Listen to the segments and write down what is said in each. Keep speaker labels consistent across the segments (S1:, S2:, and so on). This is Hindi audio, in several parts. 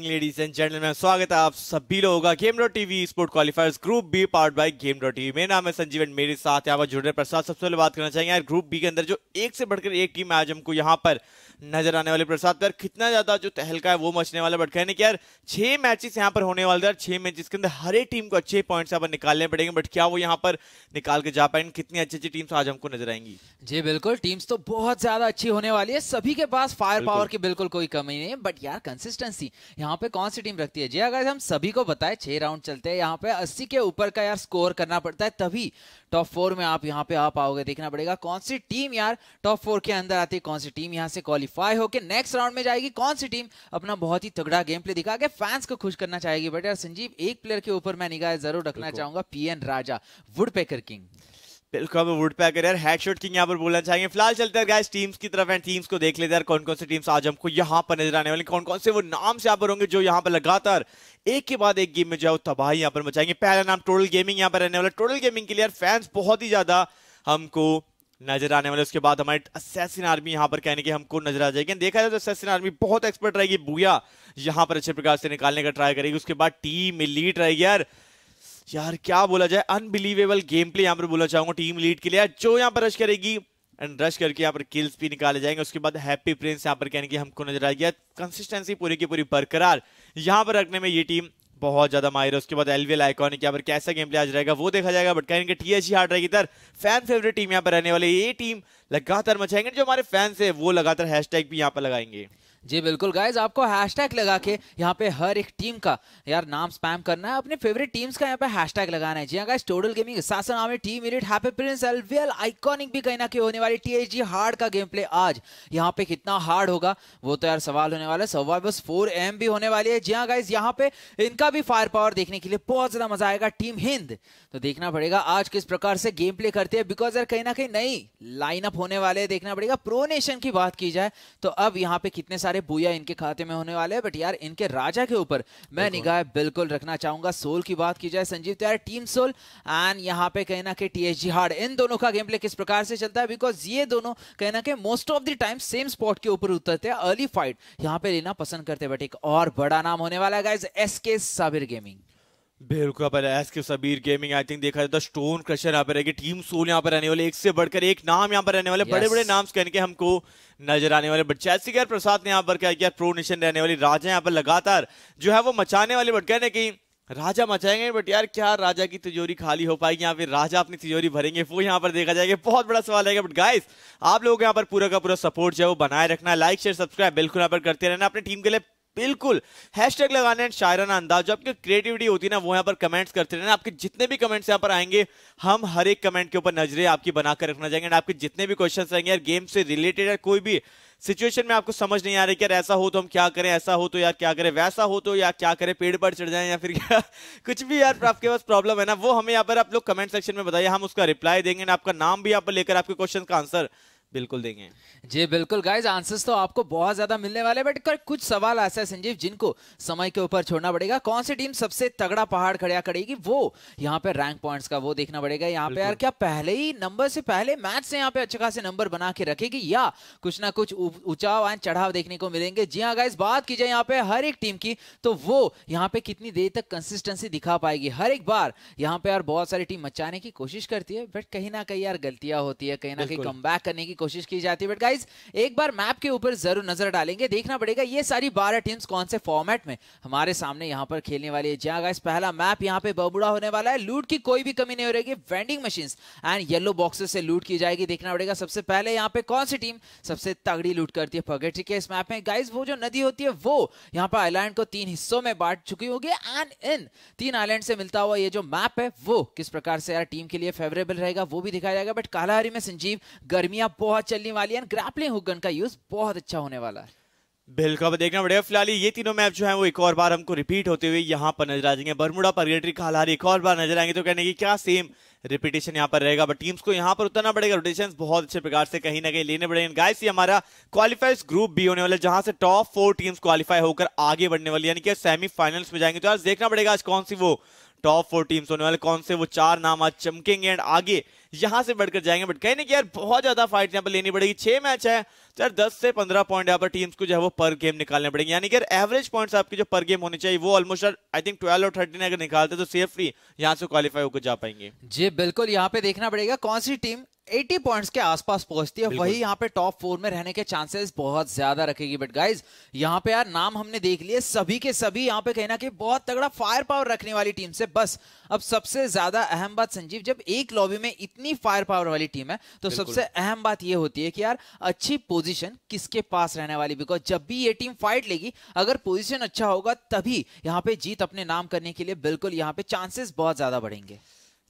S1: इवनिंग लेडीज एंड जेंटलमैन स्वागत है आप सभी लोगों का game dot TV sport qualifiers group B part by game dot TV मेरा नाम है संजीव एंड मेरे साथ यहाँ पर जुड़ने प्रसाद सबसे पहले बात करना चाहेंगे यार ग्रुप बी के अंदर जो एक से बढ़कर एक टीम आज हमको यहाँ पर नजर आने वाले प्रसाद पर कितना ज्यादा जो तहलका है वो मचने वाला बट कहने की यार छह मैचेस यहाँ पर होने वाले थे छह मैचेस के अंदर हर एक टीम को अच्छे पॉइंट्स यहाँ पर निकालने पड़ेंगे बट क्या वो यहाँ पर निकाल के जा पाएंगे कितनी अच्छी अच्छी टीम्स आज हमको नजर आएंगी
S2: जी बिल्कुल टीम्स तो बहुत ज्यादा अच्छी होने वाली है सभी के पास फायर पावर की बिल्कुल कोई कमी नहीं है बट यार कंसिस्टेंसी यहाँ यहाँ पे कौन सी टीम रखती है जी अगर हम सभी को बताएं छह राउंड चलते हैं यहाँ पे अस्सी के ऊपर का यार स्कोर करना पड़ता है तभी टॉप फोर में आप यहाँ पे आ पाओगे देखना पड़ेगा कौन सी टीम यार टॉप फोर के अंदर आती है कौन सी टीम यहाँ से क्वालिफाई होकर नेक्स्ट राउंड में जाएगी कौन सी टीम अपना बहुत ही तगड़ा गेम प्ले दिखा के फैंस को खुश करना चाहेगी बट यार संजीव एक प्लेयर के ऊपर मैं निगाह जरूर रखना चाहूंगा पी राजा वुड किंग
S1: बिल्कुल हमें वुड पैकर यार हेडशॉट किंग यहाँ पर बोलना चाहेंगे फिलहाल चलते हैं गाइस टीम्स की तरफ एंड टीम्स को देख लेते हैं कौन कौन सी टीम्स आज हमको यहाँ पर नजर आने वाले कौन कौन से वो नाम से यहाँ पर होंगे जो यहाँ पर लगातार एक के बाद एक गेम में जाओ तबाही यहाँ पर मचाएंगे पहला नाम टोटल गेमिंग यहाँ पर रहने वाला टोटल गेमिंग के लिए यार फैंस बहुत ही ज्यादा हमको नजर आने वाले उसके बाद हमारे असैसिन आर्मी यहाँ पर कहने की हमको नजर आ जाएगी देखा जाए तो असैसिन आर्मी बहुत एक्सपर्ट रहेगी बूया यहाँ पर अच्छे प्रकार से निकालने का ट्राई करेगी उसके बाद टीम लीड रहेगी यार यार क्या बोला जाए अनबिलीवेबल गेम प्ले यहाँ पर बोला चाहूंगा टीम लीड के लिए जो यहाँ पर रश करेगी एंड रश करके यहाँ पर किल्स भी निकाले जाएंगे उसके बाद हैप्पी प्रिंस यहाँ पर कहने की हमको नजर आ गया कंसिस्टेंसी पूरी की पूरी बरकरार यहाँ पर रखने में ये टीम बहुत ज्यादा माहिर है उसके बाद एलवीएल आइकॉनिक यहाँ पर कैसा गेम प्ले आज रहेगा वो देखा जाएगा बट कहेंगे टी एच हार्ड रहेगी इधर फैन फेवरेट टीम यहाँ पर रहने वाले ये टीम लगातार मचाएंगे जो हमारे फैंस है वो लगातार टैग भी यहाँ पर लगाएंगे जी बिल्कुल गाइज आपको हैशटैग लगा के यहाँ पे हर एक टीम का
S2: यार नाम स्पैम करना है अपने फेवरेट टीम्स का यहाँ पे हैशटैग लगाना है जी हाँ गाइज टोटल गेमिंग सासन army team unit happy prince एलवियल आइकॉनिक भी कहीं ना कहीं होने वाली टीएसजी हार्ड का गेम प्ले आज यहाँ पे कितना हार्ड होगा वो तो यार सवाल होने वाला है सवाल बस फोर एम भी होने वाली है जी हाँ गाइज यहाँ पे इनका भी फायर पावर देखने के लिए बहुत ज्यादा मजा आएगा टीम हिंद तो देखना पड़ेगा आज किस प्रकार से गेम प्ले करते हैं बिकॉज यार कहीं ना कहीं नई लाइनअप होने वाले देखना पड़ेगा प्रोनेशन की बात की जाए तो अब यहाँ पे कितने सारे सारे बुया इनके खाते में होने वाले हैं बट यार इनके राजा के ऊपर मैं निगाह बिल्कुल रखना चाहूंगा सोल की बात की जाए संजीव तो यार टीम सोल एंड यहाँ पे कहना के टी एच जी हार्ड इन दोनों का गेम प्ले किस प्रकार से चलता है बिकॉज ये दोनों कहना के most of the time same spot के ऊपर उतरते हैं अर्ली फाइट यहाँ पे लेना पसंद करते हैं बट एक और बड़ा नाम होने वाला है गाइज एस के साबिर गेमिंग
S1: बेरुका पर S K Sabir gaming I think देखा जाता स्टोन क्रशर यहाँ पर रहेगी टीम सोल यहाँ पर रहने वाले एक से बढ़कर एक नाम यहाँ पर रहने वाले yes. बड़े बड़े नाम कहने के हमको नजर आने वाले बट जैसे कि प्रसाद ने यहाँ पर क्या किया प्रो नेशन रहने वाली राजा यहाँ पर लगातार जो है वो मचाने वाले बट कहने की राजा मचाएंगे बट यार क्या राजा की तिजोरी खाली हो पाएगी यहाँ पे राजा अपनी तिजोरी भरेंगे वो यहाँ पर देखा जाएगा बहुत बड़ा सवाल आएगा बट गाइस आप लोगों को यहाँ पर पूरा का पूरा सपोर्ट जो है वो बनाए रखना लाइक शेयर सब्सक्राइब बिल्कुल यहाँ पर करते रहना अपनी टीम के लिए बिल्कुल हैशटैग लगाने एंड शायराना अंदाज जो आपकी क्रिएटिविटी होती है ना वो यहाँ पर कमेंट्स करते रहना आपके जितने भी कमेंट्स यहाँ पर आएंगे हम हर एक कमेंट के ऊपर नजरें आपकी बनाकर रखना चाहेंगे एंड आपके जितने भी क्वेश्चन रहेंगे यार गेम से रिलेटेड या कोई भी सिचुएशन में आपको समझ नहीं आ रही कि यार ऐसा हो तो हम क्या करें ऐसा हो तो यार क्या करें वैसा हो तो यार क्या करें पेड़ पर चढ़ जाएं या फिर क्या कुछ भी यार आपके पास प्रॉब्लम है ना वो हमें यहाँ पर आप लोग कमेंट सेक्शन में बताइए हम उसका रिप्लाई देंगे ना आपका नाम भी यहाँ पर लेकर आपके क्वेश्चन का आंसर बिल्कुल देंगे जी बिल्कुल गाइज
S2: आंसर्स तो आपको बहुत ज्यादा मिलने वाले बट कुछ सवाल ऐसा है संजीव जिनको समय के ऊपर छोड़ना पड़ेगा कौन सी टीम सबसे तगड़ा पहाड़ खड़ा करेगी वो यहाँ पे रैंक पॉइंट्स का वो देखना पड़ेगा यहाँ पे यार क्या पहले ही नंबर से पहले मैच से यहाँ पे अच्छे खासे नंबर बना के रखेगी या कुछ ना कुछ उचाव एंड चढ़ाव देखने को मिलेंगे जी हाँ गाइज बात की जाए यहाँ पे हर एक टीम की तो वो यहाँ पे कितनी देर तक कंसिस्टेंसी दिखा पाएगी हर एक बार यहाँ पे यार बहुत सारी टीम मचाने की कोशिश करती है बट कहीं ना कहीं यार गलतियां होती है कहीं ना कहीं कम करने की कोशिश की जाती है बट गाइज एक बार मैप के ऊपर जरूर नजर डालेंगे देखना पड़ेगा ये सारी बारह टीम्स कौन से फॉर्मेट में हमारे सामने यहाँ पर खेलने वाली है जहाँ गाइज पहला मैप यहाँ पे बबुड़ा होने वाला है लूट की कोई भी कमी नहीं हो रहेगी vending machine and yellow boxes से लूट की जाएगी देखना पड़ेगा सबसे पहले यहाँ पे कौन सी टीम सबसे तगड़ी लूट करती है पगेटी के इस मैप में गाइज वो जो नदी होती है वो यहाँ पर आईलैंड को तीन हिस्सों में बांट चुकी होगी एंड इन तीन आईलैंड से मिलता हुआ ये जो मैप है वो किस प्रकार से यार टीम के लिए फेवरेबल रहेगा वो भी दिखाया जाएगा बट कालाहारी में संजीव गर्मियां बहुत चलने वाली है ग्रैपलिंग हुक गन का यूज बहुत अच्छा होने वाला है
S1: बिल्कुल देखना पड़ेगा फिलहाल ये तीनों मैप जो है वो एक और बार हमको रिपीट होते हुए यहाँ पर नजर आ जाएंगे बर्मुडा का हालात एक और बार नजर आएंगे तो कहने की क्या सेम रिपीटेशन यहाँ पर रहेगा बट टीम्स को यहाँ पर उतरना पड़ेगा रोटेशन बहुत अच्छे प्रकार से कहीं ना कहीं लेने पड़ेंगे गाइस ये हमारा क्वालिफाइज ग्रुप बी होने वाला जहां से टॉप फोर टीम्स क्वालिफाई होकर आगे बढ़ने वाली यानी कि सेमीफाइनल्स में जाएंगे तो आज देखना पड़ेगा आज कौन सी वो टॉप फोर टीम्स होने वाले कौन से वो चार नाम आज चमकेंगे एंड आगे यहां से बढ़कर जाएंगे बट कहीं नहीं कि यार बहुत ज्यादा फाइट यहाँ पर लेनी पड़ेगी छह मैच है तो यार दस से पंद्रह पॉइंट यहाँ पर टीम्स को जो है वो पर गेम निकालने पड़ेंगे यानी कि यार एवरेज पॉइंट्स आपकी जो पर गेम होने चाहिए वो ऑलमोस्ट आई थिंक ट्वेल्व और थर्टीन अगर निकालते तो सेफली यहाँ से क्वालिफाई होकर जा पाएंगे जी बिल्कुल यहाँ पे
S2: देखना पड़ेगा कौन सी टीम 80 पॉइंट्स के आसपास पहुंचती है वही यहाँ पे टॉप फोर में रहने के चांसेस बहुत ज्यादा रखेगी बट गाइज यहाँ पे यार नाम हमने देख लिए सभी के सभी यहाँ पे कहना कि बहुत तगड़ा फायर पावर रखने वाली टीम से बस अब सबसे ज्यादा अहम बात संजीव जब एक लॉबी में इतनी फायर पावर वाली टीम है तो सबसे अहम बात यह होती है कि यार अच्छी पोजिशन किसके पास रहने वाली बिकॉज जब भी ये टीम फाइट लेगी अगर पोजिशन अच्छा होगा तभी यहाँ पे जीत
S1: अपने नाम करने के लिए बिल्कुल यहाँ पे चांसेस बहुत ज्यादा बढ़ेंगे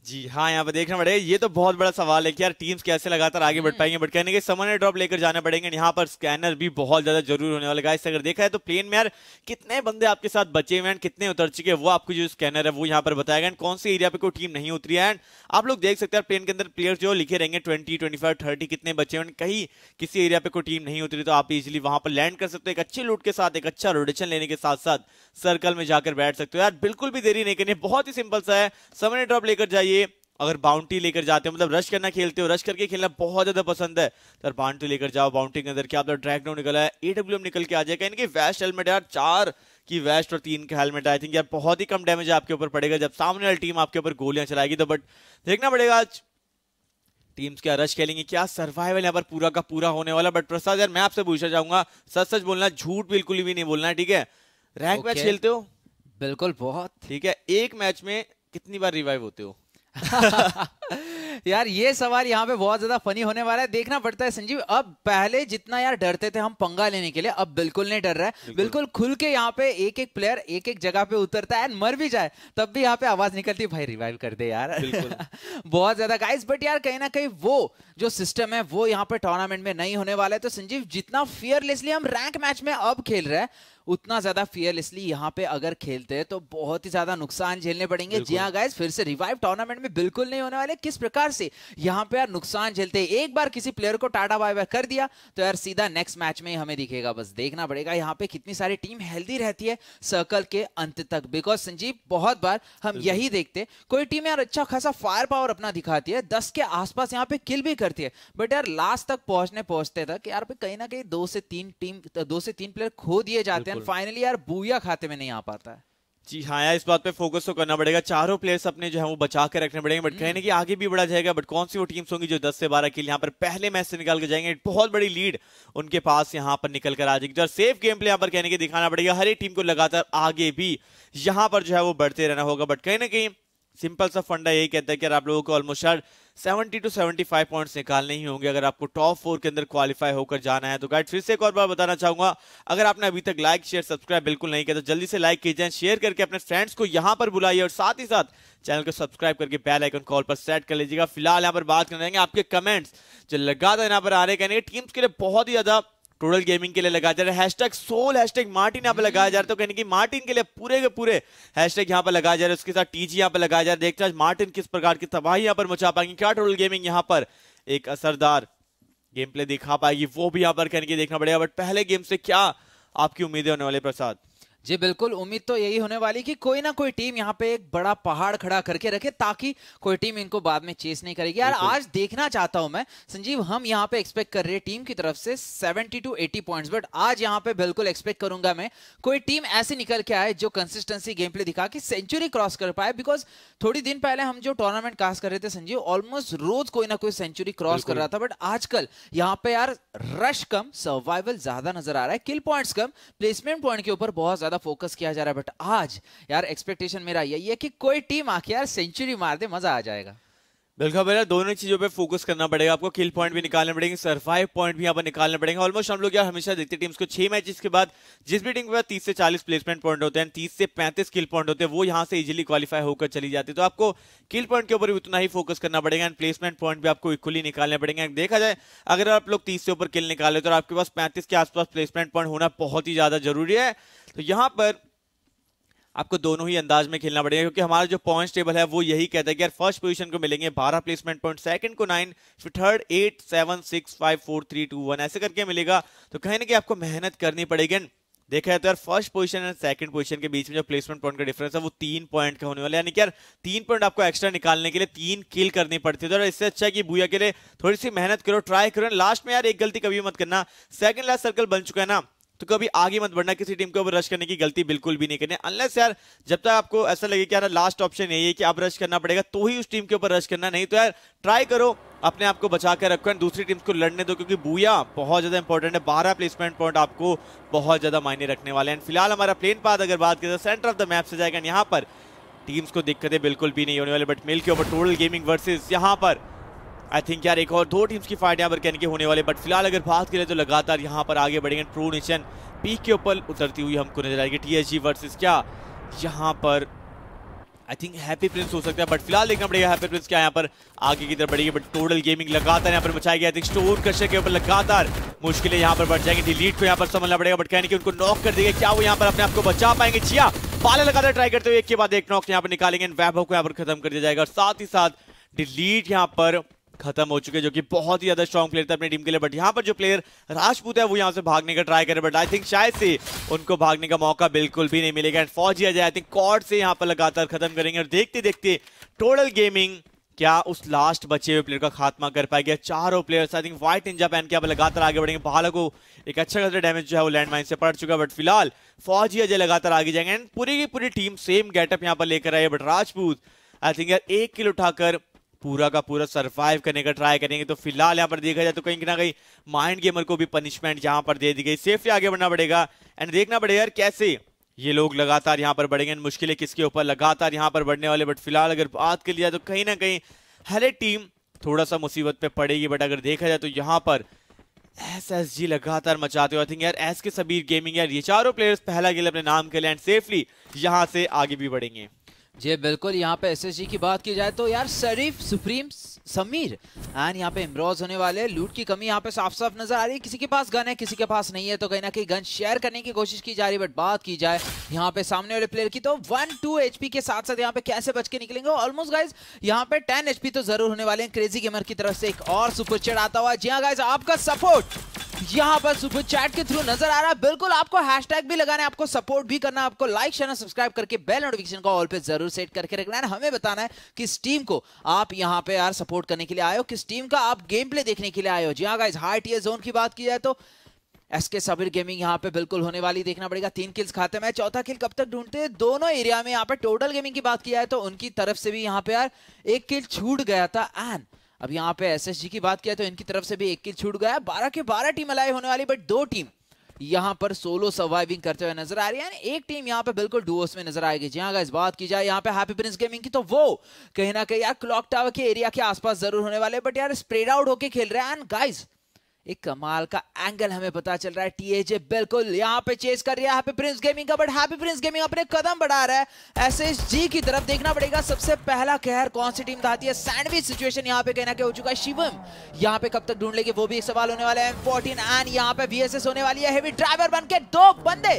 S1: जी हाँ यहाँ पे देखना पड़ेगा ये तो बहुत बड़ा सवाल है कि यार टीम्स कैसे लगातार आगे बढ़ हम्म। पाएंगे बट कहने के समन्वय ड्रॉप लेकर जाने पड़ेंगे यहाँ पर स्कैनर भी बहुत ज्यादा जरूर होने वाले गाइस अगर देखा है तो प्लेन में यार कितने बंदे आपके साथ बचे हुए हैं कितने उतर चुके हैं वो आपको जो स्कैनर है वो यहाँ पर बताएगा गया कौन से एरिया पे कोई टीम नहीं उतरी है एंड आप लोग देख सकते हैं प्लेन के अंदर प्लेयर जो लिखे रहेंगे ट्वेंटी ट्वेंटी फाइव थर्टी कितने बचे हुए कहीं किसी एरिया पे कोई टीम नहीं उतरी तो आप इजिली वहां पर लैंड कर सकते हो एक अच्छे लूट के साथ एक अच्छा रोटेशन लेने के साथ साथ सर्कल में जाकर बैठ सकते हो यार बिल्कुल भी देरी नहीं करनी बहुत ही सिंपल सा है समन्वय ड्रॉप लेकर जाइए ये अगर बाउंड्री लेकर जाते हो मतलब रश करना खेलते हो रश करके खेलना बहुत ज्यादा पसंद है तो बाउंड्री लेकर जाओ बाउंड्री के अंदर क्या आप ड्रैग डाउन निकला है एडब्ल्यू निकल के आ जाएगा इनके वेस्ट हेलमेट यार चार की वेस्ट और तीन का हेलमेट आई थिंक यार बहुत ही कम डैमेज आपके ऊपर पड़ेगा जब सामने वाली टीम आपके ऊपर गोलियां चलाएगी तो बट देखना पड़ेगा आज टीम्स क्या रश खेलेंगे क्या सर्वाइवल यहाँ पर पूरा का पूरा होने वाला बट प्रसाद यार मैं आपसे पूछना चाहूंगा सच सच बोलना झूठ बिल्कुल भी नहीं बोलना ठीक है रैंक मैच खेलते हो बिल्कुल बहुत ठीक है एक मैच में कितनी बार रिवाइव होते हो
S2: यार ये सवाल यहाँ पे बहुत ज्यादा फनी होने वाला है देखना पड़ता है संजीव अब पहले जितना यार डरते थे हम पंगा लेने के लिए अब बिल्कुल नहीं डर रहा है बिल्कुल, बिल्कुल खुल के यहाँ पे एक एक प्लेयर एक एक जगह पे उतरता है एंड मर भी जाए तब भी यहाँ पे आवाज निकलती है भाई रिवाइव कर दे यार बहुत ज्यादा गाइस बट यार कहीं ना कहीं वो जो सिस्टम है वो यहाँ पे टूर्नामेंट में नहीं होने वाला है तो संजीव जितना फियरलेसली हम रैंक मैच में अब खेल रहे हैं उतना ज्यादा फियरलेसली यहाँ पे अगर खेलते हैं तो बहुत ही ज्यादा नुकसान झेलने पड़ेंगे जी हाँ गाइज फिर से रिवाइव टूर्नामेंट में बिल्कुल नहीं होने वाले किस प्रकार से यहाँ पे यार नुकसान झेलते एक बार किसी प्लेयर को टाटा बाय बाय कर दिया तो यार सीधा नेक्स्ट मैच में ही हमें दिखेगा बस देखना पड़ेगा यहाँ पे कितनी सारी टीम हेल्दी रहती है सर्कल के अंत तक बिकॉज संजीव बहुत बार हम यही देखते कोई टीम यार अच्छा खासा फायर पावर अपना दिखाती है दस के आसपास यहाँ पे किल भी करती है बट यार लास्ट तक पहुंचने पहुंचते तक यार कहीं ना कहीं दो से
S1: तीन टीम दो से तीन प्लेयर खो दिए जाते जाते हैं फाइनली यार बुया खाते में नहीं आ पाता है जी हाँ यार इस बात पे फोकस तो करना पड़ेगा चारों प्लेयर्स अपने जो है वो बचा के रखने पड़ेंगे बट कहने की आगे भी बढ़ा जाएगा बट कौन सी वो टीम्स होंगी जो 10 से 12 के लिए यहाँ पर पहले मैच से निकाल के जाएंगे बहुत बड़ी लीड उनके पास यहाँ पर निकल कर आ जाएगी जो सेफ गेम प्ले यहाँ पर कहने के दिखाना पड़ेगा हर एक टीम को लगातार आगे भी यहाँ पर जो है वो बढ़ते रहना होगा बट कहीं ना कहीं सिंपल सा फंडा यही कहता है कि आप लोगों को almost seventy two seventy five points निकालने ही होंगे अगर आपको टॉप फोर के अंदर क्वालिफाई होकर जाना है तो गाइड फिर से एक और बार बताना चाहूंगा अगर आपने अभी तक लाइक शेयर सब्सक्राइब बिल्कुल नहीं किया तो जल्दी से लाइक कीजिए शेयर करके अपने फ्रेंड्स को यहां पर बुलाइए और साथ ही साथ चैनल को सब्सक्राइब करके बेल आइकन कॉल पर सेट कर लीजिएगा फिलहाल यहाँ पर बात करना आपके कमेंट्स जो लगातार यहाँ पर आ रहे कहेंगे टीम्स के लिए बहुत ही ज्यादा टोटल गेमिंग के लिए लगाया जा रहा है हैशटैग सोल हैशटैग मार्टिन यहाँ पे लगाया जा रहा है तो कहने की मार्टिन के लिए पूरे के पूरे हैशटैग यहाँ पर लगाया जा रहा है उसके साथ टीजी यहाँ पर लगाया जा रहा है देखते हैं मार्टिन किस प्रकार की तबाही यहाँ पर मचा पाएंगे क्या टोटल गेमिंग यहाँ पर एक असरदार गेम प्ले दिखा पाएगी वो भी यहाँ पर कहने की देखना पड़ेगा बट पहले गेम से क्या आपकी उम्मीदें होने वाले प्रसाद जी बिल्कुल उम्मीद तो यही होने वाली कि
S2: कोई ना कोई टीम यहाँ पे एक बड़ा पहाड़ खड़ा करके रखे ताकि कोई टीम इनको बाद में चेस नहीं करेगी यार आज देखना चाहता हूं मैं संजीव हम यहाँ पे एक्सपेक्ट कर रहे हैं टीम की तरफ से 70 टू 80 पॉइंट्स बट आज यहाँ पे बिल्कुल एक्सपेक्ट करूंगा मैं कोई टीम ऐसी निकल के आए जो कंसिस्टेंसी गेम प्ले दिखा कि सेंचुरी क्रॉस कर पाए बिकॉज थोड़ी दिन पहले हम जो टूर्नामेंट कास्ट कर रहे थे संजीव ऑलमोस्ट रोज कोई ना कोई सेंचुरी क्रॉस कर रहा था बट आजकल यहाँ पे यार रश कम सर्वाइवल ज्यादा नजर आ रहा है किल पॉइंट्स कम प्लेसमेंट पॉइंट के ऊपर बहुत ज्यादा फोकस किया जा रहा है बट आज यार एक्सपेक्टेशन मेरा यही है कि कोई टीम आके यार सेंचुरी मार दे मजा आ जाएगा
S1: बिल्कुल भैया दोनों चीजों पे फोकस करना पड़ेगा आपको किल पॉइंट भी निकालने पड़ेंगे सरफाइव पॉइंट भी यहाँ पर निकालने पड़ेंगे ऑलमोस्ट हम लोग यार हमेशा देखते टीम्स को छह मैचेस के बाद जिस भी टीम के बाद तीस से चालीस प्लेसमेंट पॉइंट होते हैं तीस से पैंतीस किल पॉइंट होते हैं वो यहाँ से इजिली क्वालिफाई होकर चली जाती है तो आपको किल पॉइंट के ऊपर भी उतना ही फोकस करना पड़ेगा एंड प्लेसमेंट पॉइंट भी आपको इक्वली निकालने पड़ेंगे देखा जाए अगर आप लोग तीस से ऊपर किल निकाले तो आपके पास पैंतीस के आसपास प्लेसमेंट पॉइंट होना बहुत ही ज्यादा जरूरी है तो यहाँ पर आपको दोनों ही अंदाज में खेलना पड़ेगा क्योंकि हमारा जो पॉइंट्स टेबल है वो यही कहता है कि यार फर्स्ट पोजीशन को मिलेंगे बारह प्लेसमेंट पॉइंट सेकंड को नाइन फिर third eight seven six five four three two one ऐसे करके मिलेगा तो कहीं ना कहीं आपको मेहनत करनी पड़ेगी देखा है तो यार first position and second position के बीच में जो प्लेसमेंट पॉइंट का डिफरेंस है वो तीन पॉइंट का होने वाला यानी कि यार तीन पॉइंट आपको एक्स्ट्रा निकालने के लिए तीन किल करनी पड़ती है तो इससे अच्छा है कि भूया के लिए थोड़ी सी मेहनत करो ट्राई करो लास्ट में यार एक गलती कभी मत करना सेकंड लास्ट सर्कल बन चुका है ना तो कभी आगे मत बढ़ना किसी टीम को रश करने की गलती बिल्कुल भी नहीं करनी अनलेस यार जब तक आपको ऐसा लगे कि यार लास्ट ऑप्शन यही है कि आप रश करना पड़ेगा तो ही उस टीम के ऊपर रश करना नहीं तो यार ट्राई करो अपने आप को बचा कर रखो एंड दूसरी टीम्स को लड़ने दो क्योंकि बूया बहुत ज़्यादा इंपॉर्टेंट है बारह प्लेसमेंट पॉइंट आपको बहुत ज़्यादा मायने रखने वाले एंड फिलहाल हमारा प्लेन पाथ अगर बात करें सेंटर ऑफ द मैप से जाएगा यहाँ पर टीम्स को दिक्कतें बिल्कुल भी नहीं होने वाली बट मिल के ऊपर टोटल गेमिंग वर्सेज यहाँ पर आई थिंक यार एक और दो टीम्स की फाइट यहाँ पर कहने के होने वाले बट फिलहाल अगर बात करें तो लगातार यहाँ पर आगे बढ़ेंगे ट्रू नेशन पीक के ऊपर उतरती हुई हमको नजर आएगी टी एच वर्सेज क्या यहाँ पर आई थिंक हैप्पी प्रिंस हो सकता है बट फिलहाल देखना पड़ेगा हैप्पी प्रिंस क्या यहाँ पर आगे की तरफ बढ़ेगी बट टोटल गेमिंग लगातार यहाँ पर बचाई गया थिंक स्टोर कशर के ऊपर लगातार मुश्किलें यहाँ पर बढ़ जाएंगी डिलीट को यहाँ पर समझना पड़ेगा बट कहने की उनको नॉक कर देगा क्या वो यहाँ पर अपने आपको बचा पाएंगे जिया पाले लगातार ट्राई करते हुए एक के बाद एक नॉक यहाँ पर निकालेंगे वैभव को यहाँ पर खत्म कर दिया जाएगा और साथ ही साथ डिलीट यहाँ पर खत्म हो चुके जो कि बहुत ही ज्यादा स्ट्रॉन्ग प्लेयर थे अपनी टीम के लिए बट यहाँ पर जो प्लेयर राजपूत है वो यहाँ से भागने का ट्राई करे बट आई थिंक शायद से उनको भागने का मौका बिल्कुल भी नहीं मिलेगा एंड फौजी जाए आई थिंक कॉर्ड से यहाँ पर लगातार खत्म करेंगे और देखते देखते टोटल गेमिंग क्या उस लास्ट बचे हुए प्लेयर का खात्मा कर पाएगा चारों प्लेयर्स आई थिंक व्हाइट इंजा पहन के अब लगातार आगे बढ़ेंगे भाला को एक अच्छा खासा डैमेज जो है वो माइन से पड़ चुका है बट फिलहाल फौजी अजय लगातार आगे जाएंगे एंड पूरी की पूरी टीम सेम गेटअप यहाँ पर लेकर आई है बट राजपूत आई थिंक यार एक किल उठाकर पूरा का पूरा सरवाइव करने का ट्राई करेंगे तो फिलहाल यहाँ पर देखा जाए तो कहीं ना कहीं माइंड गेमर को भी पनिशमेंट यहाँ पर दे दी गई सेफली आगे बढ़ना पड़ेगा एंड देखना पड़ेगा यार कैसे ये लोग लगातार यहाँ पर बढ़ेंगे मुश्किलें किसके ऊपर लगातार यहाँ पर बढ़ने वाले बट फिलहाल अगर बात कर लिया तो कहीं ना कहीं हरे टीम थोड़ा सा मुसीबत पे पड़ेगी बट अगर देखा जाए तो यहाँ पर एस एस जी लगातार मचाते हुए थिंक यार एस के सबीर गेमिंग यार ये चारों प्लेयर्स पहला गेल अपने नाम के लिए एंड सेफली यहाँ से आगे भी बढ़ेंगे
S2: जी बिल्कुल यहाँ पे एसएसजी की बात की जाए तो यार शरीफ सुप्रीम समीर एंड यहाँ पे इमरोज होने वाले लूट की कमी यहाँ पे साफ साफ नजर आ रही है किसी के पास गन है किसी के पास नहीं है तो कहीं ना कहीं गन शेयर करने की कोशिश की जा रही है बट बात की जाए यहाँ पे सामने वाले प्लेयर की तो वन टू एच के साथ साथ यहाँ पे कैसे बच के निकलेंगे ऑलमोस्ट गाइज यहाँ पे टेन एचपी तो जरूर होने वाले हैं क्रेजी गेमर की तरफ से एक और सुपर चेड आता हुआ जी हाँ गाइज आपका सपोर्ट यहाँ पर सुपर चैट के थ्रू नजर आ रहा है बिल्कुल आपको हैशटैग भी लगाना है आपको सपोर्ट भी करना है आपको लाइक शेयर सब्सक्राइब करके बेल नोटिफिकेशन का ऑल पे जरूर जरूर सेट करके रखना है हमें बताना है किस टीम को आप यहाँ पे यार सपोर्ट करने के लिए आए हो किस टीम का आप गेम प्ले देखने के लिए आए हो जी हाँ गाइज हाई टीयर जोन की बात की जाए तो एस के सबिर गेमिंग यहाँ पे बिल्कुल होने वाली देखना पड़ेगा तीन किल्स खाते मैं चौथा किल कब तक ढूंढते हैं दोनों एरिया में यहाँ पे टोटल गेमिंग की बात की जाए तो उनकी तरफ से भी यहाँ पे यार एक किल छूट गया था एन अब यहाँ पे एसएसजी की बात किया तो इनकी तरफ से भी एक किल छूट गया बारह के बारह टीम अलाई होने वाली बट दो टीम यहाँ पर सोलो सर्वाइविंग करते हुए नजर आ रही है एक टीम यहाँ पे बिल्कुल डुओस में नजर आएगी जी हाँ इस बात की जाए यहाँ पे हैप्पी प्रिंस गेमिंग की तो वो कहीं ना कहीं यार क्लॉक टावर के एरिया के आसपास जरूर होने वाले बट यार स्प्रेड आउट होकर खेल रहे हैं एंड गाइज एक कमाल का एंगल हमें पता चल रहा है टीएजे बिल्कुल यहाँ पे चेस कर रहा है पे प्रिंस गेमिंग का बट हैप्पी प्रिंस गेमिंग अपने कदम बढ़ा रहा है एसएसजी की तरफ देखना पड़ेगा सबसे पहला कहर कौन सी टीम दाती है सैंडविच सिचुएशन यहाँ पे कहना क्या हो चुका है शिवम यहाँ पे कब तक ढूंढ लेगी वो भी एक सवाल होने वाला है फोर्टीन एंड यहाँ पे वीएसएस होने वाली है हेवी ड्राइवर बन दो बंदे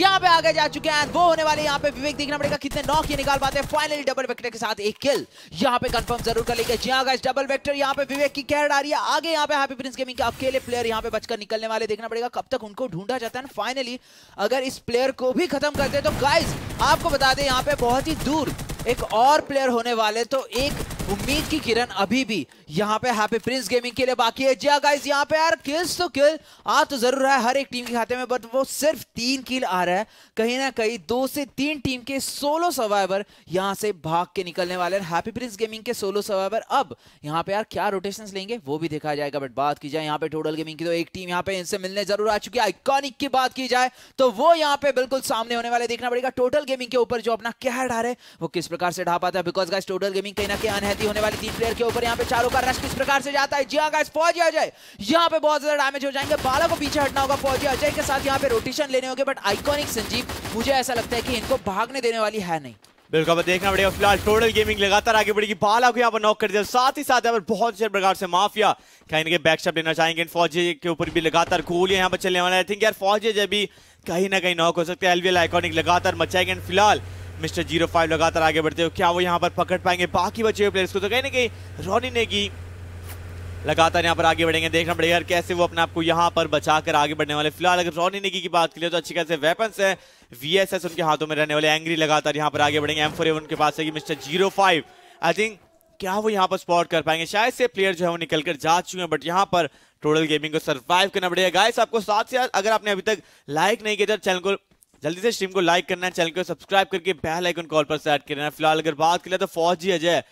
S2: यहाँ पे आगे जा चुके हैं वो होने वाले यहाँ पे विवेक देखना पड़ेगा कितने नॉक ये निकाल पाते हैं फाइनली डबल वेक्टर के साथ एक किल यहाँ पे कन्फर्म जरूर कर लेगा जी हाँ डबल वेक्टर यहाँ पे विवेक की कहर डाली है आगे यहाँ पे हैप्पी प्रिंस गेमिंग का अकेले प्लेयर यहाँ पे बचकर निकलने वाले देखना पड़ेगा कब तक उनको ढूंढा जाता है फाइनली अगर इस प्लेयर को भी खत्म करते तो गाइज आपको बता दें यहाँ पे बहुत ही दूर एक और प्लेयर होने वाले तो एक उम्मीद की किरण अभी भी यहाँ पे हैप्पी प्रिंस गेमिंग के लिए बाकी है जिया हाँ, गाइस यहाँ पे यार किल्स तो किल आ हाँ तो जरूर है हर एक टीम के खाते में बट वो सिर्फ तीन किल आ रहा है कहीं ना कहीं दो से तीन टीम के सोलो सर्वाइवर यहाँ से भाग के निकलने वाले हैं हैप्पी प्रिंस गेमिंग के सोलो सर्वाइवर अब यहाँ पे यार क्या रोटेशन लेंगे वो भी देखा जाएगा बट बात की जाए यहाँ पे टोटल गेमिंग की तो एक टीम यहाँ पे इनसे मिलने जरूर आ चुकी है आइकॉनिक की बात की जाए तो वो यहाँ पे बिल्कुल सामने होने वाले देखना पड़ेगा टोटल गेमिंग के ऊपर जो अपना कहर डाले वो किस प्रकार से ढा पाता है बिकॉज गाइस टोटल गेमिंग कहीं ना कहीं अनहेती होने वाली तीन प्लेयर के ऊपर यहाँ पे चारों का रश किस प्रकार से जाता है जी हाँ गाइस फौजी जाए यहाँ पे बहुत ज्यादा डैमेज हो जाएंगे बाला को पीछे हटना होगा फौजी अजय के साथ यहाँ पे रोटेशन लेने होंगे बट आइकॉनिक संजीव मुझे ऐसा लगता है कि इनको भागने देने वाली है नहीं
S1: बिल्कुल देखना पड़ेगा फिलहाल टोटल गेमिंग लगातार आगे बढ़ेगी बाला को यहाँ पर नॉक कर दिया साथ ही साथ यहाँ पर बहुत से प्रकार से माफिया कहीं ना कहीं बैकशॉप लेना चाहेंगे फौजी के ऊपर भी लगातार गोलियां यहाँ पर चलने वाला है थिंक यार फौजी जब भी कहीं ना कहीं नॉक हो सकते हैं एलवीएल आइकॉनिक लगातार मचाएंगे फिलहाल मिस्टर जीरो फाइव लगातार आगे बढ़ते हो क्या वो यहाँ पर पकड़ पाएंगे बाकी बचे हुए प्लेयर्स को तो कहीं ना कहीं रॉनी नेगी लगातार यहाँ पर आगे बढ़ेंगे देखना पड़ेगा यार कैसे वो अपने आपको यहाँ पर बचा कर आगे बढ़ने वाले फिलहाल अगर रॉनी नेगी की बात करिए तो अच्छी खासे वेपन है वीएसएस उनके हाथों में रहने वाले एंग्री लगातार यहाँ पर आगे बढ़ेंगे एम फोर उनके पास है mister zero five I think क्या वो यहाँ पर स्पॉट कर पाएंगे शायद से प्लेयर जो है वो निकल कर जा चुके हैं बट यहाँ पर टोटल गेमिंग को सर्वाइव करना पड़ेगा गाइस आपको साथ से अगर आपने अभी तक लाइक नहीं किया तो चैनल को जल्दी से स्ट्रीम को लाइक करना है चैनल को सब्सक्राइब करके बेल आइकन कॉल पर सेट करना है फिलहाल अगर बात करें तो फौज जी अजय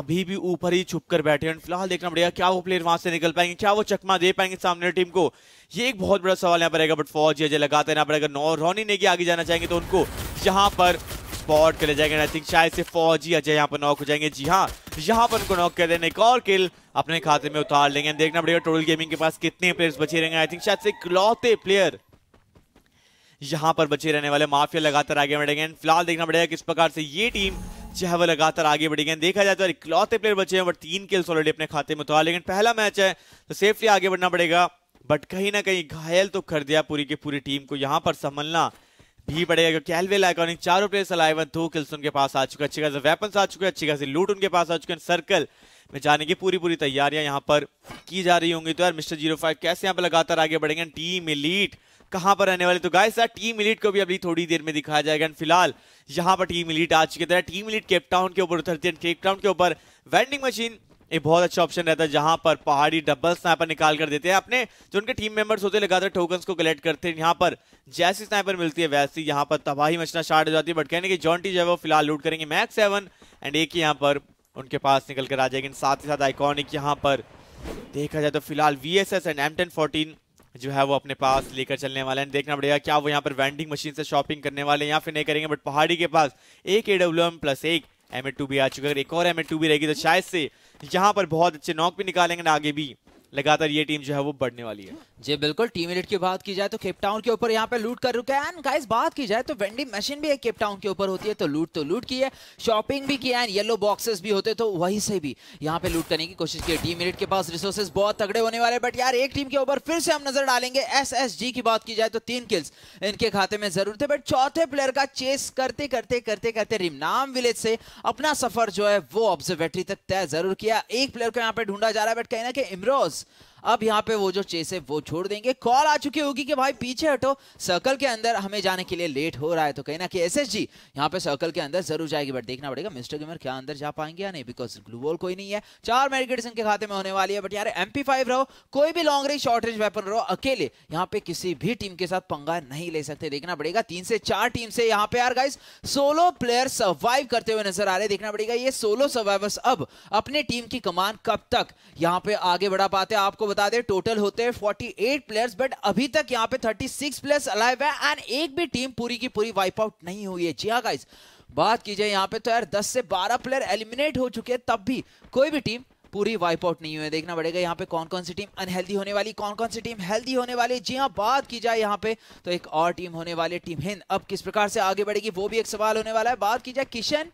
S1: अभी भी ऊपर ही छुप कर बैठे हैं फिलहाल देखना पड़ेगा क्या वो प्लेयर वहां से निकल पाएंगे क्या वो चकमा दे पाएंगे सामने टीम को ये एक बहुत बड़ा सवाल यहाँ पर रहेगा बट फौज अजय लगातार यहाँ पर अगर नौ रोनी ने आगे जाना चाहेंगे तो उनको यहाँ पर स्पॉट कर ले जाएंगे आई थिंक शायद से फौजी अजय यहाँ पर नॉक हो जाएंगे जी हाँ यहाँ पर उनको नॉक कर देने एक और किल अपने खाते में उतार लेंगे देखना पड़ेगा टोटल गेमिंग के पास कितने प्लेयर्स बचे रहेंगे आई थिंक शायद से इकलौते प्लेयर यहाँ पर बचे रहने वाले माफिया लगातार आगे बढ़ेंगे फिलहाल देखना पड़ेगा किस प्रकार से ये टीम जो है वह लगातार आगे बढ़ेंगे देखा जाए तो इकलौते प्लेयर बचे हैं बट तीन किल्स ऑलरेडी अपने खाते में उतार तो लेकिन पहला मैच है तो सेफली आगे बढ़ना पड़ेगा बट कहीं ना कहीं घायल तो कर दिया पूरी की पूरी टीम को यहां पर संभलना भी पड़ेगा क्योंकि एलवेल लाइकॉनिक चारों प्लेयर अलाइव दो किल्स उनके पास आ चुके हैं अच्छी खास वेपन्स आ चुके हैं अच्छी खासी लूट उनके पास आ चुके हैं सर्कल में जाने की पूरी पूरी तैयारियां यहाँ पर की जा रही होंगी तो यार मिस्टर जीरो फाइव कैसे यहां पर लगातार आगे बढ़ेंगे टीम इलीट कहां पर रहने वाले तो गाय सर टीम इलीट को भी अभी थोड़ी देर में दिखाया जाएगा फिलहाल यहां पर टीम इलीट आ चुके थे टीम इलीट केपटाउन के ऊपर उतरती है केपटाउन के ऊपर वेंडिंग मशीन एक बहुत अच्छा ऑप्शन रहता है जहां पर पहाड़ी डबल स्नाइपर निकाल कर देते हैं अपने जो उनके टीम मेंबर्स होते हैं लगातार टोकन को कलेक्ट करते हैं यहाँ पर जैसी स्नाइपर मिलती है वैसी यहाँ पर तबाही मचना स्टार्ट हो जाती है बट कहने की जॉन्टी जो है वो फिलहाल लूट करेंगे मैक्स सेवन एंड एक ही यहाँ पर उनके पास निकल कर आ जाएगी साथ ही साथ आइकॉनिक यहाँ पर देखा जाए तो फिलहाल V S S and M ten fourteen जो है वो अपने पास लेकर चलने वाले हैं देखना पड़ेगा क्या वो यहाँ पर वेंडिंग मशीन से शॉपिंग करने वाले हैं या फिर नहीं करेंगे बट पहाड़ी के पास एक ए डब्ल्यू एम प्लस एक एम ए टू भी आ चुका है एक और एम ए टू भी रहेगी तो शायद से यहाँ पर बहुत अच्छे नॉक भी निकालेंगे ना आगे भी लगातार ये टीम जो है वो बढ़ने वाली है जी बिल्कुल टीम एडिट की बात की जाए तो केपटाउन
S2: के ऊपर यहाँ पे लूट कर रुके एंड गाइस बात की जाए तो वेंडिंग मशीन भी केपटाउन के ऊपर होती है तो लूट तो लूट की है शॉपिंग भी किया है येलो बॉक्सेस भी होते तो वहीं से भी यहाँ पे लूट करने की कोशिश की टीम एडिट के पास रिसोर्सेज बहुत तगड़े होने वाले बट यार एक टीम के ऊपर फिर से हम नजर डालेंगे एस की बात की जाए तो तीन किल्स इनके खाते में जरूर थे बट चौथे प्लेयर का चेस करते करते करते करते रिमनाम विलेज से अपना सफर जो है वो ऑब्जर्वेटरी तक तय जरूर किया एक प्लेयर को यहाँ पे ढूंढा जा रहा है बट कहना कि इमरोज else. अब यहाँ पे वो जो चेस है वो छोड़ देंगे कॉल आ चुकी होगी कि भाई पीछे हटो सर्कल के अंदर हमें जाने के लिए लेट हो रहा है तो कहीं ना कहीं एस एस जी यहाँ पे सर्कल के अंदर जरूर जाएगी बट देखना पड़ेगा मिस्टर गेमर क्या अंदर जा पाएंगे या नहीं बिकॉज ग्लू बॉल कोई नहीं है चार मेडिकेट इनके खाते में होने वाली है बट यार एम फाइव रहो कोई भी long range short range weapon रहो अकेले यहाँ पे किसी भी टीम के साथ पंगा नहीं ले सकते देखना पड़ेगा तीन से चार टीम से यहाँ पे यार गाइस सोलो प्लेयर सर्वाइव करते हुए नजर आ रहे देखना पड़ेगा ये सोलो सर्वाइवर्स अब अपने टीम की कमान कब तक यहाँ पे आगे बढ़ा पाते आपको बता दें टोटल होते हैं 48 प्लेयर्स बट अभी तक यहाँ पे 36 प्लेयर्स अलाइव है एंड एक भी टीम पूरी की पूरी वाइप आउट नहीं हुई है जी हाँ गाइज बात की जाए यहाँ पे तो यार 10 से 12 प्लेयर एलिमिनेट हो चुके हैं तब भी कोई भी टीम पूरी वाइप आउट नहीं हुई है देखना पड़ेगा यहाँ पे कौन कौन सी टीम अनहेल्दी होने वाली कौन कौन सी टीम हेल्दी होने वाली जी हाँ बात की जाए यहाँ पे तो एक और टीम होने वाली टीम हिंद अब किस प्रकार से आगे बढ़ेगी वो भी एक सवाल होने वाला है बात की जाए किशन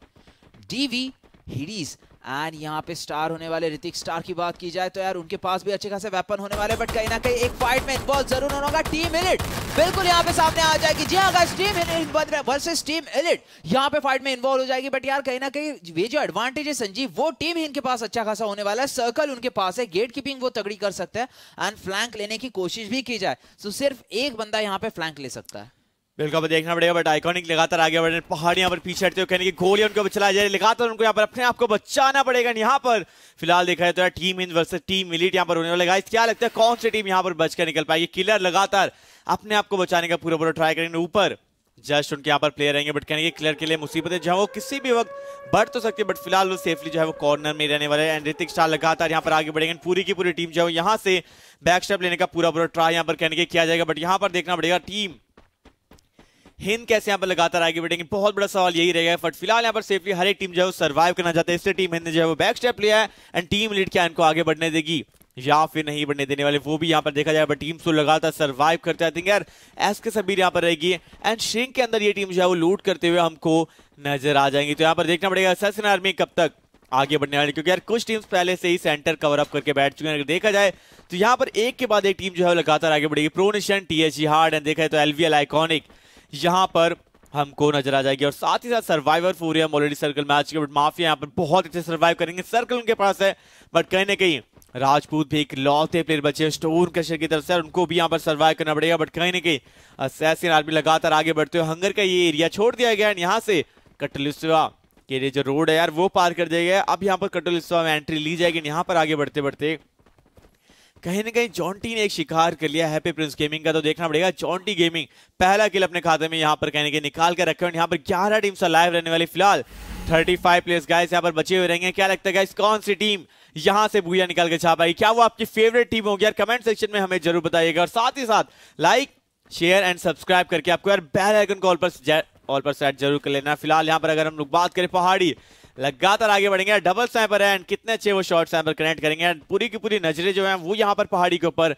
S2: डीवी हिडीज एंड यहाँ पे स्टार होने वाले ऋतिक स्टार की बात की जाए तो यार उनके पास भी अच्छे खासे वेपन होने वाले बट कहीं ना कहीं एक फाइट में इन्वॉल्व जरूर होगा टीम एलिट बिल्कुल यहाँ पे सामने आ जाएगी जी हाँ टीम वर्सेस टीम एलिट यहाँ पे फाइट में इन्वॉल्व हो जाएगी बट यार कहीं ना कहीं ये जो एडवांटेज है संजीव वो टीम ही इनके पास अच्छा खासा होने वाला है सर्कल उनके पास है गेट कीपिंग वो तगड़ी कर सकते हैं एंड फ्लैंक लेने की कोशिश भी की जाए तो सिर्फ एक बंदा यहाँ
S1: पे फ्लैंक ले सकता है बिल्कुल देखना पड़ेगा बट आइकॉनिक लगातार आगे बढ़ रहे यहाँ पर पीछे हटते हुए कहने की गोली उनके ऊपर चलाई जाए लगातार उनको यहाँ पर अपने आप को बचाना पड़ेगा यहाँ पर फिलहाल देखा जाए तो टीम इन वर्सेस टीम मिलिट यहाँ पर होने वाला है क्या लगता है कौन सी टीम यहाँ पर बच कर निकल पाएगी किलर लगातार अपने आप को बचाने का पूरा पूरा ट्राई करेंगे ऊपर जस्ट उनके यहाँ पर प्लेयर रहेंगे बट कहने की क्लियर के लिए मुसीबतें जो है वो किसी भी वक्त बढ़ तो सकती है बट फिलहाल वो सेफली जो है वो कॉर्नर में रहने वाले हैं एंड ऋतिक शाह लगातार यहाँ पर आगे बढ़ेंगे पूरी की पूरी टीम जो है यहाँ से बैक स्टेप लेने का पूरा पूरा ट्राई यहाँ पर कहने के किया जाएगा बट यहाँ पर देखना पड़ेगा टीम हिंद कैसे यहाँ पर लगातार आगे बढ़ेंगे बहुत बड़ा सवाल यही रहेगा बट फिलहाल यहाँ पर सेफली हर एक टीम जो है वो सर्वाइव करना चाहते हैं इसलिए टीम हिंद ने जो है वो बैक स्टेप लिया है एंड टीम लीड क्या इनको आगे बढ़ने देगी या फिर नहीं बढ़ने देने वाले वो भी यहाँ पर देखा जाए बट टीम तो लगातार सर्वाइव करते आई थिंक यार एस के सबीर यहाँ पर रहेगी एंड श्रिंक के अंदर ये टीम जो है वो लूट करते हुए हमको नजर आ जाएंगी तो यहाँ पर देखना पड़ेगा ससन आर्मी कब तक आगे बढ़ने वाले क्योंकि यार कुछ टीम्स पहले से ही सेंटर कवर अप करके बैठ चुके हैं अगर देखा जाए तो यहाँ पर एक के बाद एक टीम जो है लगातार आगे बढ़ेगी प्रोनिशन टी एच हार्ड एंड देखा है तो एलवीएल आइकॉनिक यहाँ पर हमको नजर आ जाएगी और साथ ही साथ सर्वाइवर फोरियम ऑलरेडी सर्कल मैच के बट माफिया यहाँ पर बहुत अच्छे सर्वाइव करेंगे सर्कल उनके पास है बट कहीं ना कहीं राजपूत भी एक लौते प्लेयर बचे स्टोन कशर की तरफ से उनको भी यहाँ पर सर्वाइव करना पड़ेगा बट कहीं ना कहीं असैसिन आर्मी लगातार आगे बढ़ते हुए हंगर का ये एरिया छोड़ दिया गया एंड यहाँ से कटलिस्वा के लिए जो रोड है यार वो पार कर दिया गया अब यहाँ पर कटलिस्वा में एंट्री ली जाएगी यहाँ पर आगे बढ़ते बढ़ते कहीं ना कहीं जॉन्टी ने एक शिकार कर लिया हैप्पी प्रिंस गेमिंग का तो देखना पड़ेगा जॉन्टी गेमिंग पहला किल अपने खाते में यहाँ पर कहीं ना कहीं निकाल कर रखे यहाँ पर ग्यारह टीम्स लाइव रहने वाली फिलहाल 35 फाइव प्लेयर्स गाइस यहाँ पर बचे हुए रहेंगे क्या लगता है गाइस कौन सी टीम यहां से भूया निकाल के छा पाई क्या वो आपकी फेवरेट टीम होगी यार कमेंट सेक्शन में हमें जरूर बताइएगा और साथ ही साथ लाइक शेयर एंड सब्सक्राइब करके आपको यार बेल आइकन कॉल पर ऑल पर सेट जरूर कर लेना फिलहाल यहाँ पर अगर हम लोग बात करें पहाड़ी लगातार आगे बढ़ेंगे डबल स्नैपर है एंड कितने अच्छे वो शॉर्ट स्नैपर कनेक्ट करेंगे एंड पूरी की पूरी नजरें जो है वो यहाँ पर पहाड़ी के ऊपर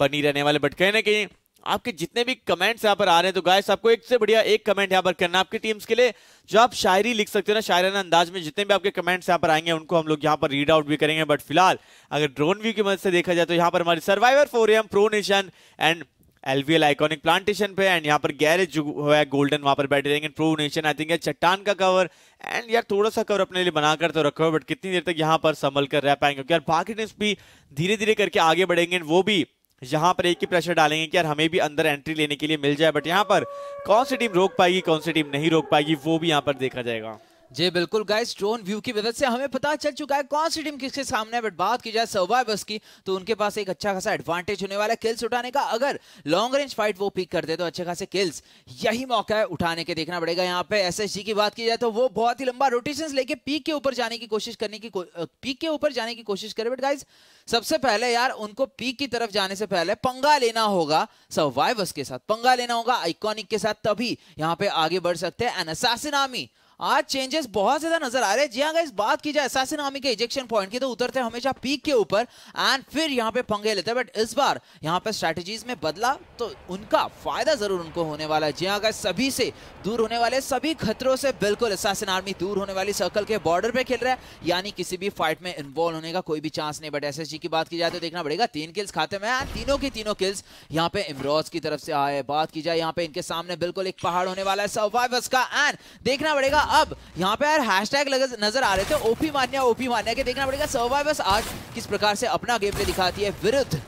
S1: बनी रहने वाले बट कहीं ना कहीं आपके जितने भी कमेंट्स यहाँ पर आ रहे हैं तो गाय आपको एक से बढ़िया एक कमेंट यहाँ पर करना आपकी टीम्स के लिए जो आप शायरी लिख सकते हो ना शायराना अंदाज में जितने भी आपके कमेंट्स यहाँ पर आएंगे उनको हम लोग यहाँ पर रीड आउट भी करेंगे बट फिलहाल अगर ड्रोन व्यू की मदद से देखा जाए तो यहाँ पर हमारी survivor four M pro nation and LVL iconic plantation पे एंड यहाँ पर गैरेज जो है गोल्डन वहां पर बैठे रहेंगे प्रो नेशन आई थिंक चट्टान का कवर एंड यार थोड़ा सा कवर अपने लिए बनाकर तो रखो बट कितनी देर तक यहाँ पर संभल कर रह पाएंगे क्योंकि यार बाकी टीम्स भी धीरे धीरे करके आगे बढ़ेंगे वो भी यहाँ पर एक ही प्रेशर डालेंगे कि यार हमें भी अंदर एंट्री लेने के लिए मिल जाए बट यहाँ पर कौन सी टीम रोक पाएगी कौन सी टीम नहीं रोक पाएगी वो भी यहाँ पर देखा जाएगा
S2: जी बिल्कुल गाइस ड्रोन व्यू की मदद से हमें पता चल चुका है कौन सी टीम किसके सामने है बट बात की जाए सर्वाइवर्स की तो उनके पास एक अच्छा खासा एडवांटेज होने वाला है किल्स उठाने का अगर लॉन्ग रेंज फाइट वो पिक करते तो अच्छे खासे किल्स यही मौका है उठाने के देखना पड़ेगा यहाँ पे एस की बात की जाए तो वो बहुत ही लंबा रोटेशन लेके पीक के ऊपर जाने की कोशिश करने की पीक के ऊपर जाने की कोशिश करे बट गाइज सबसे पहले यार उनको पीक की तरफ जाने से पहले पंगा लेना होगा सर्वाइवर्स के साथ पंगा लेना होगा आइकॉनिक के साथ तभी यहाँ पे आगे बढ़ सकते हैं एनसासिनामी आज चेंजेस बहुत ज्यादा नजर आ रहे हैं जी हाँ इस बात की जाए सासिन आर्मी के इजेक्शन पॉइंट की तो उतरते हमेशा पीक के ऊपर एंड फिर यहाँ पे पंगे लेते हैं बट इस बार यहाँ पे स्ट्रेटजीज में बदला तो उनका फायदा जरूर उनको होने वाला है जी हाँ सभी से दूर होने वाले सभी खतरों से बिल्कुल असासिन आर्मी दूर होने वाली सर्कल के बॉर्डर पे खेल रहा है यानी किसी भी फाइट में इन्वॉल्व होने का कोई भी चांस नहीं बट एस की बात की जाए तो देखना पड़ेगा तीन किल्स खाते में तीनों की तीनों किल्स यहाँ पे इमरोज की तरफ से आए बात की जाए यहाँ पे इनके सामने बिल्कुल एक पहाड़ होने वाला है सर्वाइवर्स का एंड देखना पड़ेगा अब यहाँ पे यार हैशटैग नजर आ रहे थे ओपी मान्या ओपी मान्या के देखना पड़ेगा सर्वाइवर्स आज किस प्रकार से अपना गेम पे दिखाती है विरुद्ध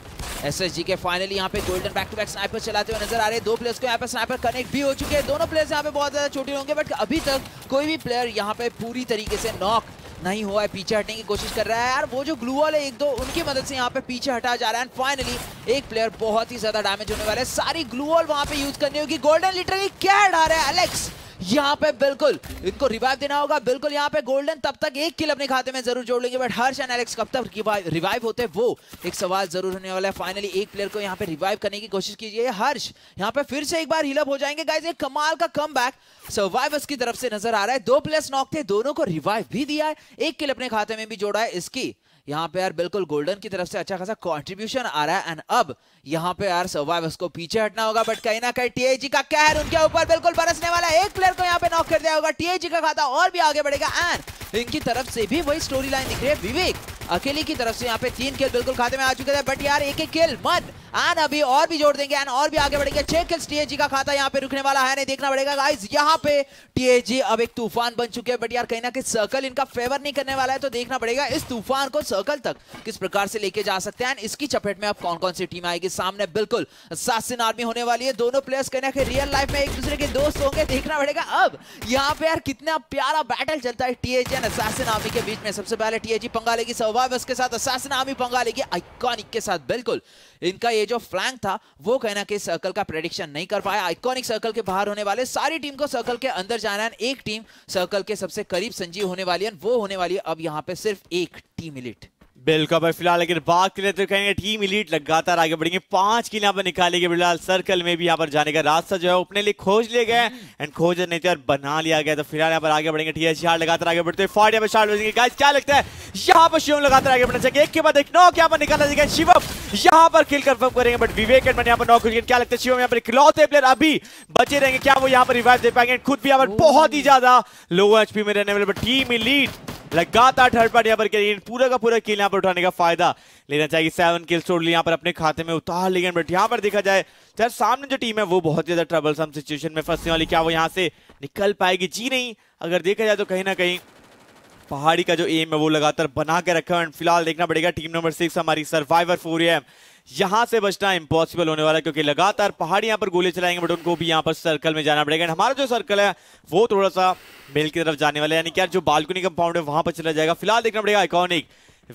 S2: एसएसजी के फाइनली यहाँ पे golden back to back sniper चलाते हुए नजर आ रहे हैं दो प्लेयर्स को यहाँ पे स्नाइपर कनेक्ट भी हो चुके हैं दोनों प्लेयर्स यहाँ पे बहुत ज्यादा छोटे होंगे बट अभी तक कोई भी प्लेयर यहाँ पे पूरी तरीके से नॉक नहीं हुआ है पीछे हटने की कोशिश कर रहा है यार वो जो ग्लू वाले एक दो उनकी मदद से यहाँ पे पीछे हटा जा रहा है एंड फाइनली एक प्लेयर बहुत ही ज्यादा डैमेज होने वाला है सारी ग्लू वॉल वहाँ पे यूज करनी होगी गोल्डन लिटरली क्या हटा रहा है एलेक्स यहाँ पे बिल्कुल इनको रिवाइव देना होगा बिल्कुल यहाँ पे गोल्डन तब तक एक किल अपने खाते में जरूर जोड़ लेंगे बट हर्ष एंड एलेक्स कब तक रिवाइव होते वो एक सवाल जरूर होने वाला है फाइनली एक प्लेयर को यहाँ पे रिवाइव करने की कोशिश कीजिए हर्ष यहाँ पे फिर से एक बार हिलअप हो जाएंगे गाइज एक कमाल का कम सर्वाइवर्स की तरफ से नजर आ रहा है दो प्लेयर्स नॉक थे दोनों को रिवाइव भी दिया है एक किल अपने खाते में भी जोड़ा है इसकी यहाँ पे यार बिल्कुल गोल्डन की तरफ से अच्छा खासा कॉन्ट्रीब्यूशन आ रहा है एंड अब यहाँ पे यार सर्वाइवर्स को पीछे हटना होगा बट कहीं ना कहीं टीएजी का कहर उनके ऊपर बिल्कुल बरसने वाला एक प्लेयर को यहाँ पे नॉक कर दिया होगा टीएजी का खाता और भी आगे बढ़ेगा एंड इनकी तरफ से भी वही स्टोरी लाइन दिख रही है विवेक अकेले की तरफ से यहाँ पे तीन खेल बिल्कुल खाते में आ चुके थे बट यार एक एक खेल मन एंड अभी और भी जोड़ देंगे एंड और भी आगे बढ़ेंगे छह खेल टीएजी का खाता यहाँ पे रुकने वाला है नहीं देखना पड़ेगा गाइस यहाँ पे टीएजी अब एक तूफान बन चुके हैं बट यार कहीं ना कहीं सर्कल इनका फेवर नहीं करने वाला है तो देखना पड़ेगा इस तूफान को सर्कल तक किस प्रकार से लेके जा सकते हैं इसकी चपेट में अब कौन कौन सी टीम आएगी सामने बिल्कुल आर्मी होने वाली है दोनों प्लेयर्स कहने के रियल लाइफ में एक दूसरे के दोस्त होंगे देखना पड़ेगा अब यहाँ पे यार कितना प्यारा बैटल चलता है टीएजी एंड असासिन आर्मी के बीच में सबसे पहले टीएजी पंगा लेगी स्वभाव के साथ असासिन आर्मी पंगा लेगी आइकॉनिक के साथ बिल्कुल इनका ये जो फ्लैंक था वो कहना कि सर्कल का प्रेडिक्शन नहीं कर पाया आइकॉनिक सर्कल के बाहर होने वाले सारी टीम को सर्कल के अंदर जाना है एक टीम सर्कल के सबसे करीब
S1: संजीव होने वाली है वो होने वाली है अब यहाँ पे सिर्फ एक टीम इलिट बिल्कुल भाई फिलहाल अगर बात करें तो कहेंगे टीम इलीट लगातार आगे बढ़ेंगे पांच किल यहाँ पर निकालेंगे फिलहाल सर्कल में भी यहाँ पर जाने का रास्ता जो है अपने लिए खोज लिए गए एंड खोज नहीं थे बना लिया गया तो फिलहाल यहाँ पर आगे बढ़ेंगे टी एच लगातार आगे बढ़ते फाट यहाँ पर शार्ट बजेंगे गाइस क्या लगता है यहाँ पर शिवम लगातार आगे बढ़ना चाहिए एक के बाद एक नौ यहाँ पर निकाला जाएगा शिवम यहाँ पर खेल कन्फर्म करेंगे बट विवेक एंड यहाँ पर नॉक क्या लगता है शिवम यहाँ पर इकलौते प्लेयर अभी बचे रहेंगे क्या वो यहाँ पर रिवाइव दे पाएंगे खुद भी यहाँ पर बहुत ही ज्यादा लो एचपी में रहने वाले टीम इलीट लगातार थर्ड पार्टी यहाँ पर लेकिन पूरा का पूरा किल यहाँ पर उठाने का फायदा लेना चाहिए सेवन किल लिया यहाँ पर अपने खाते में उतार लेकिन बट यहाँ पर देखा जाए चाहे सामने जो टीम है वो बहुत ज्यादा ट्रबल सिचुएशन में फंसने वाली क्या वो यहाँ से निकल पाएगी जी नहीं अगर देखा जाए तो कहीं ना कहीं पहाड़ी का जो एम है वो लगातार बना के रखा है फिलहाल देखना पड़ेगा टीम नंबर सिक्स हमारी सर्वाइवर फोर एम यहां से बचना इंपॉसिबल होने वाला है क्योंकि लगातार पहाड़ यहां पर गोले चलाएंगे बट उनको भी यहां पर सर्कल में जाना पड़ेगा हमारा जो सर्कल है वो थोड़ा सा मेल की तरफ जाने वाला है यानी कि जो बालकनी कंपाउंड है वहां पर चला जाएगा फिलहाल देखना पड़ेगा आइकॉनिक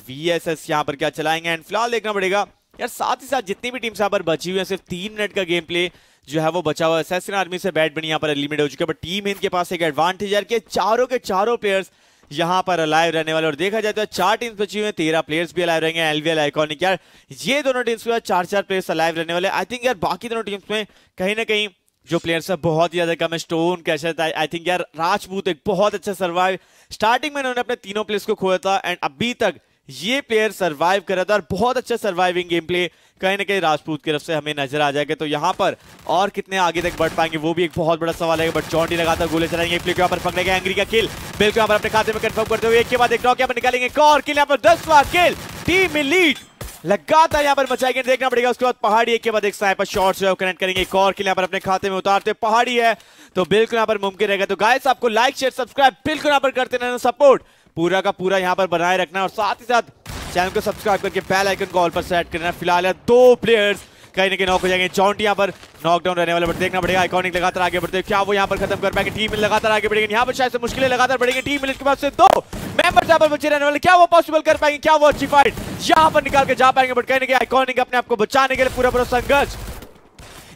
S1: एस यहां पर क्या चलाएंगे एंड फिलहाल देखना पड़ेगा यार साथ ही साथ जितनी भी टीम्स यहाँ पर बची हुई है सिर्फ तीन मिनट का गेम प्ले जो है वो बचा हुआ है आर्मी से बैट बनी यहाँ पर एलिमिनेट हो चुके हैं बट टीम इनके पास एक एडवांटेज है कि चारों के चारों प्लेयर्स यहां पर अलाइव रहने वाले और देखा जाए तो चार टीम्स बची हुई तेरह प्लेयर्स भी अलाइव रहेंगे एलवीएल आइकॉनिक यार ये दोनों टीम्स में चार चार प्लेयर्स अलाइव रहने वाले आई थिंक यार बाकी दोनों टीम्स में कहीं ना कहीं जो प्लेयर्स है बहुत ही ज्यादा कम है स्टोन कैसे था आई थिंक यार राजपूत एक बहुत अच्छा सर्वाइव स्टार्टिंग में इन्होंने अपने तीनों प्लेयर्स को खोया था एंड अभी तक ये प्लेयर सर्वाइव कर रहा था और बहुत अच्छा सर्वाइविंग गेम प्ले कहीं ना कहीं राजपूत की तरफ से हमें नजर आ जाएगा तो यहाँ पर और कितने आगे तक बढ़ पाएंगे वो भी एक बहुत बड़ा सवाल है बट चौटी लगातार गोले चलाएंगे प्ले यहाँ पर पकड़ेगा एंग्री का खेल बिल्कुल यहाँ पर अपने खाते में कन्फर्म करते हुए एक के बाद एक नॉक यहाँ पर निकालेंगे और खेल यहाँ पर दस बार खेल टीम लीड लगातार यहाँ पर बचाएंगे देखना पड़ेगा उसके बाद पहाड़ी एक के बाद एक स्नाइपर शॉट जो कनेक्ट करेंगे एक और किले यहाँ पर अपने खाते में उतारते पहाड़ी है तो बिल्कुल यहाँ पर मुमकिन रहेगा तो गाइस आपको लाइक शेयर सब्सक्राइब बिल्कुल यहाँ पर करते रहना सपोर्ट पूरा का पूरा यहाँ पर बनाए रखना और साथ ही साथ चैनल को सब्सक्राइब करके बेल आइकन कॉल पर सेट करना फिलहाल है दो प्लेयर्स कहीं ना कहीं नॉक हो जाएंगे चौंट यहाँ पर नॉकडाउन रहने वाले बट देखना पड़ेगा आइकॉनिक लगातार आगे बढ़ते क्या वो यहाँ पर खत्म कर पाएंगे टीम लगातार आगे बढ़ेगी यहाँ पर शायद से मुश्किलें लगातार बढ़ेंगे टीम मिनट के बाद से दो मेंबर यहाँ पर बचे रहने वाले क्या वो पॉसिबल कर पाएंगे क्या वो अच्छी फाइट यहाँ पर निकाल के जा पाएंगे बट कहीं ना कहीं आइकॉनिक अपने आपको बचाने के लिए पूरा पूरा संघर्ष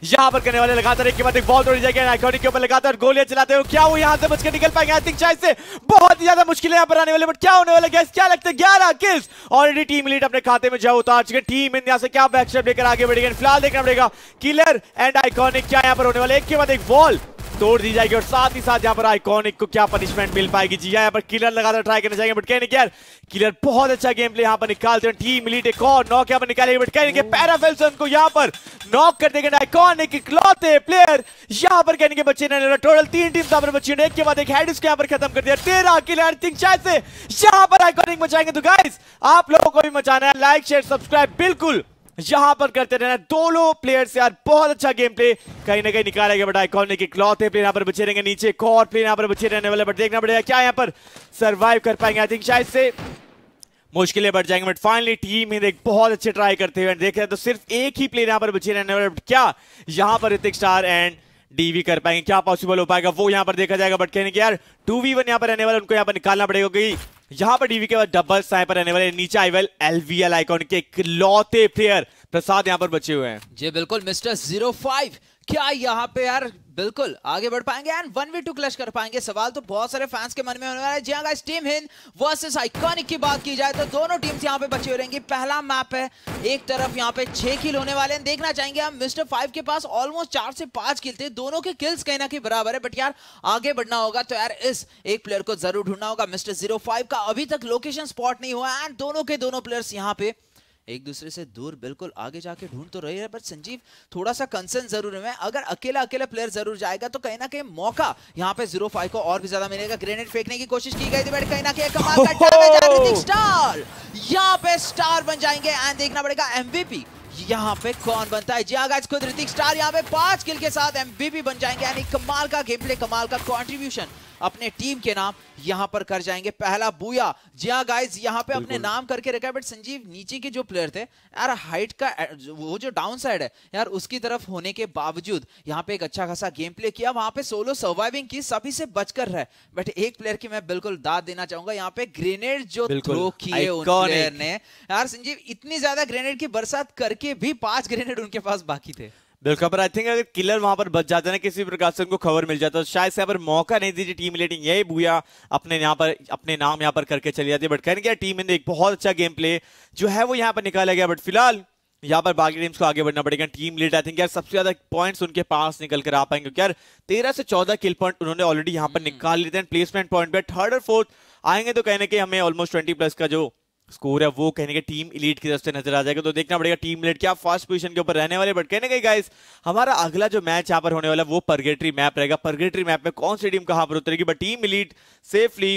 S1: यहाँ पर करने वाले लगातार एक के बाद एक बॉल तोड़ी जाएगी आइकॉनिक के ऊपर लगातार गोलियां चलाते हो क्या वो यहाँ से बचकर निकल पाएंगे आई थिंक शायद से बहुत ही ज्यादा मुश्किल यहाँ पर आने वाले बट क्या होने वाले गैस क्या लगता है ग्यारह किल्स ऑलरेडी टीम लीड अपने खाते में जाओ उतार चुके टीम इंडिया से क्या बैकस्टेप लेकर आगे बढ़ेगा फिलहाल देखना पड़ेगा किलर एंड आइकॉनिक क्या यहाँ पर होने वाले एक के बाद एक बॉल तोड़ दी जाएगी और साथ ही साथ यहाँ पर आइकॉनिक को क्या पनिशमेंट मिल पाएगी जी हाँ, यहाँ पर किलर लगातार ट्राई करना चाहिए बट कहने के यार किलर बहुत अच्छा गेम प्ले यहाँ पर निकालते हैं टीम इलीट एक और नॉक यहाँ पर निकालेगी बट कहने के पैराफेल्सन को यहाँ पर नॉक कर देगा आइकॉनिक इकलौते प्लेयर यहाँ पर कहने के बच्चे ने टोटल तीन टीम पर बच्चे ने एक के बाद एक हेड उसके यहाँ पर खत्म कर दिया तेरह किलर एंड थिंग शायद से यहाँ पर आइकॉनिक मचाएंगे तो गाइस आप लोगों को भी मचाना है लाइक शेयर सब्सक्राइब बिल्कुल यहां पर करते रहना दोनों प्लेयर्स यार बहुत अच्छा गेम प्ले कहीं ना कहीं निकालेगा गया बट आइकॉन क्लॉथ है प्लेयर यहां पर बचे रहेंगे नीचे कॉर प्लेयर पर बचे रहने वाले बट देखना पड़ेगा क्या यहां पर सर्वाइव कर पाएंगे आई थिंक शायद से मुश्किलें बढ़ जाएंगे बट फाइनली टीम ही देख बहुत अच्छे ट्राई करते हुए देख रहे हैं तो सिर्फ एक ही प्लेयर यहाँ पर बचे रहने वाले बट क्या यहां पर ऋतिक स्टार एंड डीवी कर पाएंगे क्या पॉसिबल हो पाएगा वो यहां पर देखा जाएगा बट कहने के यार टू वी वन यहां पर रहने वाले उनको यहां पर निकालना पड़ेगा क्योंकि यहां पर डीवी के बाद डबल पर रहने वाले नीचे आई वेल एलवीएल आईकॉन के लौते प्लेयर प्रसाद यहां पर बचे हुए हैं
S2: जी बिल्कुल मिस्टर जीरो फाइव क्या यहाँ पे यार बिल्कुल आगे बढ़ पाएंगे and one way to clash कर पाएंगे सवाल तो बहुत सारे फैंस के मन में होने वाला है जी टीम हिंद वर्सेस आइकॉनिक की बात की जाए तो दोनों टीम्स यहाँ पे बची हो रहेंगी पहला मैप है एक तरफ यहाँ पे छह किल होने वाले हैं देखना चाहेंगे हम मिस्टर फाइव के पास ऑलमोस्ट चार से पांच किल थे दोनों के किल्स कहीं ना कहीं बराबर है बट यार आगे बढ़ना होगा तो यार इस एक प्लेयर को जरूर ढूंढना होगा मिस्टर जीरो का अभी तक लोकेशन स्पॉट नहीं हुआ एंड दोनों के दोनों प्लेयर्स यहाँ पे एक दूसरे से दूर बिल्कुल आगे जाके ढूंढ तो रहे हैं पर संजीव थोड़ा सा कंसर्न जरूर है अगर अकेला अकेला प्लेयर जरूर जाएगा तो कहीं ना कहीं मौका यहाँ पे जीरो फाइव को और भी ज्यादा मिलेगा ग्रेनेड फेंकने की कोशिश की गई थी बट कहीं ना कहीं कमाल स्टार यहाँ पे स्टार बन जाएंगे एंड देखना पड़ेगा एमवीपी यहाँ पे कौन बनता है जिया गाइस खुद ऋतिक स्टार यहाँ पे पांच किल के साथ एमवीपी बन जाएंगे यानी कमाल का गेम प्ले कमाल का कॉन्ट्रीब्यूशन अपने टीम के नाम यहाँ पर कर जाएंगे पहला बुया जी गाइज पे अपने नाम करके रखा है बट संजीव नीचे के जो प्लेयर थे यार हाइट का वो जो डाउन साइड है यार उसकी तरफ होने के बावजूद यहां पे एक अच्छा खासा गेम प्ले किया वहां पे सोलो सर्वाइविंग की सभी से बचकर रहे बट एक प्लेयर की मैं बिल्कुल दाद देना चाहूंगा यहाँ पे ग्रेनेड जो थ्रो किए प्लेयर ने यार संजीव इतनी ज्यादा ग्रेनेड की बरसात करके भी पांच ग्रेनेड उनके पास बाकी थे
S1: बिल्कुल पर आई थिंक अगर किलर वहां पर बच जाता है ना किसी प्रकार से उनको खबर मिल जाता है तो शायद से पर मौका नहीं दीजिए टीम लेटिंग यही भूया अपने यहाँ पर अपने नाम यहाँ पर करके चली जाती है बट कहने क्या टीम ने एक बहुत अच्छा गेम प्ले जो है वो यहाँ पर निकाला गया बट फिलहाल यहाँ पर बाकी टीम्स को आगे बढ़ना पड़ेगा टीम लीड आई थिंक यार सबसे ज्यादा पॉइंट्स उनके पास निकल कर आ पाएंगे क्योंकि यार तेरह से चौदह किल पॉइंट उन्होंने ऑलरेडी यहाँ पर हम्म। निकाल लेते हैं प्लेसमेंट पॉइंट पर थर्ड और फोर्थ आएंगे तो कहने के हमें ऑलमोस्ट ट्वेंटी प्लस का जो स्कोर है वो कहने के टीम इलीट की तरफ से नजर आ जाएगा तो देखना पड़ेगा टीम इलीट क्या फर्स्ट पोजीशन के ऊपर रहने वाले बट कहने के गाइस हमारा अगला जो मैच यहाँ पर होने वाला है वो परगेटरी मैप रहेगा परगेटरी मैप में कौन सी टीम कहां पर उतरेगी but team elite safely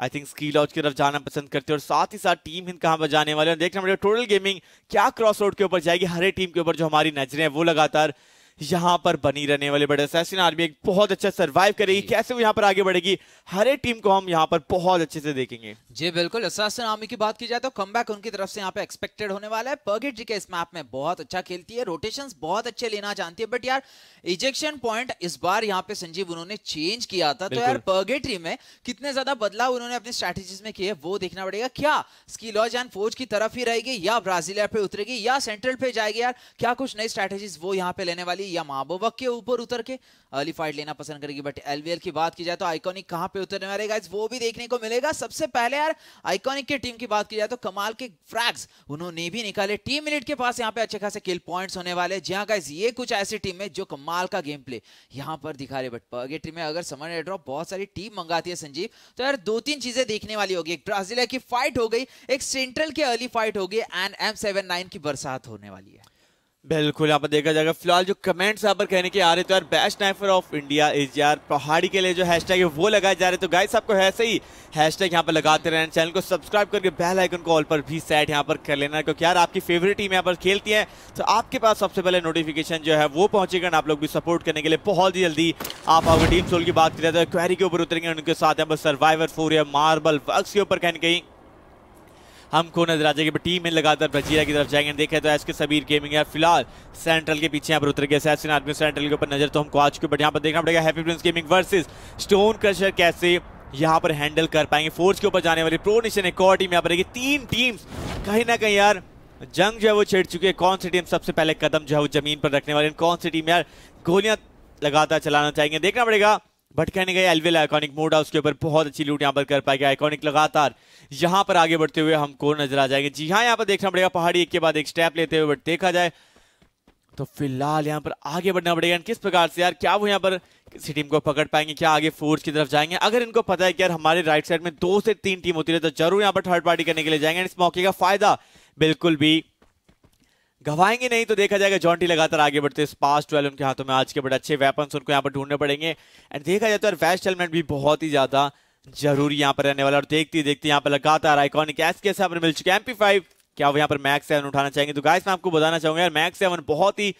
S1: I think ski lodge की तरफ जाना पसंद करते हैं और साथ ही साथ टीम हिंद कहां पर जाने वाले हैं देखना पड़ेगा टोटल गेमिंग क्या क्रॉस रोड के ऊपर जाएगी हरे टीम के ऊपर जो हमारी नजरें हैं वो लगातार यहां पर बनी रहने वाले बड़े सैसिन आर्मी एक बहुत अच्छा सर्वाइव करेगी कैसे वो यहां पर आगे बढ़ेगी हर एक टीम को हम यहां पर बहुत अच्छे से देखेंगे
S2: जी बिल्कुल आर्मी की बात की जाए तो कम उनकी तरफ से यहाँ पे एक्सपेक्टेड होने वाला है पर्गेट जी के इस मैप में बहुत अच्छा खेलती है रोटेशन बहुत अच्छे लेना चाहती है बट यार इजेक्शन पॉइंट इस बार यहाँ पे संजीव उन्होंने चेंज किया था तो यार पर्गेटरी में कितने ज्यादा बदलाव उन्होंने अपनी स्ट्रेटेजी में किए वो देखना पड़ेगा क्या स्कीलॉज एंड फोज की तरफ ही रहेगी या ब्राजीलिया पे उतरेगी या सेंट्रल पे जाएगी यार क्या कुछ नई स्ट्रेटेजी वो यहाँ पे लेने वाली अली या महबूबक के ऊपर उतर के अर्ली फाइट लेना पसंद करेगी बट एलवीएल की बात की जाए तो आइकॉनिक कहां पे उतरने वाले गाइज वो भी देखने को मिलेगा सबसे पहले यार आइकॉनिक की टीम की बात की जाए तो कमाल के फ्रैग्स उन्होंने भी निकाले टीम मिनट के पास यहाँ पे अच्छे खासे किल पॉइंट्स होने वाले जी हाँ गाइज ये कुछ ऐसी टीम है जो कमाल का गेम प्ले यहाँ पर दिखा रहे बट टीम में अगर समर एड्रॉप बहुत सारी टीम मंगाती है संजीव तो यार दो तीन चीजें देखने वाली होगी एक ब्राजीलिया की फाइट हो गई एक सेंट्रल की अर्ली फाइट होगी एंड एम
S1: की बरसात होने वाली है बिल्कुल यहाँ पर देखा जाएगा फिलहाल जो कमेंट्स यहाँ पर कहने के आ रहे तो यार best knifer of India is यार पहाड़ी के लिए जो हैशटैग है वो लगाए जा रहे तो गाइस आपको ऐसे ही हैशटैग यहाँ पर लगाते रहना चैनल को सब्सक्राइब करके बेल आइकन को ऑल पर भी सेट यहाँ पर कर लेना क्योंकि यार आपकी फेवरेट टीम यहाँ पर खेलती है तो आपके पास सबसे पहले नोटिफिकेशन जो है वो पहुंचेगा आप लोग भी सपोर्ट करने के लिए बहुत ही जल्दी आप अगर टीम सोल की बात करें तो क्वेरी के ऊपर उतरेंगे उनके साथ यहाँ पर सर्वाइवर फोर या मार्बल वक्स के ऊपर कहीं कहीं हमको नजर आ जाएगी टीम में लगातार बजीरा की तरफ जाएंगे देखे तो एस के सबीर गेमिंग है फिलहाल सेंट्रल के पीछे यहाँ पर उतर गए सैसिन आदमी सेंट्रल के ऊपर नजर तो हमको आ चुके बट यहाँ पर देखना पड़ेगा happy prince gaming versus stone crusher कैसे यहाँ पर हैंडल कर पाएंगे फोर्स के ऊपर जाने वाली प्रो एक और टीम यहाँ पर तीन टीम कहीं ना कहीं यार जंग जो है वो छेड़ चुकी है कौन सी टीम सबसे पहले कदम जो है वो जमीन पर रखने वाली कौन सी टीम यार गोलियां लगातार चलाना चाहेंगे देखना पड़ेगा भटकने गए एलवेल आइकॉनिक मोड उसके ऊपर बहुत अच्छी लूट यहाँ पर कर पाएगा आइकॉनिक लगातार यहाँ पर आगे बढ़ते हुए हमको नजर आ जाएंगे जी हाँ यहाँ पर देखना पड़ेगा पहाड़ी एक के बाद एक स्टेप लेते हुए बट देखा जाए तो फिलहाल यहाँ पर आगे बढ़ना पड़ेगा किस प्रकार से यार क्या वो यहाँ पर किसी टीम को पकड़ पाएंगे क्या आगे फोर्स की तरफ जाएंगे अगर इनको पता है कि यार हमारे राइट साइड में दो से तीन टीम होती है तो जरूर यहाँ पर थर्ड पार्टी करने के लिए जाएंगे इस मौके का फायदा बिल्कुल भी गवाएंगे नहीं तो देखा जाएगा जॉन्टी लगातार आगे बढ़ते पास ट्वेल्व उनके हाथों में आज के बड़े अच्छे वेपन उनको यहाँ पर ढूंढने पड़ेंगे एंड देखा जाए तो यार वेस्ट हेलमेट भी बहुत ही ज्यादा जरूरी यहाँ पर रहने वाला और देखते देखते यहाँ पर लगातार आइकॉनिक एस के साथ मिल चुके एमपी फाइव क्या वो यहाँ पर मैक्स सेवन उठाना चाहेंगे तो गाइस मैं आपको बताना चाहूंगा यार मैक्स सेवन बहुत ही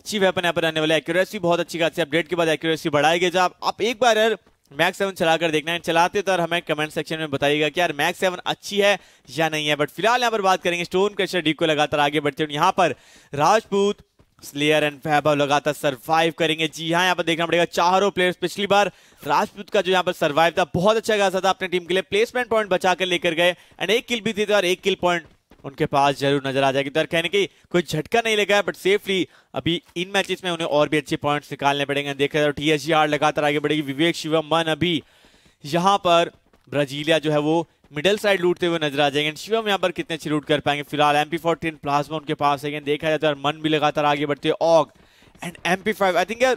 S1: अच्छी वेपन यहाँ पर रहने वाले है एक्यूरेसी बहुत अच्छी खासी अपडेट के बाद एक्यूरेसी बढ़ाई गई जब आप एक बार यार मैक सेवन चलाकर देखना है चलाते तो हमें कमेंट सेक्शन में बताइएगा कि यार मैक सेवन अच्छी है या नहीं है बट फिलहाल यहाँ पर बात करेंगे स्टोन क्रशर डी को लगातार आगे बढ़ते हैं यहाँ पर राजपूत स्लेयर एंड फैबव लगातार सरवाइव करेंगे जी हाँ यहाँ पर देखना पड़ेगा चारों प्लेयर्स पिछली बार राजपूत का जो यहाँ पर सर्वाइव था बहुत अच्छा खासा था अपने टीम के लिए प्लेसमेंट पॉइंट बचा कर लेकर गए एंड एक किल भी थी और तो एक किल पॉइंट उनके पास जरूर नजर आ जाएगी तो कहने की कोई झटका नहीं लगा बट सेफली अभी इन मैचेस में उन्हें और भी अच्छे पॉइंट्स निकालने पड़ेंगे देख रहे हो टी एच लगातार आगे बढ़ेगी विवेक शिवम मन अभी यहाँ पर ब्राजीलिया जो है वो मिडिल साइड लूटते हुए नजर आ जाएंगे शिवम यहाँ पर कितने अच्छे लूट कर पाएंगे फिलहाल एम पी फोर्टीन प्लाज्मा उनके पास है देखा जाता है मन भी लगातार आगे बढ़ते हैं AUG and M P five I think यार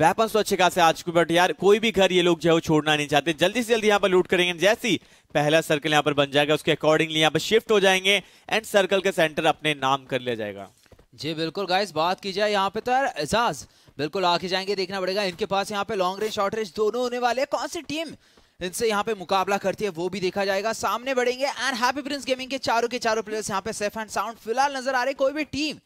S1: वेपन तो अच्छे खासे आ चुके बट यार कोई भी घर ये लोग जो है वो छोड़ना नहीं चाहते जल्दी से जल्दी यहाँ पर लूट करेंगे जैसी पहला सर्कल यहाँ पर बन जाएगा उसके अकॉर्डिंगली यहाँ पर शिफ्ट हो जाएंगे एंड सर्कल का सेंटर अपने नाम कर लिया जाएगा जी बिल्कुल गाइस बात की जाए यहाँ पे तो यार एजाज बिल्कुल
S2: आके जाएंगे देखना पड़ेगा इनके पास यहाँ पे लॉन्ग रेंज शॉर्ट रेंज दोनों होने वाले कौन सी टीम इनसे यहाँ पे मुकाबला करती है वो भी देखा जाएगा सामने बढ़ेंगे एंड हैप्पी प्रिंस गेमिंग के चारों के चारों प्लेयर्स यहाँ पे सेफ एंड साउंड फिलहाल नजर आ रही कोई भी टीम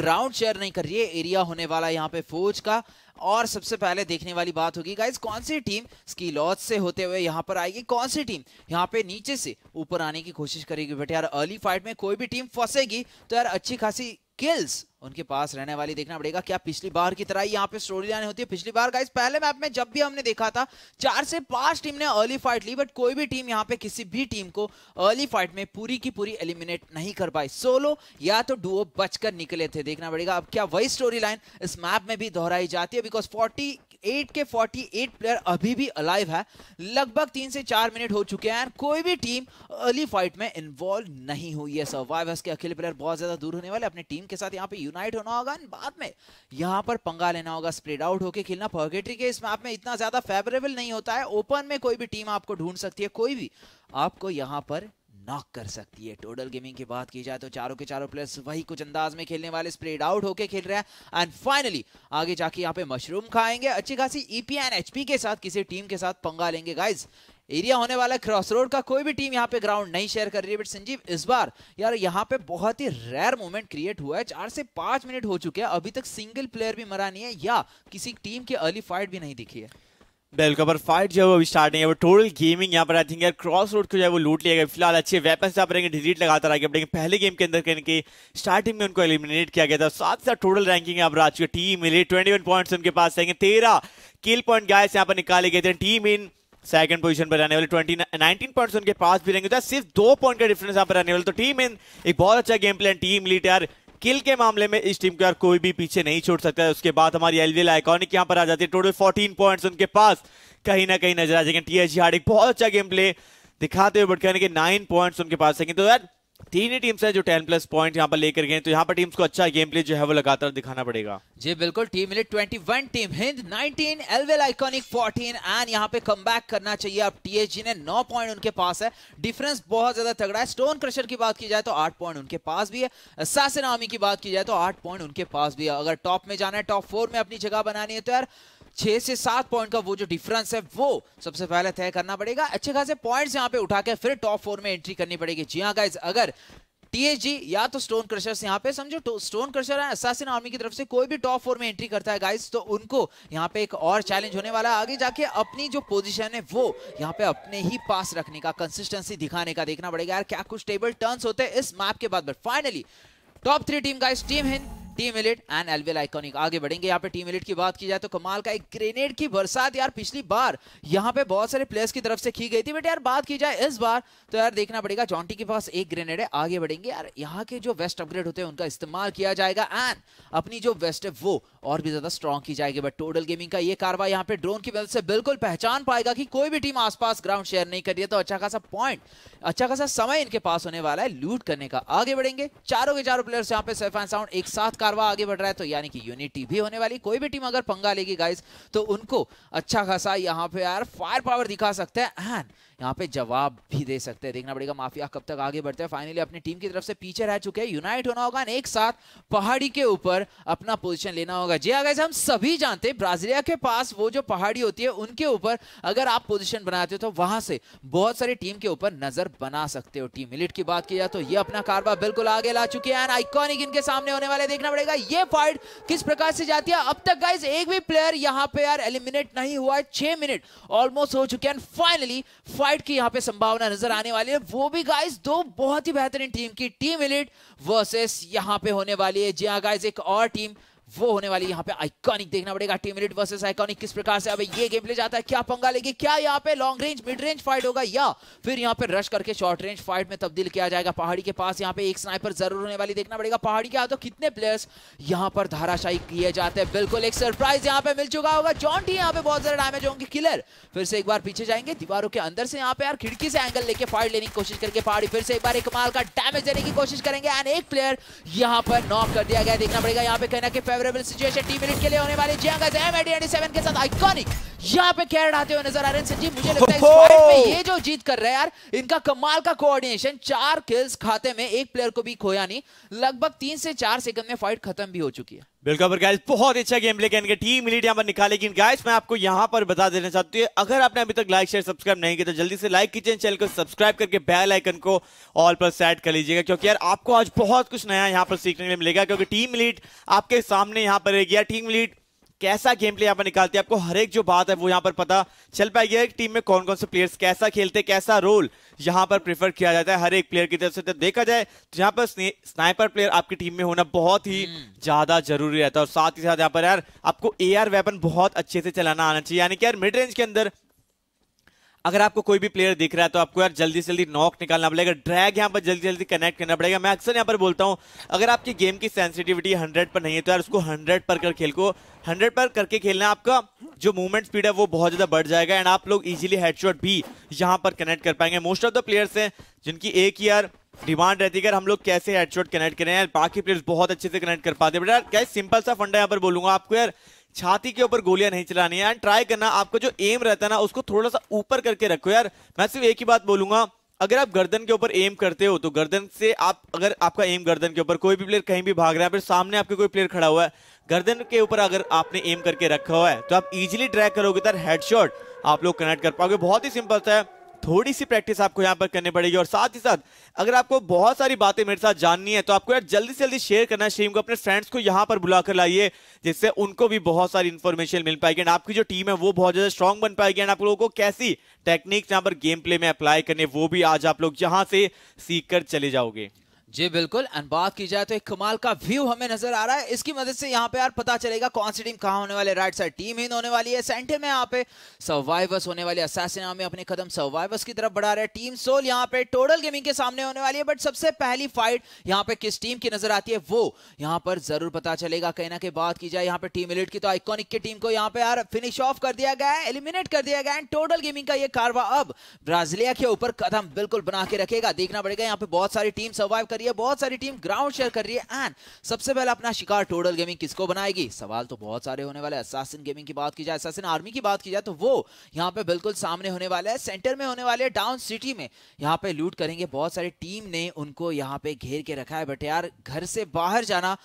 S2: ग्राउंड शेयर नहीं कर रही है एरिया होने वाला यहाँ पे फौज का और सबसे पहले देखने वाली बात होगी गाइज कौन सी टीम स्की लॉज से होते हुए यहाँ पर आएगी कौन सी टीम यहाँ पे नीचे से ऊपर आने की कोशिश करेगी बट यार अर्ली फाइट में कोई भी टीम फंसेगी तो यार अच्छी खासी स्किल्स उनके पास रहने वाली देखना पड़ेगा क्या पिछली बार की तरह यहाँ पे स्टोरी लाइन होती है पिछली बार गाइस पहले मैप में जब भी हमने देखा था चार से पांच टीम ने अर्ली फाइट ली बट कोई भी टीम यहाँ पे किसी भी टीम को अर्ली फाइट में पूरी की पूरी एलिमिनेट नहीं कर पाई सोलो या तो डुओ बचकर निकले थे देखना पड़ेगा अब क्या वही स्टोरी लाइन इस मैप में भी दोहराई जाती है बिकॉज फोर्टी 48 के 48 प्लेयर अभी भी अलाइव है लगभग तीन से चार मिनट हो चुके हैं कोई भी टीम अर्ली फाइट में इन्वॉल्व नहीं हुई है सर्वाइवर्स के अकेले प्लेयर बहुत ज्यादा दूर होने वाले अपने टीम के साथ यहाँ पे यूनाइट होना होगा बाद में यहाँ पर पंगा लेना होगा स्प्रेड आउट होकर खेलना पॉकेटरी के इस मैप में इतना ज्यादा फेवरेबल नहीं होता है ओपन में कोई भी टीम आपको ढूंढ सकती है कोई भी आपको यहाँ पर नॉक कर सकती है टोटल गेमिंग की बात की जाए तो चारों के चारों प्लेयर्स वही कुछ अंदाज में खेलने वाले स्प्रेड आउट होकर खेल रहे हैं एंड फाइनली आगे जाके यहाँ पे मशरूम खाएंगे अच्छी खासी ईपी एंड एचपी के साथ किसी टीम के साथ पंगा लेंगे गाइज एरिया होने वाला क्रॉस रोड का कोई भी टीम यहाँ पे ग्राउंड नहीं शेयर कर रही है बट संजीव इस बार यार यहाँ पे बहुत ही रेयर मोमेंट क्रिएट हुआ है चार से पांच मिनट हो चुके हैं अभी तक सिंगल प्लेयर भी मरा नहीं है या किसी टीम की अर्ली फाइट भी नहीं दिखी है
S1: बिल्कुल पर फाइट जो है वो अभी स्टार्ट नहीं है वो टोटल गेमिंग यहाँ पर आई थिंक यार क्रॉस रोड को जो है वो लूट लिया गया फिलहाल अच्छे वेपन्स यहाँ पर डिलीट लगातार आगे बढ़ेंगे पहले गेम के अंदर इनके स्टार्टिंग में उनको एलिमिनेट किया गया था साथ साथ टोटल रैंकिंग यहाँ पर आ चुकी है टीम मिली ट्वेंटी पॉइंट्स उनके पास रहेंगे तेरह किल पॉइंट गायस यहाँ पर निकाले गए थे टीम इन सेकंड पोजीशन पर रहने वाले ट्वेंटी नाइनटीन पॉइंट्स उनके पास भी रहेंगे तो सिर्फ दो पॉइंट का डिफरेंस यहाँ पर रहने वाले तो टीम इन एक बहुत अच्छा गेम प्लान टीम लीड यार किल के मामले में इस टीम को यार कोई भी पीछे नहीं छोड़ सकता है उसके बाद हमारी एलवी आइकॉनिक यहाँ पर आ जाती है टोटल फोर्टीन पॉइंट उनके पास कहीं ना कहीं नजर आ जाएंगे टी एच एक बहुत अच्छा गेम प्ले दिखाते हुए बट कहने के नाइन पॉइंट्स उनके पास है तो यार तीन ही टीम्स हैं जो टेन प्लस पॉइंट यहाँ पर लेकर गए तो यहाँ पर टीम्स को अच्छा गेम प्ले जो है वो लगातार दिखाना पड़ेगा
S2: जी बिल्कुल टीम इलेट 21 टीम हिंद 19 एलवेल आइकॉनिक 14 एंड यहाँ पे कम करना चाहिए अब टीएसजी ने 9 पॉइंट उनके पास है डिफरेंस बहुत ज्यादा तगड़ा है स्टोन क्रशर की बात की जाए तो आठ पॉइंट उनके पास भी है सासेनामी की बात की जाए तो आठ पॉइंट उनके पास भी है अगर टॉप में जाना है टॉप फोर में अपनी जगह बनानी है तो यार छह से सात पॉइंट का वो जो डिफरेंस है वो सबसे पहले तय करना पड़ेगा अच्छे खासे पॉइंट्स यहाँ पे उठा के फिर टॉप फोर में एंट्री करनी पड़ेगी जी हाँ गाइज अगर टीएसजी या तो स्टोन क्रशर्स यहाँ पे समझो तो स्टोन क्रशर है आर्मी की तरफ से कोई भी टॉप फोर में एंट्री करता है गाइस तो उनको यहाँ पे एक और चैलेंज होने वाला है आगे जाके अपनी जो पोजीशन है वो यहाँ पे अपने ही पास रखने का कंसिस्टेंसी दिखाने का देखना पड़ेगा यार क्या कुछ टेबल टर्न्स होते हैं इस मैप के बाद finally top three team guys team Hind team elite and एलवेल आइकॉनिक आगे बढ़ेंगे यहाँ पे टीम एलिट की बात की जाए तो कमाल का एक ग्रेनेड की बरसात यार पिछली बार यहाँ पे बहुत सारे प्लेयर्स की तरफ से की गई थी बट यार बात की जाए इस बार तो यार देखना पड़ेगा जॉन्टी के पास एक ग्रेनेड है आगे बढ़ेंगे यार यहाँ के जो वेस्ट अपग्रेड होते हैं उनका इस्तेमाल किया जाएगा एंड अपनी जो वेस्ट है वो और भी ज्यादा स्ट्रॉन्ग की जाएगी बट टोटल गेमिंग का ये कार्रवाई यहाँ पे ड्रोन की मदद से बिल्कुल पहचान पाएगा कि कोई भी टीम आसपास ग्राउंड शेयर नहीं कर रही है तो अच्छा खासा पॉइंट अच्छा खासा समय इनके पास होने वाला है लूट करने का आगे बढ़ेंगे चारों के चारों प्लेयर्स यहाँ पे सेफ एंड साउंड एक साथ कारवा आगे बढ़ रहा है तो यानी कि यूनिटी भी होने वाली कोई भी टीम अगर पंगा लेगी गाइस तो उनको अच्छा खासा यहाँ पे यार फायर पावर दिखा सकते हैं एंड यहाँ पे जवाब भी दे सकते हैं देखना पड़ेगा माफिया कब तक आगे बढ़ते हैं फाइनली अपनी टीम की तरफ से पीछे रह चुके हैं यूनाइट होना होगा एक साथ पहाड़ी के ऊपर अपना पोजिशन लेना होगा जी अगर हाँ, हम सभी जानते हैं ब्राजीलिया के पास वो जो पहाड़ी होती है उनके ऊपर अगर आप पोजिशन बनाते हो तो वहां से बहुत सारी टीम के ऊपर नजर बना सकते हो टीम मिलिट की बात की जाए तो ये अपना कारवा बिल्कुल आगे ला चुके हैं आइकॉनिक इनके सामने होने वाले देखना पड़ेगा ये फाइट किस प्रकार से जाती है अब तक गाइज एक भी प्लेयर यहाँ पे यार एलिमिनेट नहीं हुआ है छह मिनट ऑलमोस्ट हो चुके हैं फाइनली फाइट फाइट की यहाँ पे संभावना नजर आने वाली है वो भी गाइज दो बहुत ही बेहतरीन टीम की टीम इलिट वर्सेस यहाँ पे होने वाली है जी हाँ गाइज एक और टीम वो होने वाली यहाँ पे आइकॉनिक देखना पड़ेगा टीम मिनट वर्सेस आइकॉनिक किस प्रकार से अब ये गेम प्ले जाता है क्या पंगा लेगी क्या यहाँ पे long range mid range fight होगा या फिर यहाँ पे रश करके शॉर्ट रेंज फाइट में तब्दील किया जाएगा पहाड़ी के पास यहाँ पे एक स्नाइपर जरूर होने वाली देखना पड़ेगा पहाड़ी के तो कितने प्लेयर्स यहाँ पर धाराशाही किए जाते हैं बिल्कुल एक सरप्राइज यहाँ पे मिल चुका होगा जॉन टी यहाँ पे बहुत ज्यादा डैमेज होंगे किलर फिर से एक बार पीछे जाएंगे दीवारों के अंदर से यहाँ पे यार खिड़की से एंगल लेके फाइट लेने की कोशिश करके पहाड़ी फिर से एक बार एक माल का डैमेज देने की कोशिश करेंगे एंड एक प्लेयर यहाँ पर नॉक कर दिया गया देखना पड़ेगा यहाँ पे कहना के फेवरेबल सिचुएशन टीम यूनिट के लिए होने वाली जियांगा एम एडी के साथ आइकॉनिक यहाँ पे कैर आते हुए नजर आ रहे हैं संजीव मुझे लगता है इस फाइट में ये जो जीत कर रहे हैं यार इनका कमाल का कोऑर्डिनेशन चार किल्स खाते में एक प्लेयर को भी खोया नहीं लगभग तीन से चार सेकंड में फाइट खत्म भी हो चुकी है
S1: बिल्कुल गाइस बहुत अच्छा गेम प्ले इनके टीम लीड यहाँ पर निकालेगी गाइस मैं आपको यहाँ पर बता देना चाहती हूँ अगर आपने अभी तक लाइक शेयर सब्सक्राइब नहीं किया तो जल्दी से लाइक कीजिए चैनल को सब्सक्राइब करके बेल आइकन को ऑल पर सेट कर लीजिएगा क्योंकि यार आपको आज बहुत कुछ नया यहाँ पर सीखने के मिलेगा क्योंकि टीम लीड आपके सामने यहाँ पर रहेगी टीम लीड कैसा गेम प्ले यहाँ पर निकालती है आपको हर एक जो बात है वो यहाँ पर पता चल पाएगी एक टीम में कौन कौन से प्लेयर्स कैसा खेलते कैसा रोल यहाँ पर प्रेफर किया जाता है हर एक प्लेयर की तरफ से तो देखा जाए तो यहाँ पर स्नाइपर प्लेयर आपकी टीम में होना बहुत ही हम्म। ज्यादा जरूरी रहता है और साथ ही साथ यहाँ पर यार आपको ए वेपन बहुत अच्छे से चलाना आना चाहिए यानी कि यार मिड रेंज के अंदर अगर आपको कोई भी प्लेयर दिख रहा है तो आपको यार जल्दी से जल्दी नॉक निकालना पड़ेगा ड्रैग यहाँ पर जल्दी जल्दी कनेक्ट करना पड़ेगा मैं अक्सर यहाँ पर बोलता हूँ अगर आपकी गेम की सेंसिटिविटी हंड्रेड पर नहीं है तो यार उसको हंड्रेड पर कर खेल को हंड्रेड पर करके खेलना आपका जो मूवमेंट स्पीड है वो बहुत ज़्यादा बढ़ जाएगा एंड आप लोग इजिली हेड भी यहाँ पर कनेक्ट कर पाएंगे मोस्ट ऑफ द प्लेयर्स हैं जिनकी एक ईयर यार डिमांड रहती है हम लोग कैसे हेडशॉट कनेक्ट करें यार बाकी प्लेयर्स बहुत अच्छे से कनेक्ट कर पाते हैं यार क्या सिंपल सा फंडा यहाँ पर बोलूंगा आपको यार छाती के ऊपर गोलियां नहीं चलानी है एंड ट्राई करना आपका जो एम रहता है ना उसको थोड़ा सा ऊपर करके रखो यार मैं सिर्फ एक ही बात बोलूंगा अगर आप गर्दन के ऊपर एम करते हो तो गर्दन से आप अगर आपका एम गर्दन के ऊपर कोई भी प्लेयर कहीं भी भाग रहा है फिर सामने आपके कोई प्लेयर खड़ा हुआ है गर्दन के ऊपर अगर आपने एम करके रखा हुआ है तो आप इजिली ट्रैक करोगे तर तो हेडशॉट आप लोग कनेक्ट कर पाओगे बहुत ही सिंपल सा है थोड़ी सी प्रैक्टिस आपको यहाँ पर करनी पड़ेगी और साथ ही साथ अगर आपको बहुत सारी बातें मेरे साथ जाननी है तो आपको यार जल्दी से जल्दी शेयर करना है स्ट्रीम को अपने फ्रेंड्स को यहाँ पर बुला कर लाइए जिससे उनको भी बहुत सारी इन्फॉर्मेशन मिल पाएगी एंड आपकी जो टीम है वो बहुत ज़्यादा स्ट्रॉन्ग बन पाएगी एंड आप लोगों को कैसी टेक्निक्स यहाँ पर गेम प्ले में अप्लाई करने वो भी आज आप लोग यहाँ से सीख कर चले जाओगे जी बिल्कुल एंड बात
S2: की जाए तो एक कमाल का व्यू हमें नजर आ रहा है इसकी मदद से यहाँ पे यार पता चलेगा कौन सी टीम कहाँ होने वाली राइट साइड टीम हिंद होने वाली है सेंटर में यहाँ पे सर्वाइवर्स होने वाली असैसिन में अपने कदम सर्वाइवर्स की तरफ बढ़ा रहे हैं टीम सोल यहाँ पे टोटल गेमिंग के सामने होने वाली है बट सबसे पहली फाइट यहाँ पे किस टीम की नजर आती है वो यहाँ पर जरूर पता चलेगा कहीं ना कहीं बात की जाए यहाँ पे टीम एलिट की तो आइकोनिक की टीम को यहाँ पे यार फिनिश ऑफ कर दिया गया है एलिमिनेट कर दिया गया एंड टोटल गेमिंग का ये कारवा अब ब्राजीलिया के ऊपर कदम बिल्कुल बना के रखेगा देखना पड़ेगा यहाँ पे बहुत सारी टीम सर्वाइव कर रही है बहुत सारी टीम ग्राउंड शेयर कर रही है एंड सबसे पहले अपना शिकार टोटल गेमिंग किसको बनाएगी सवाल तो बहुत सारे होने वाले असासिन गेमिंग की बात की जाए असासिन आर्मी की बात की जाए तो वो यहाँ पे बिल्कुल सामने होने वाला है सेंटर में होने वाले डाउन सिटी में यहाँ पे लूट करेंगे बहुत सारी टीम ने उनको यहाँ पे घेर के रखा है बट यार घर से बाहर जाना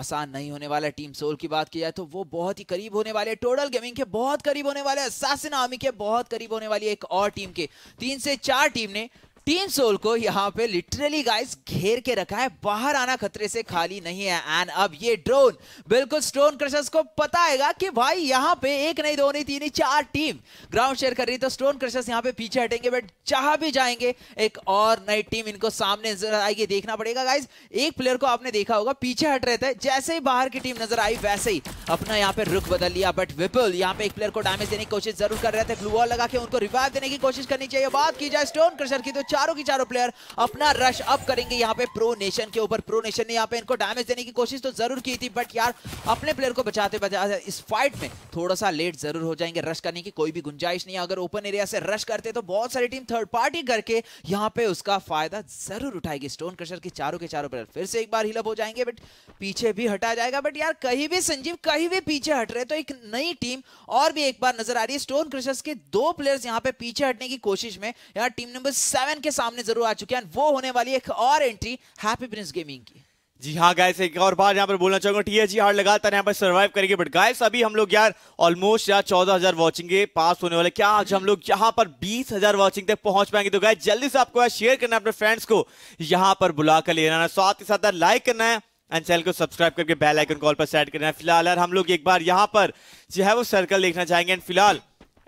S2: आसान नहीं होने वाला टीम सोल की बात की जाए तो वो बहुत ही करीब होने वाले टोटल गेमिंग के बहुत करीब होने वाले असासिन आर्मी के बहुत करीब होने वाली एक और टीम के तीन से चार टीम ने टीम सोल को यहाँ पे लिटरली गाइस घेर के रखा है बाहर आना खतरे से खाली नहीं है एंड अब ये ड्रोन बिल्कुल स्टोन क्रशर्स को पता है कि भाई यहाँ पे एक नहीं दो नहीं तीन ही चार टीम ग्राउंड शेयर कर रही तो स्टोन क्रशर्स यहाँ पे पीछे हटेंगे बट जहां भी जाएंगे एक और नई टीम इनको सामने नजर आएगी देखना पड़ेगा गाइज एक प्लेयर को आपने देखा होगा पीछे हट रहे थे जैसे ही बाहर की टीम नजर आई वैसे ही अपना यहाँ पे रुख बदल लिया बट विपुल यहाँ पे एक प्लेयर को डैमेज देने की कोशिश जरूर कर रहे थे ग्लूवॉल लगा के उनको रिवाइव देने की कोशिश करनी चाहिए बात की जाए स्टोन क्रशर की तो चारों की चारों प्लेयर अपना रश अप करेंगे यहाँ पे प्रो नेशन के ऊपर प्रो नेशन ने यहाँ पे इनको डैमेज देने की कोशिश तो जरूर की थी बट यार अपने प्लेयर को बचाते बचाते इस फाइट में थोड़ा सा लेट जरूर हो जाएंगे रश करने की कोई भी गुंजाइश नहीं अगर ओपन एरिया से रश करते तो बहुत सारी टीम थर्ड पार्टी करके यहाँ पे उसका फायदा जरूर उठाएगी स्टोन क्रशर के चारों के चारों प्लेयर फिर से एक बार हिलअप हो जाएंगे बट पीछे भी हटा जाएगा बट यार कहीं भी संजीव कहीं भी पीछे हट रहे तो एक नई टीम और भी एक बार नजर आ रही है स्टोन क्रशर्स के दो प्लेयर्स यहाँ पे पीछे हटने की कोशिश में यार टीम नंबर सेवन के सामने जरूर आ चुके हैं वो होने वाली एक और एंट्री हैप्पी प्रिंस गेमिंग की
S1: जी हाँ गाइस एक और बार यहाँ पर बोलना चाहूंगा टी एच जी हार्ड लगातार यहाँ पर सर्वाइव करेंगे बट गाइस अभी हम लोग यार ऑलमोस्ट यार चौदह हजार वॉचिंग पास होने वाले क्या आज हम लोग यहाँ पर बीस हजार वॉचिंग तक पहुंच पाएंगे तो गाइस जल्दी से आपको यार शेयर करना है अपने फ्रेंड्स को यहाँ पर बुला कर लेना है साथ ही साथ लाइक करना है एंड चैनल को सब्सक्राइब करके बेल आइकन कॉल पर सेट करना है फिलहाल यार हम लोग एक बार यहाँ पर जो है वो सर्कल देखना चाहेंगे एंड फिलहाल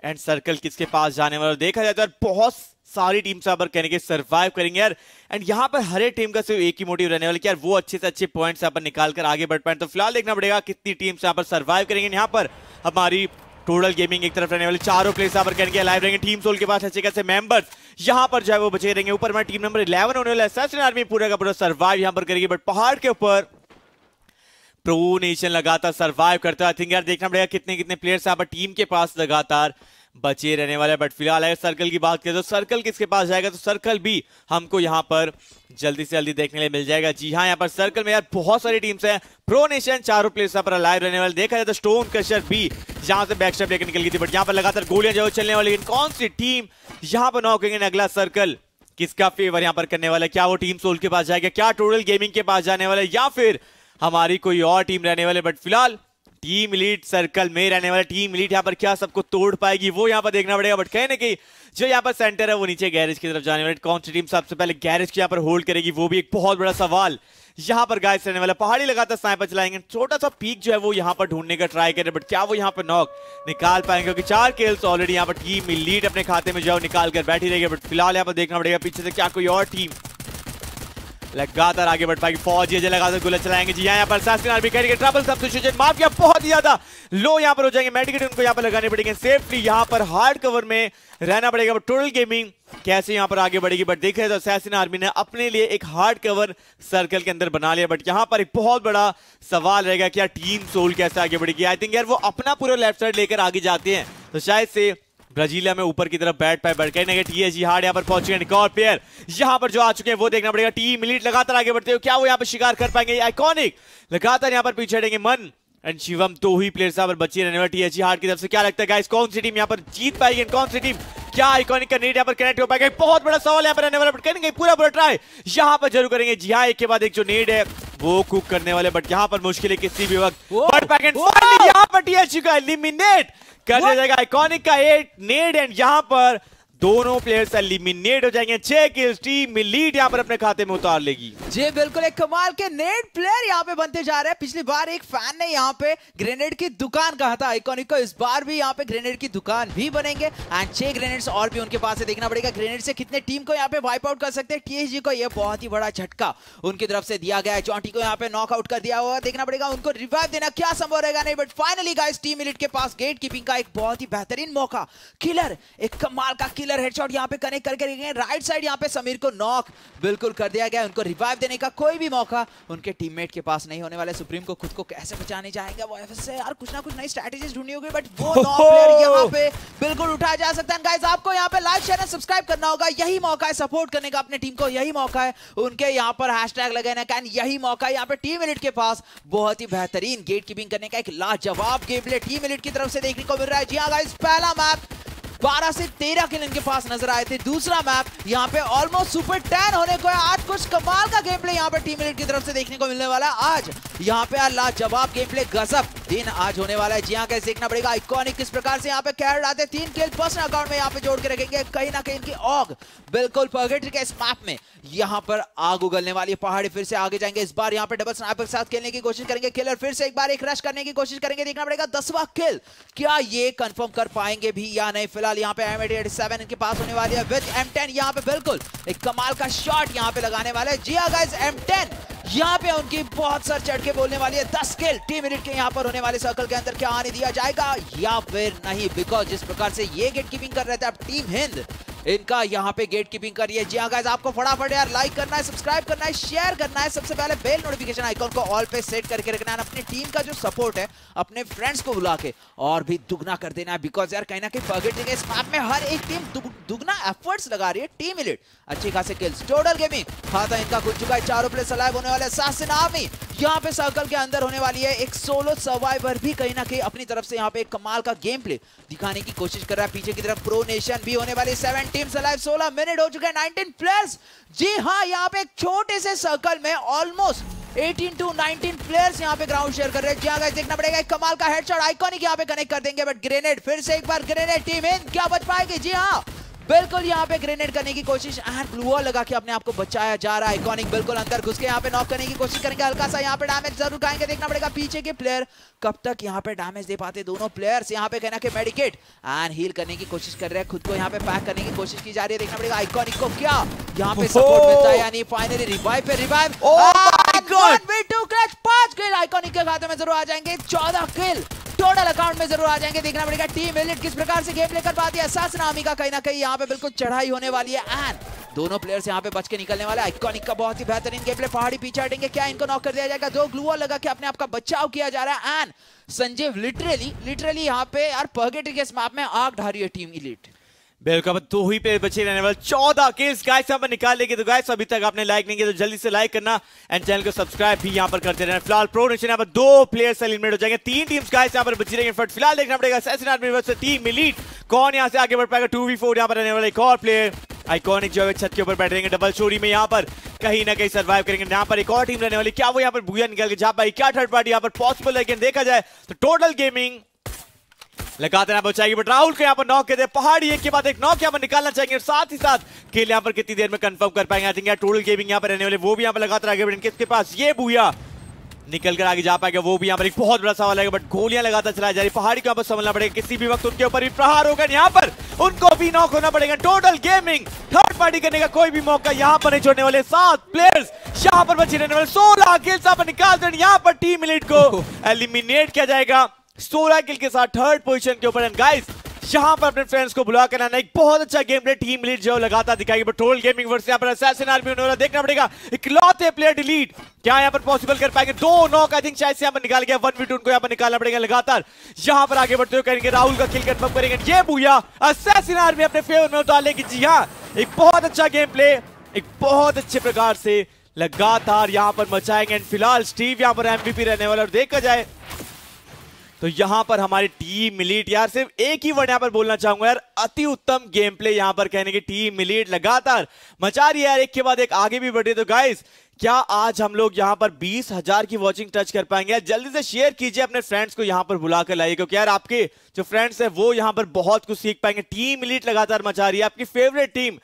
S1: एंड सर्कल किसके पास जाने वाले देखा जाए तो यार बहुत सारी टीम यहाँ पर कहने के सर्वाइव करेंगे यार एंड यहाँ पर हर एक टीम का सिर्फ एक ही मोटिव रहने वाले कि यार वो अच्छे से अच्छे पॉइंट्स यहाँ पर निकाल कर आगे बढ़ पाए तो फिलहाल देखना पड़ेगा कितनी टीम्स यहाँ पर सर्वाइव करेंगे यहाँ पर हमारी टोटल गेमिंग एक तरफ रहने वाले चारों प्लेस यहाँ पर कहने लाइव रहेंगे टीम सोल के पास अच्छे कैसे मेंबर्स यहाँ पर जो है वो बचे रहेंगे ऊपर हमारे टीम नंबर इलेवन होने वाले है आर्मी पूरा का पूरा सर्वाइव यहाँ पर करेगी बट पहाड़ के ऊपर प्रो नेशन लगातार सर्वाइव करते है आई थिंक यार देखना पड़ेगा कितने कितने प्लेयर्स यहाँ पर टीम के पास लगातार बचे रहने वाले बट फिलहाल अगर सर्कल की बात करें तो सर्कल किसके पास जाएगा तो सर्कल भी हमको यहाँ पर जल्दी से जल्दी देखने लिए मिल जाएगा जी हाँ यहाँ पर सर्कल में यार बहुत सारी टीम्स हैं प्रो नेशन चारों प्लेयर्स यहाँ पर लाइव रहने वाले देखा जाए तो स्टोन क्रशर भी यहाँ से बैकस्टेप लेकर निकल गई थी बट यहाँ पर लगातार गोलियां जो चलने वाली लेकिन कौन सी टीम यहाँ पर नौ करेंगे अगला सर्कल किसका फेवर यहाँ पर करने वाला क्या वो टीम सोल के पास जाएगा क्या टोटल गेमिंग के पास जाने वाला या फिर हमारी कोई और टीम रहने वाले बट फिलहाल टीम लीड सर्कल में रहने वाला टीम लीड यहाँ पर क्या सबको तोड़ पाएगी वो यहाँ पर देखना पड़ेगा बट कहीं ना कहीं जो यहाँ पर सेंटर है वो नीचे गैरेज की तरफ जाने वाली कौन सी टीम सबसे पहले गैरेज यहाँ पर होल्ड करेगी वो भी एक बहुत बड़ा सवाल यहाँ पर गाय रहने वाला पहाड़ी लगातार स्नाइपर चलाएंगे छोटा सा पीक जो है वो यहाँ पर ढूंढने का ट्राई करें बट क्या वो यहाँ पर नॉक निकाल पाएंगे क्योंकि चार केल्स ऑलरेडी यहाँ पर टीम लीड अपने खाते में जो है निकाल कर बैठी रहेगी बट फिलहाल यहाँ पर देखना पड़ेगा पीछे से क्या कोई और टीम लगातार आगे बढ़ पाएगी फौज ये लगातार गोला चलाएंगे जी हाँ, यहाँ पर ट्रबल सब्सिट्यूशन माफ किया बहुत ही ज्यादा लो यहाँ पर हो जाएंगे मेडिकेट उनको यहाँ पर लगाने पड़ेंगे सेफली यहाँ पर हार्ड कवर में रहना पड़ेगा टोटल गेमिंग कैसे यहाँ पर आगे बढ़ेगी बट देख रहे तो सैसिन आर्मी ने अपने लिए एक हार्ड कवर सर्कल के अंदर बना लिया बट यहाँ पर एक बहुत बड़ा सवाल रहेगा क्या टीम सोल कैसे आगे बढ़ेगी आई थिंक यार वो अपना पूरा लेफ्ट साइड लेकर आगे जाते हैं तो शायद से ब्राजीलिया में ऊपर की तरफ बैट पाए बढ़ कहीं ना कहीं हार्ड यहाँ पर पहुंचे एक और प्लेयर यहाँ पर जो आ चुके हैं वो देखना पड़ेगा टीम मिलीट लगातार आगे बढ़ते हो क्या वो यहाँ पर शिकार कर पाएंगे आइकॉनिक लगातार यहाँ पर पीछे हटेंगे मन एंड शिवम तो ही प्लेयर साहब बच्चे रहने वाले टीएसजी हार्ड की तरफ से क्या लगता है गाइस कौन सी टीम यहाँ पर जीत पाएगी कौन सी टीम क्या आइकॉनिक का नेट यहाँ पर कनेक्ट हो पाएगा बहुत बड़ा सवाल यहाँ पर रहने वाला करेंगे पूरा बड़ा ट्राई यहाँ पर जरूर करेंगे जी हाँ एक के बाद एक जो नेट है वो कुक करने वाले बट यहाँ पर मुश्किल है किसी भी वक्त यहाँ पर टीएचयू का एलिमिनेट कर दिया जाएगा आइकॉनिक का एट नेड एंड यहाँ पर दोनों प्लेयर्स एलिमिनेट हो जाएंगे छह किल्स टीम लीड यहाँ पर अपने खाते में उतार लेगी जी बिल्कुल एक कमाल के नेट
S2: प्लेयर यहाँ पे बनते जा रहे हैं पिछली बार एक फैन ने यहाँ पे ग्रेनेड की दुकान कहा था आइकॉनिक को इस बार भी यहाँ पे ग्रेनेड की दुकान भी बनेंगे एंड छह ग्रेनेड और भी उनके पास से देखना पड़ेगा ग्रेनेड से कितने टीम को यहाँ पे वाइप आउट कर सकते हैं टी को यह बहुत ही बड़ा झटका उनकी तरफ से दिया गया है जॉन्टी को यहाँ पे नॉकआउट कर दिया हुआ देखना पड़ेगा उनको रिवाइव देना क्या संभव रहेगा नहीं but finally guys team elite के पास गेट कीपिंग का एक बहुत ही बेहतरीन मौका किलर एक कमाल का किलर शानदार हेडशॉट यहाँ पे कनेक्ट करके गए राइट साइड यहाँ पे समीर को नॉक बिल्कुल कर दिया गया उनको रिवाइव देने का कोई भी मौका उनके टीममेट के पास नहीं होने वाले सुप्रीम को खुद को कैसे बचाने जाएंगे वो एफएस से यार कुछ ना कुछ नई स्ट्रैटेजीज ढूंढनी होगी बट वो नॉक प्लेयर यहाँ पे बिल्कुल उठाया जा सकता है गाइस आपको यहाँ पे लाइक शेयर सब्सक्राइब करना होगा यही मौका है सपोर्ट करने का अपने टीम को यही मौका है उनके यहाँ पर हैशटैग लगाना कैन यही मौका है यहाँ पे टीम एलिट के पास बहुत ही बेहतरीन गेट कीपिंग करने का एक लाजवाब गेम प्ले टीम एलिट की तरफ से देखने को मिल रहा है जी हाँ गाइस पहला मैप बारह से तेरह किल इनके पास नजर आए थे दूसरा मैप यहाँ पे ऑलमोस्ट सुपर टेन होने को है आज कुछ कमाल का गेम प्ले यहाँ पे टीम की तरफ से देखने को मिलने वाला है आज यहाँ पे अल्लाह जवाब गेम प्ले गजब दिन आज होने वाला है जी हाँ कैसे देखना पड़ेगा इकोनिक किस प्रकार से यहाँ पे कैरड आते तीन किल पर्सन अकाउंट में यहाँ पे जोड़ के रखेंगे कहीं ना कहीं इनकी ऑग बिल्कुल परगेट के इस मैप में यहाँ पर आग उगलने वाली पहाड़ी फिर से आगे जाएंगे इस बार यहाँ पे डबल स्नाइपर के साथ खेलने की कोशिश करेंगे किलर फिर से एक बार एक रश करने की कोशिश करेंगे देखना पड़ेगा दसवा किल क्या ये कन्फर्म कर पाएंगे भी या नहीं फिलहाल यहाँ पे एम एटी सेवन इनके पास होने वाली है विद एम टेन यहाँ पे बिल्कुल एक कमाल का शॉट यहाँ पे लगाने वाले जिया गाइज एम टेन यहाँ पे उनकी बहुत सर चढ़ के बोलने वाली है दस किल टी मिनट के यहाँ पर होने वाले सर्कल के अंदर क्या आने दिया जाएगा या फिर नहीं बिकॉज जिस प्रकार से ये गेट कीपिंग कर रहे थे अब टीम हिंद इनका यहाँ पे गेट कीपिंग करिए जी हाँ गाइज आपको फटाफट यार लाइक करना है सब्सक्राइब करना है शेयर करना है सबसे पहले बेल नोटिफिकेशन आइकॉन को ऑल पे सेट करके रखना है अपनी टीम का जो सपोर्ट है अपने फ्रेंड्स को बुला के और भी दुगना कर देना है बिकॉज यार कहीं ना कहीं फर्गेट इस मैप में हर एक टीम दुग, दुगना एफर्ट्स लगा रही है टीम इलेट अच्छी खासी किल्स टोटल गेमिंग खाता इनका खुल चुका है चारों प्लेस अलाइव होने वाला सासन आर्मी यहाँ पे सर्कल के अंदर होने वाली है एक सोलो सर्वाइवर भी कहीं ना कहीं अपनी तरफ से यहाँ पे एक कमाल का गेम प्ले दिखाने की कोशिश कर रहा है पीछे की तरफ प्रो नेशन भी होने वाली सेवन टीम्स अलाइव सोलह मिनट हो चुके हैं 19 प्लेयर्स जी हाँ यहाँ पे एक छोटे से सर्कल में ऑलमोस्ट 18 टू 19 प्लेयर्स यहाँ पे ग्राउंड शेयर कर रहे हैं जी हाँ देखना पड़ेगा एक कमाल का हेडशॉट आइकॉनिक यहाँ पे कनेक्ट कर देंगे बट ग्रेनेड फिर से एक बार ग्रेनेड टीम इन क्या बच पाएगी जी हाँ बिल्कुल यहाँ पे ग्रेनेड करने की कोशिश एंड ब्लू वॉल लगा के अपने आप को बचाया जा रहा है आइकॉनिक बिल्कुल अंदर घुस के यहाँ पे नॉक करने की कोशिश करेंगे हल्का सा यहाँ पे डैमेज जरूर खाएंगे देखना पड़ेगा पीछे के प्लेयर कब तक यहाँ पे डैमेज दे पाते दोनों प्लेयर्स यहाँ पे कहना के मेडिकेट एंड हील करने की कोशिश कर रहे हैं खुद को यहाँ पे पैक करने की कोशिश की जा रही है देखना पड़ेगा आइकॉनिक को क्या यहाँ पे सपोर्ट मिलता है फाइनली रिवाइव पे रिवाइव पांच किल आइकॉनिक के खाते में जरूर आ जाएंगे चौदह किल टोटल अकाउंट में जरूर आ जाएंगे देखना पड़ेगा टीम एलिट किस प्रकार से गेम लेकर पाती है सास नामी का कहीं ना कहीं यहाँ पे बिल्कुल चढ़ाई होने वाली है एंड दोनों प्लेयर्स यहाँ पे बच के निकलने वाले आइकॉनिक का बहुत ही बेहतरीन गेम प्ले पहाड़ी पीछे हटेंगे क्या इनको नॉक कर दिया जाएगा दो ग्लूअर लगा के अपने आप का बचाव किया जा रहा है एंड संजीव लिटरली लिटरली यहाँ पे यार पर्गेटरी के स्मैप में आग ढारी है टीम इलिट
S1: बेलकम दो तो ही पे बचे रहने वाले चौदह केस गाइस यहाँ पर निकाल लेंगे तो गाइस अभी तक आपने लाइक नहीं किया तो जल्दी से लाइक करना एंड चैनल को सब्सक्राइब भी यहाँ पर करते रहना फिलहाल प्रो नेशन यहाँ पर दो प्लेयर्स एलिमिनेट हो जाएंगे तीन टीम्स गाइस यहाँ पर बची रहेंगे फिलहाल देखना पड़ेगा टीम इलीट कौन यहाँ से आगे बढ़ पाएगा टू वी फोर यहाँ पर रहने वाले एक और प्लेयर आइकॉनिक जो है छत के ऊपर बैठेंगे डबल चोरी में यहाँ पर कहीं ना कहीं सर्वाइव करेंगे यहाँ पर एक और टीम रहने वाली क्या वो यहाँ पर भूया निकल के जा पाई क्या थर्ड पार्टी यहाँ पर पॉसिबल है देखा जाए तो टोटल गेमिंग लगा पर चाहिए बट राहुल को यहाँ पर नॉक दे पहाड़ी एक के बाद एक नॉक यहाँ पर निकालना चाहिए साथ ही साथ खेल यहाँ पर कितनी देर में कंफर्म कर पाएंगे आई थिंक टोटल गेमिंग यहाँ पर रहने वाले वो भी यहाँ पर लगातार आगे बढ़ेंगे इसके पास ये भूया निकल कर आगे जा पाएगा वो भी यहाँ पर एक बहुत बड़ा सवाल है बट गोलियां लगातार चलाई जा रही पहाड़ी को यहाँ पर संभलना पड़ेगा किसी भी वक्त उनके ऊपर भी प्रहार होगा यहाँ पर उनको भी नॉक होना पड़ेगा टोटल गेमिंग थर्ड पार्टी करने का कोई भी मौका यहाँ पर नहीं छोड़ने वाले सात प्लेयर्स यहाँ पर बचे रहने वाले सोलह खेल यहाँ पर यहाँ पर टीम इलिट को एलिमिनेट किया जाएगा सोलह किल के साथ थर्ड पोजीशन के ऊपर एंड गाइस यहां पर अपने फ्रेंड्स को बुला कर आना एक बहुत अच्छा गेम प्ले टीम लीड जो लगातार दिखाई पेट्रोल गेमिंग वर्ष यहाँ पर असैसिन आर्मी होने वाला देखना पड़ेगा इकलौते प्लेयर डिलीट क्या यहाँ पर पॉसिबल कर पाएंगे दो नॉक आई थिंक शायद से यहाँ पर निकाल गया वन वी टू उनको यहाँ पर निकालना पड़ेगा लगातार यहाँ पर आगे बढ़ते हुए करेंगे राहुल का किल कन्फर्म करेंगे ये भूया असैसिन आर्मी अपने फेवर में उतार लेगी जी हाँ एक बहुत अच्छा गेम प्ले एक बहुत अच्छे प्रकार से लगातार यहाँ पर मचाएंगे एंड फिलहाल स्टीव यहाँ पर एमवीपी रहने वाला और देखा जाए तो यहां पर हमारी टीम मिलीट यार सिर्फ एक ही वर्ड यहां पर बोलना चाहूंगा यार अति उत्तम गेम प्ले यहां पर कहने की टीम मिलीट लगातार मचा रही है यार एक के बाद एक आगे भी बढ़ रही तो गाइस क्या आज हम लोग यहां पर बीस हजार की वॉचिंग टच कर पाएंगे यार जल्दी से शेयर कीजिए अपने फ्रेंड्स को यहां पर बुलाकर लाइए क्योंकि यार आपके जो फ्रेंड्स है वो यहां पर बहुत कुछ सीख पाएंगे टीम मिलीट लगातार मचा रही है आपकी फेवरेट टीम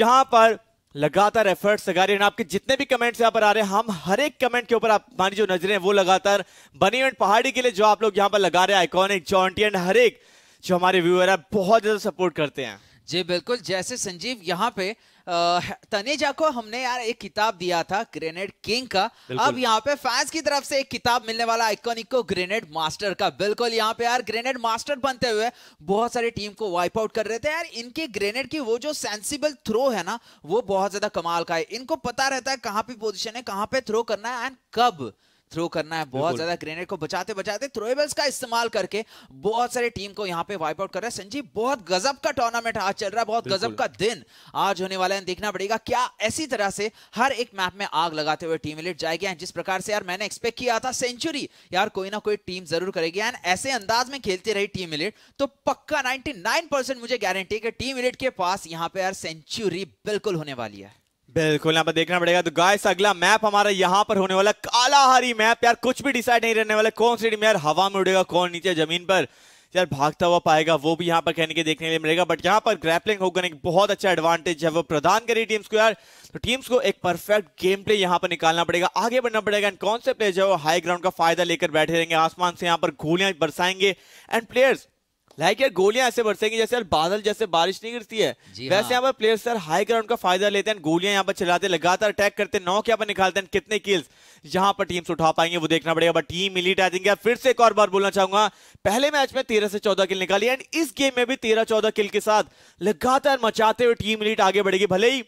S1: यहां पर लगातार एफर्ट्स लगा रही है आपके जितने भी कमेंट्स यहाँ पर आ रहे हैं हम हर एक कमेंट के ऊपर आप हमारी जो नजरें वो लगातार बनी एंड पहाड़ी के लिए जो आप लोग यहाँ पर लगा रहे हैं आइकॉनिक जॉन्टी एंड हर एक जो हमारे व्यूअर है बहुत ज्यादा सपोर्ट करते हैं
S2: जी बिल्कुल जैसे संजीव यहाँ पे तनेजा को हमने यार एक किताब दिया था ग्रेनेड किंग का अब यहाँ पे फैंस की तरफ से एक किताब मिलने वाला आइकॉनिक को ग्रेनेड मास्टर का बिल्कुल यहाँ पे यार ग्रेनेड मास्टर बनते हुए बहुत सारी टीम को वाइप आउट कर रहे थे यार इनके ग्रेनेड की वो जो सेंसिबल थ्रो है ना वो बहुत ज्यादा कमाल का है इनको पता रहता है कहाँ पे पोजिशन है कहाँ पे थ्रो करना है एंड कब थ्रो करना है बहुत ज्यादा ग्रेनेड को बचाते बचाते थ्रोएबल्स का इस्तेमाल करके बहुत सारे टीम को यहाँ पे वाइप आउट कर रहा है संजीव बहुत गजब का टूर्नामेंट आज चल रहा है बहुत गजब का दिन आज होने वाला है देखना पड़ेगा क्या ऐसी तरह से हर एक मैप में आग लगाते हुए टीम इलेट जाएगी जिस प्रकार से यार मैंने एक्सपेक्ट किया था सेंचुरी यार कोई ना कोई टीम जरूर करेगी एंड ऐसे अंदाज में खेलती रही टीम इलेट तो पक्का नाइनटी मुझे गारंटी है कि टीम इलेट के पास यहाँ पे यार सेंचुरी बिल्कुल होने वाली है
S1: बिल्कुल यहाँ पर देखना पड़ेगा तो गाइस अगला मैप हमारा यहाँ पर होने वाला कालाहारी मैप यार कुछ भी डिसाइड नहीं रहने वाला कौन सी टीम यार हवा में उड़ेगा कौन नीचे जमीन पर यार भागता हुआ पाएगा वो भी यहाँ पर कहने के देखने के लिए मिलेगा बट यहाँ पर ग्रैपलिंग होगा एक बहुत अच्छा एडवांटेज है वो प्रदान करी टीम्स को यार तो टीम्स को एक परफेक्ट गेम प्ले यहाँ पर निकालना पड़ेगा आगे बढ़ना पड़ेगा एंड कौन से प्लेयर जो हाई ग्राउंड का फायदा लेकर बैठे रहेंगे आसमान से यहाँ पर गोलियां बरसाएंगे एंड प्लेयर्स लाइक यार गोलियां ऐसे बरसेंगी जैसे यार बादल जैसे बारिश नहीं गिरती है वैसे हाँ। यहाँ पर प्लेयर्स सर हाई ग्राउंड का फायदा लेते हैं गोलियां यहाँ पर चलाते लगातार अटैक करते हैं नौ के पर निकालते हैं कितने किल्स यहाँ पर टीम्स उठा पाएंगे वो देखना पड़ेगा बट टीम मिली आई फिर से एक और बार बोलना चाहूंगा पहले मैच में तेरह से चौदह किल निकाली एंड इस गेम में भी तेरह चौदह किल के साथ लगातार मचाते हुए टीम इलीट आगे बढ़ेगी भले ही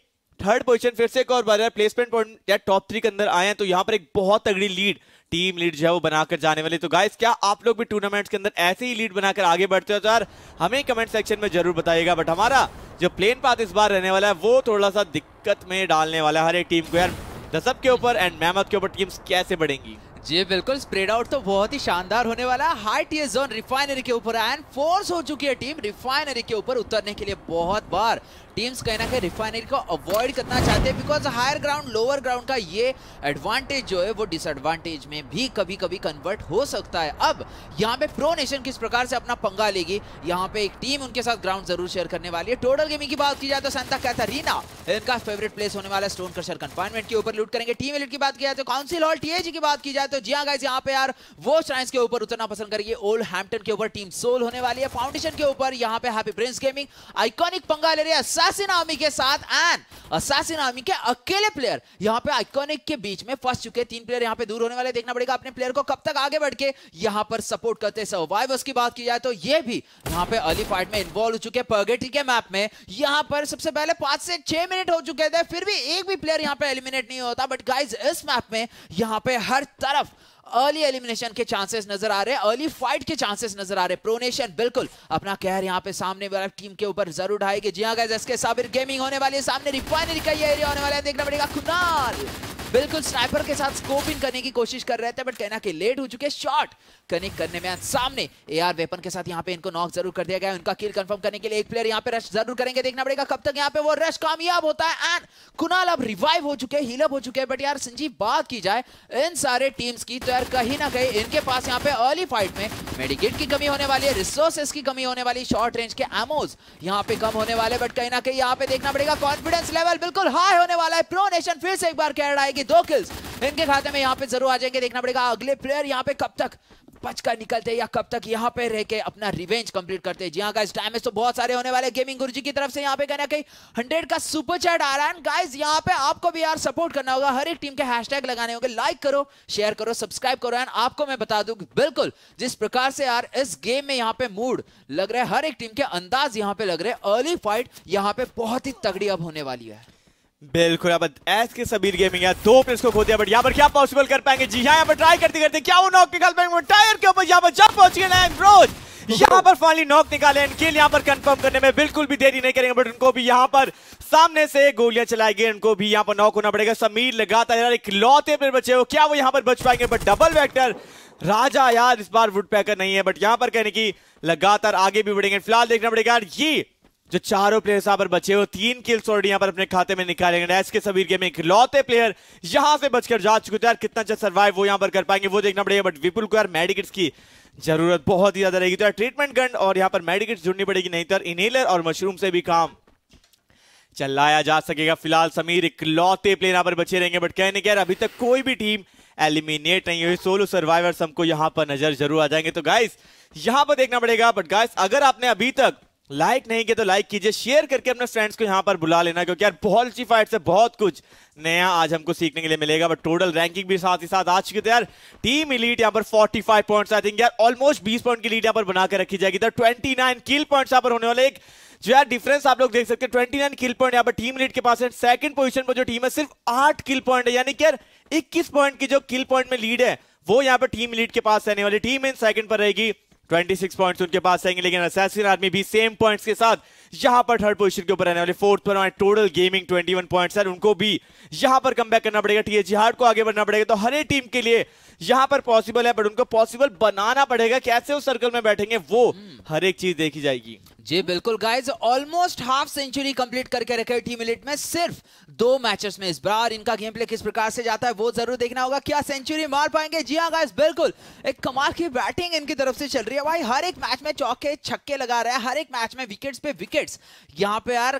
S1: थर्ड पोजीशन फिर से एक और बार प्लेसमेंट पॉइंट या टॉप थ्री के अंदर आए हैं तो यहाँ पर एक बहुत तगड़ी लीड टीम लीड जो है वो बनाकर जाने वाले तो गाइस क्या आप लोग भी टूर्नामेंट्स के अंदर ऐसे ही लीड बनाकर आगे बढ़ते हो तो यार हमें कमेंट सेक्शन में जरूर बताइएगा बट हमारा जो प्लेन पाथ इस बार रहने वाला है वो थोड़ा सा दिक्कत में डालने वाला है हर एक टीम को यार दसअप के ऊपर एंड मेहमत के ऊपर टीम्स कैसे बढ़ेंगी
S2: जी बिल्कुल स्प्रेड आउट तो बहुत ही शानदार होने वाला है हाई टीयर जोन रिफाइनरी के ऊपर एंड फोर्स हो चुकी है टीम रिफाइनरी के ऊपर उतरने के लिए बहुत बार टीम्स कहीं ना कहीं रिफाइनरी को अवॉइड करना चाहते हैं because higher ground lower ground का ये एडवांटेज जो है वो डिसएडवांटेज में भी कभी कभी कन्वर्ट हो सकता है अब यहाँ पे प्रो नेशन किस प्रकार से अपना पंगा लेगी यहाँ पे एक टीम उनके साथ ग्राउंड जरूर शेयर करने वाली है टोटल गेमिंग की बात की जाए तो संता कैथरीना इनका फेवरेट प्लेस होने वाला स्टोन क्रशर कंफाइनमेंट के ऊपर लूट करेंगे टीम एलिट की बात की जाए तो काउंसिल हॉल टीएजी की बात की जाए तो जिया हाँ गाइज यहाँ पे यार वो साइंस के ऊपर उतरना पसंद करेगी ओल्ड हैम्पटन के ऊपर टीम सोल होने वाली है फाउंडेशन के ऊपर यहाँ पे हैप्पी प्रिंस गेमिंग आइकॉनिक पंगा ले रही है असासिन आर्मी के साथ एन असासिन आर्मी के अकेले प्लेयर यहाँ पे आइकॉनिक के बीच में फंस चुके तीन प्लेयर यहाँ पे दूर होने वाले देखना पड़ेगा अपने प्लेयर को कब तक आगे बढ़ के यहाँ पर सपोर्ट करते सर्वाइवर्स की बात की जाए तो ये भी यहाँ पे अर्ली फाइट में इन्वॉल्व हो चुके पर्गेटी के मैप में यहाँ पर सबसे पहले पांच से छह मिनट हो चुके थे फिर भी एक भी प्लेयर यहाँ पे एलिमिनेट नहीं होता बट गाइज इस मैप में यहाँ पे हर तरफ अर्ली एलिमिनेशन के चांसेस नजर आ रहे हैं अर्ली फाइट के चांसेस नजर आ रहे हैं प्रोनेशन बिल्कुल अपना कहर यहाँ पे सामने वाला टीम के ऊपर जरूर ढाएगी जी हाँ एसके साबिर गेमिंग होने वाली है सामने रिफाइनरी का ये एरिया होने वाला है देखना पड़ेगा कुनाल बिल्कुल स्नाइपर के साथ स्कोप इन करने की कोशिश कर रहे थे बट कहना के लेट हो चुके शॉट कनेक्ट करने में सामने एआर वेपन के साथ यहाँ पे इनको नॉक जरूर कर दिया गया उनका किल कंफर्म करने के लिए एक प्लेयर यहाँ पे रश जरूर करेंगे देखना पड़ेगा कब तक यहाँ पे वो रश कामयाब होता है एंड कुनाल अब रिवाइव हो चुके हैं हीलअप हो चुके हैं बट यार संजीव बात की जाए इन सारे टीम्स की तो प्लेयर कहीं ना कहीं इनके पास यहाँ पे अर्ली फाइट में मेडिकेट की कमी होने वाली है रिसोर्सेस की कमी होने वाली शॉर्ट रेंज के एमोज यहाँ पे कम होने वाले बट कहीं ना कहीं यहाँ पे देखना पड़ेगा कॉन्फिडेंस लेवल बिल्कुल हाई होने वाला है प्रो नेशन फिर से एक बार कह रहा है कि दो किल्स इनके खाते में यहाँ पे जरूर आ जाएंगे देखना पड़ेगा अगले प्लेयर यहाँ पे कब तक बचकर निकलते या कब तक यहाँ पे रह के अपना रिवेंज कंप्लीट करते हैं जी हाँ गाइज टाइम तो बहुत सारे होने वाले गेमिंग गुरुजी की तरफ से यहाँ पे कहना कहीं हंड्रेड का सुपर चैट आ रहा है गाइज यहाँ पे आपको भी यार सपोर्ट करना होगा हर एक टीम के हैशटैग लगाने होंगे लाइक करो शेयर करो सब्सक्राइब करो एंड आपको मैं बता दू बिल्कुल जिस प्रकार से यार इस गेम में यहाँ पे मूड लग रहा है हर एक टीम के अंदाज यहाँ पे लग रहे हैं अर्ली फाइट यहाँ पे बहुत ही तगड़ी अब होने वाली है
S1: बिल्कुल अब एस के सबीर गेमिंग है दो प्लेस को खो दिया बट यहाँ पर क्या पॉसिबल कर पाएंगे जी हाँ, यहाँ पर ट्राई करते करते क्या वो नॉक निकाल पाएंगे टायर के ऊपर यहाँ पर जब पहुंच गए यहाँ पर फाइनली नॉक निकाले लिए यहाँ पर कंफर्म करने में बिल्कुल भी देरी नहीं करेंगे बट उनको भी यहाँ पर सामने से गोलियां चलाई गई उनको भी यहाँ पर नॉक होना पड़ेगा समीर लगातार यार इकलौते पर बचे हो क्या वो यहाँ पर बच पाएंगे बट डबल वैक्टर राजा यार इस बार वुड पैकर नहीं है बट यहाँ पर कहने की लगातार आगे भी बढ़ेंगे फिलहाल देखना पड़ेगा यार ये जो चारों प्लेयर यहां पर बचे हो तीन किल्स ऑलरेडी यहां पर अपने खाते में निकालेंगे एस के सबीर गेम एक लौते प्लेयर यहां से बचकर जा चुके थे तो यार कितना अच्छा सर्वाइव वो यहां पर कर पाएंगे वो देखना पड़ेगा बट विपुल को यार मेडिकेट्स की जरूरत बहुत ही ज्यादा रहेगी तो यार ट्रीटमेंट गन और यहां पर मेडिकेट्स जुड़नी पड़ेगी नहीं तो इनहेलर और मशरूम से भी काम चलाया जा सकेगा फिलहाल समीर एक लौते प्लेयर यहां पर बचे रहेंगे बट कहने के यार अभी तक कोई भी टीम एलिमिनेट नहीं हुई सोलो सर्वाइवर्स हमको यहां पर नजर जरूर आ जाएंगे तो गाइस यहां पर देखना पड़ेगा बट गाइस अगर आपने अभी तक लाइक नहीं किया तो लाइक कीजिए शेयर करके अपने फ्रेंड्स को यहां पर बुला लेना क्योंकि यार बहुत सी फाइट से बहुत कुछ नया आज हमको सीखने के लिए मिलेगा बट टोटल रैंकिंग भी साथ ही साथ आ चुकी थी तो यार टीम इलीट यहां पर 45 पॉइंट्स आई थिंक यार ऑलमोस्ट 20 पॉइंट की लीड यहां पर बनाकर रखी जाएगी तो नाइन किल पॉइंट यहां पर होने वाले एक जो यार डिफरेंस आप लोग देख सकते हैं नाइन किल पॉइंट यहाँ पर टीम लीड के पास है सेकंड पोजिशन पर जो टीम है सिर्फ आठ किल पॉइंट है यानी कि यार इक्कीस पॉइंट की जो किल पॉइंट में लीड है वो यहाँ पर टीम लीड के पास रहने वाली टीम इन सेकंड पर रहेगी 26 पॉइंट्स उनके पास आएंगे लेकिन असैसिन आर्मी भी सेम पॉइंट्स के साथ यहां पर थर्ड पोजीशन के ऊपर रहने वाले फोर्थ पर हमारे टोटल गेमिंग 21 पॉइंट्स है उनको भी यहां पर कम करना पड़ेगा जी हार्ड को आगे बढ़ना पड़ेगा तो हर एक टीम के लिए यहां पर पॉसिबल है बट उनको पॉसिबल बनाना पड़ेगा कैसे उस सर्कल में बैठेंगे वो hmm. हर एक चीज देखी जाएगी जी बिल्कुल guys almost half century complete करके रखे टीम इलेट में सिर्फ
S2: दो मैचेस में इस बार इनका गेम प्ले किस प्रकार से जाता है वो जरूर देखना होगा क्या सेंचुरी मार पाएंगे जी हाँ गाइस बिल्कुल एक कमाल की बैटिंग इनकी तरफ से चल रही है भाई हर एक मैच में चौके छक्के लगा रहे हैं हर एक मैच में विकेट्स पे विकेट्स यहाँ पे यार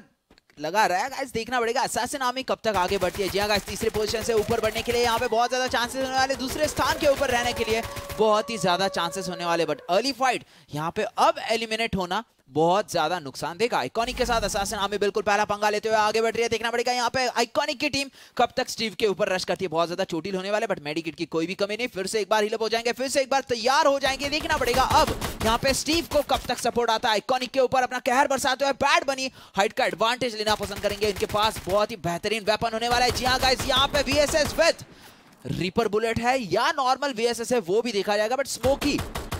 S2: लगा रहा है गाइस देखना पड़ेगा असासिन आर्मी कब तक आगे बढ़ती है जी हाँ गाइस तीसरे पोजीशन से ऊपर बढ़ने के लिए यहाँ पे बहुत ज्यादा चांसेस होने वाले दूसरे स्थान के ऊपर रहने के लिए बहुत ही ज्यादा चांसेस होने वाले बट अर्ली फाइट यहाँ पे अब एलिमिनेट होना बहुत ज्यादा नुकसान देगा आइकॉनिक के साथ असासन आमिर बिल्कुल पहला पंगा लेते हुए आगे बढ़ रही है देखना पड़ेगा यहाँ पे आइकॉनिक की टीम कब तक स्टीव के ऊपर रश करती है बहुत ज्यादा चोटिल होने वाले बट मेडिकेट की कोई भी कमी नहीं फिर से एक बार हिलअप हो जाएंगे फिर से एक बार तैयार हो जाएंगे देखना पड़ेगा अब यहाँ पे स्टीव को कब तक सपोर्ट आता है आइकॉनिक के ऊपर अपना कहर बरसाते हुए बैट बनी हाइट का एडवांटेज लेना पसंद करेंगे इनके पास बहुत ही बेहतरीन वेपन होने वाला है जी हाँ गाइस यहाँ पे एस विथ रीपर बुलेट है या नॉर्मल एस है वो भी देखा जाएगा बट स्मोकी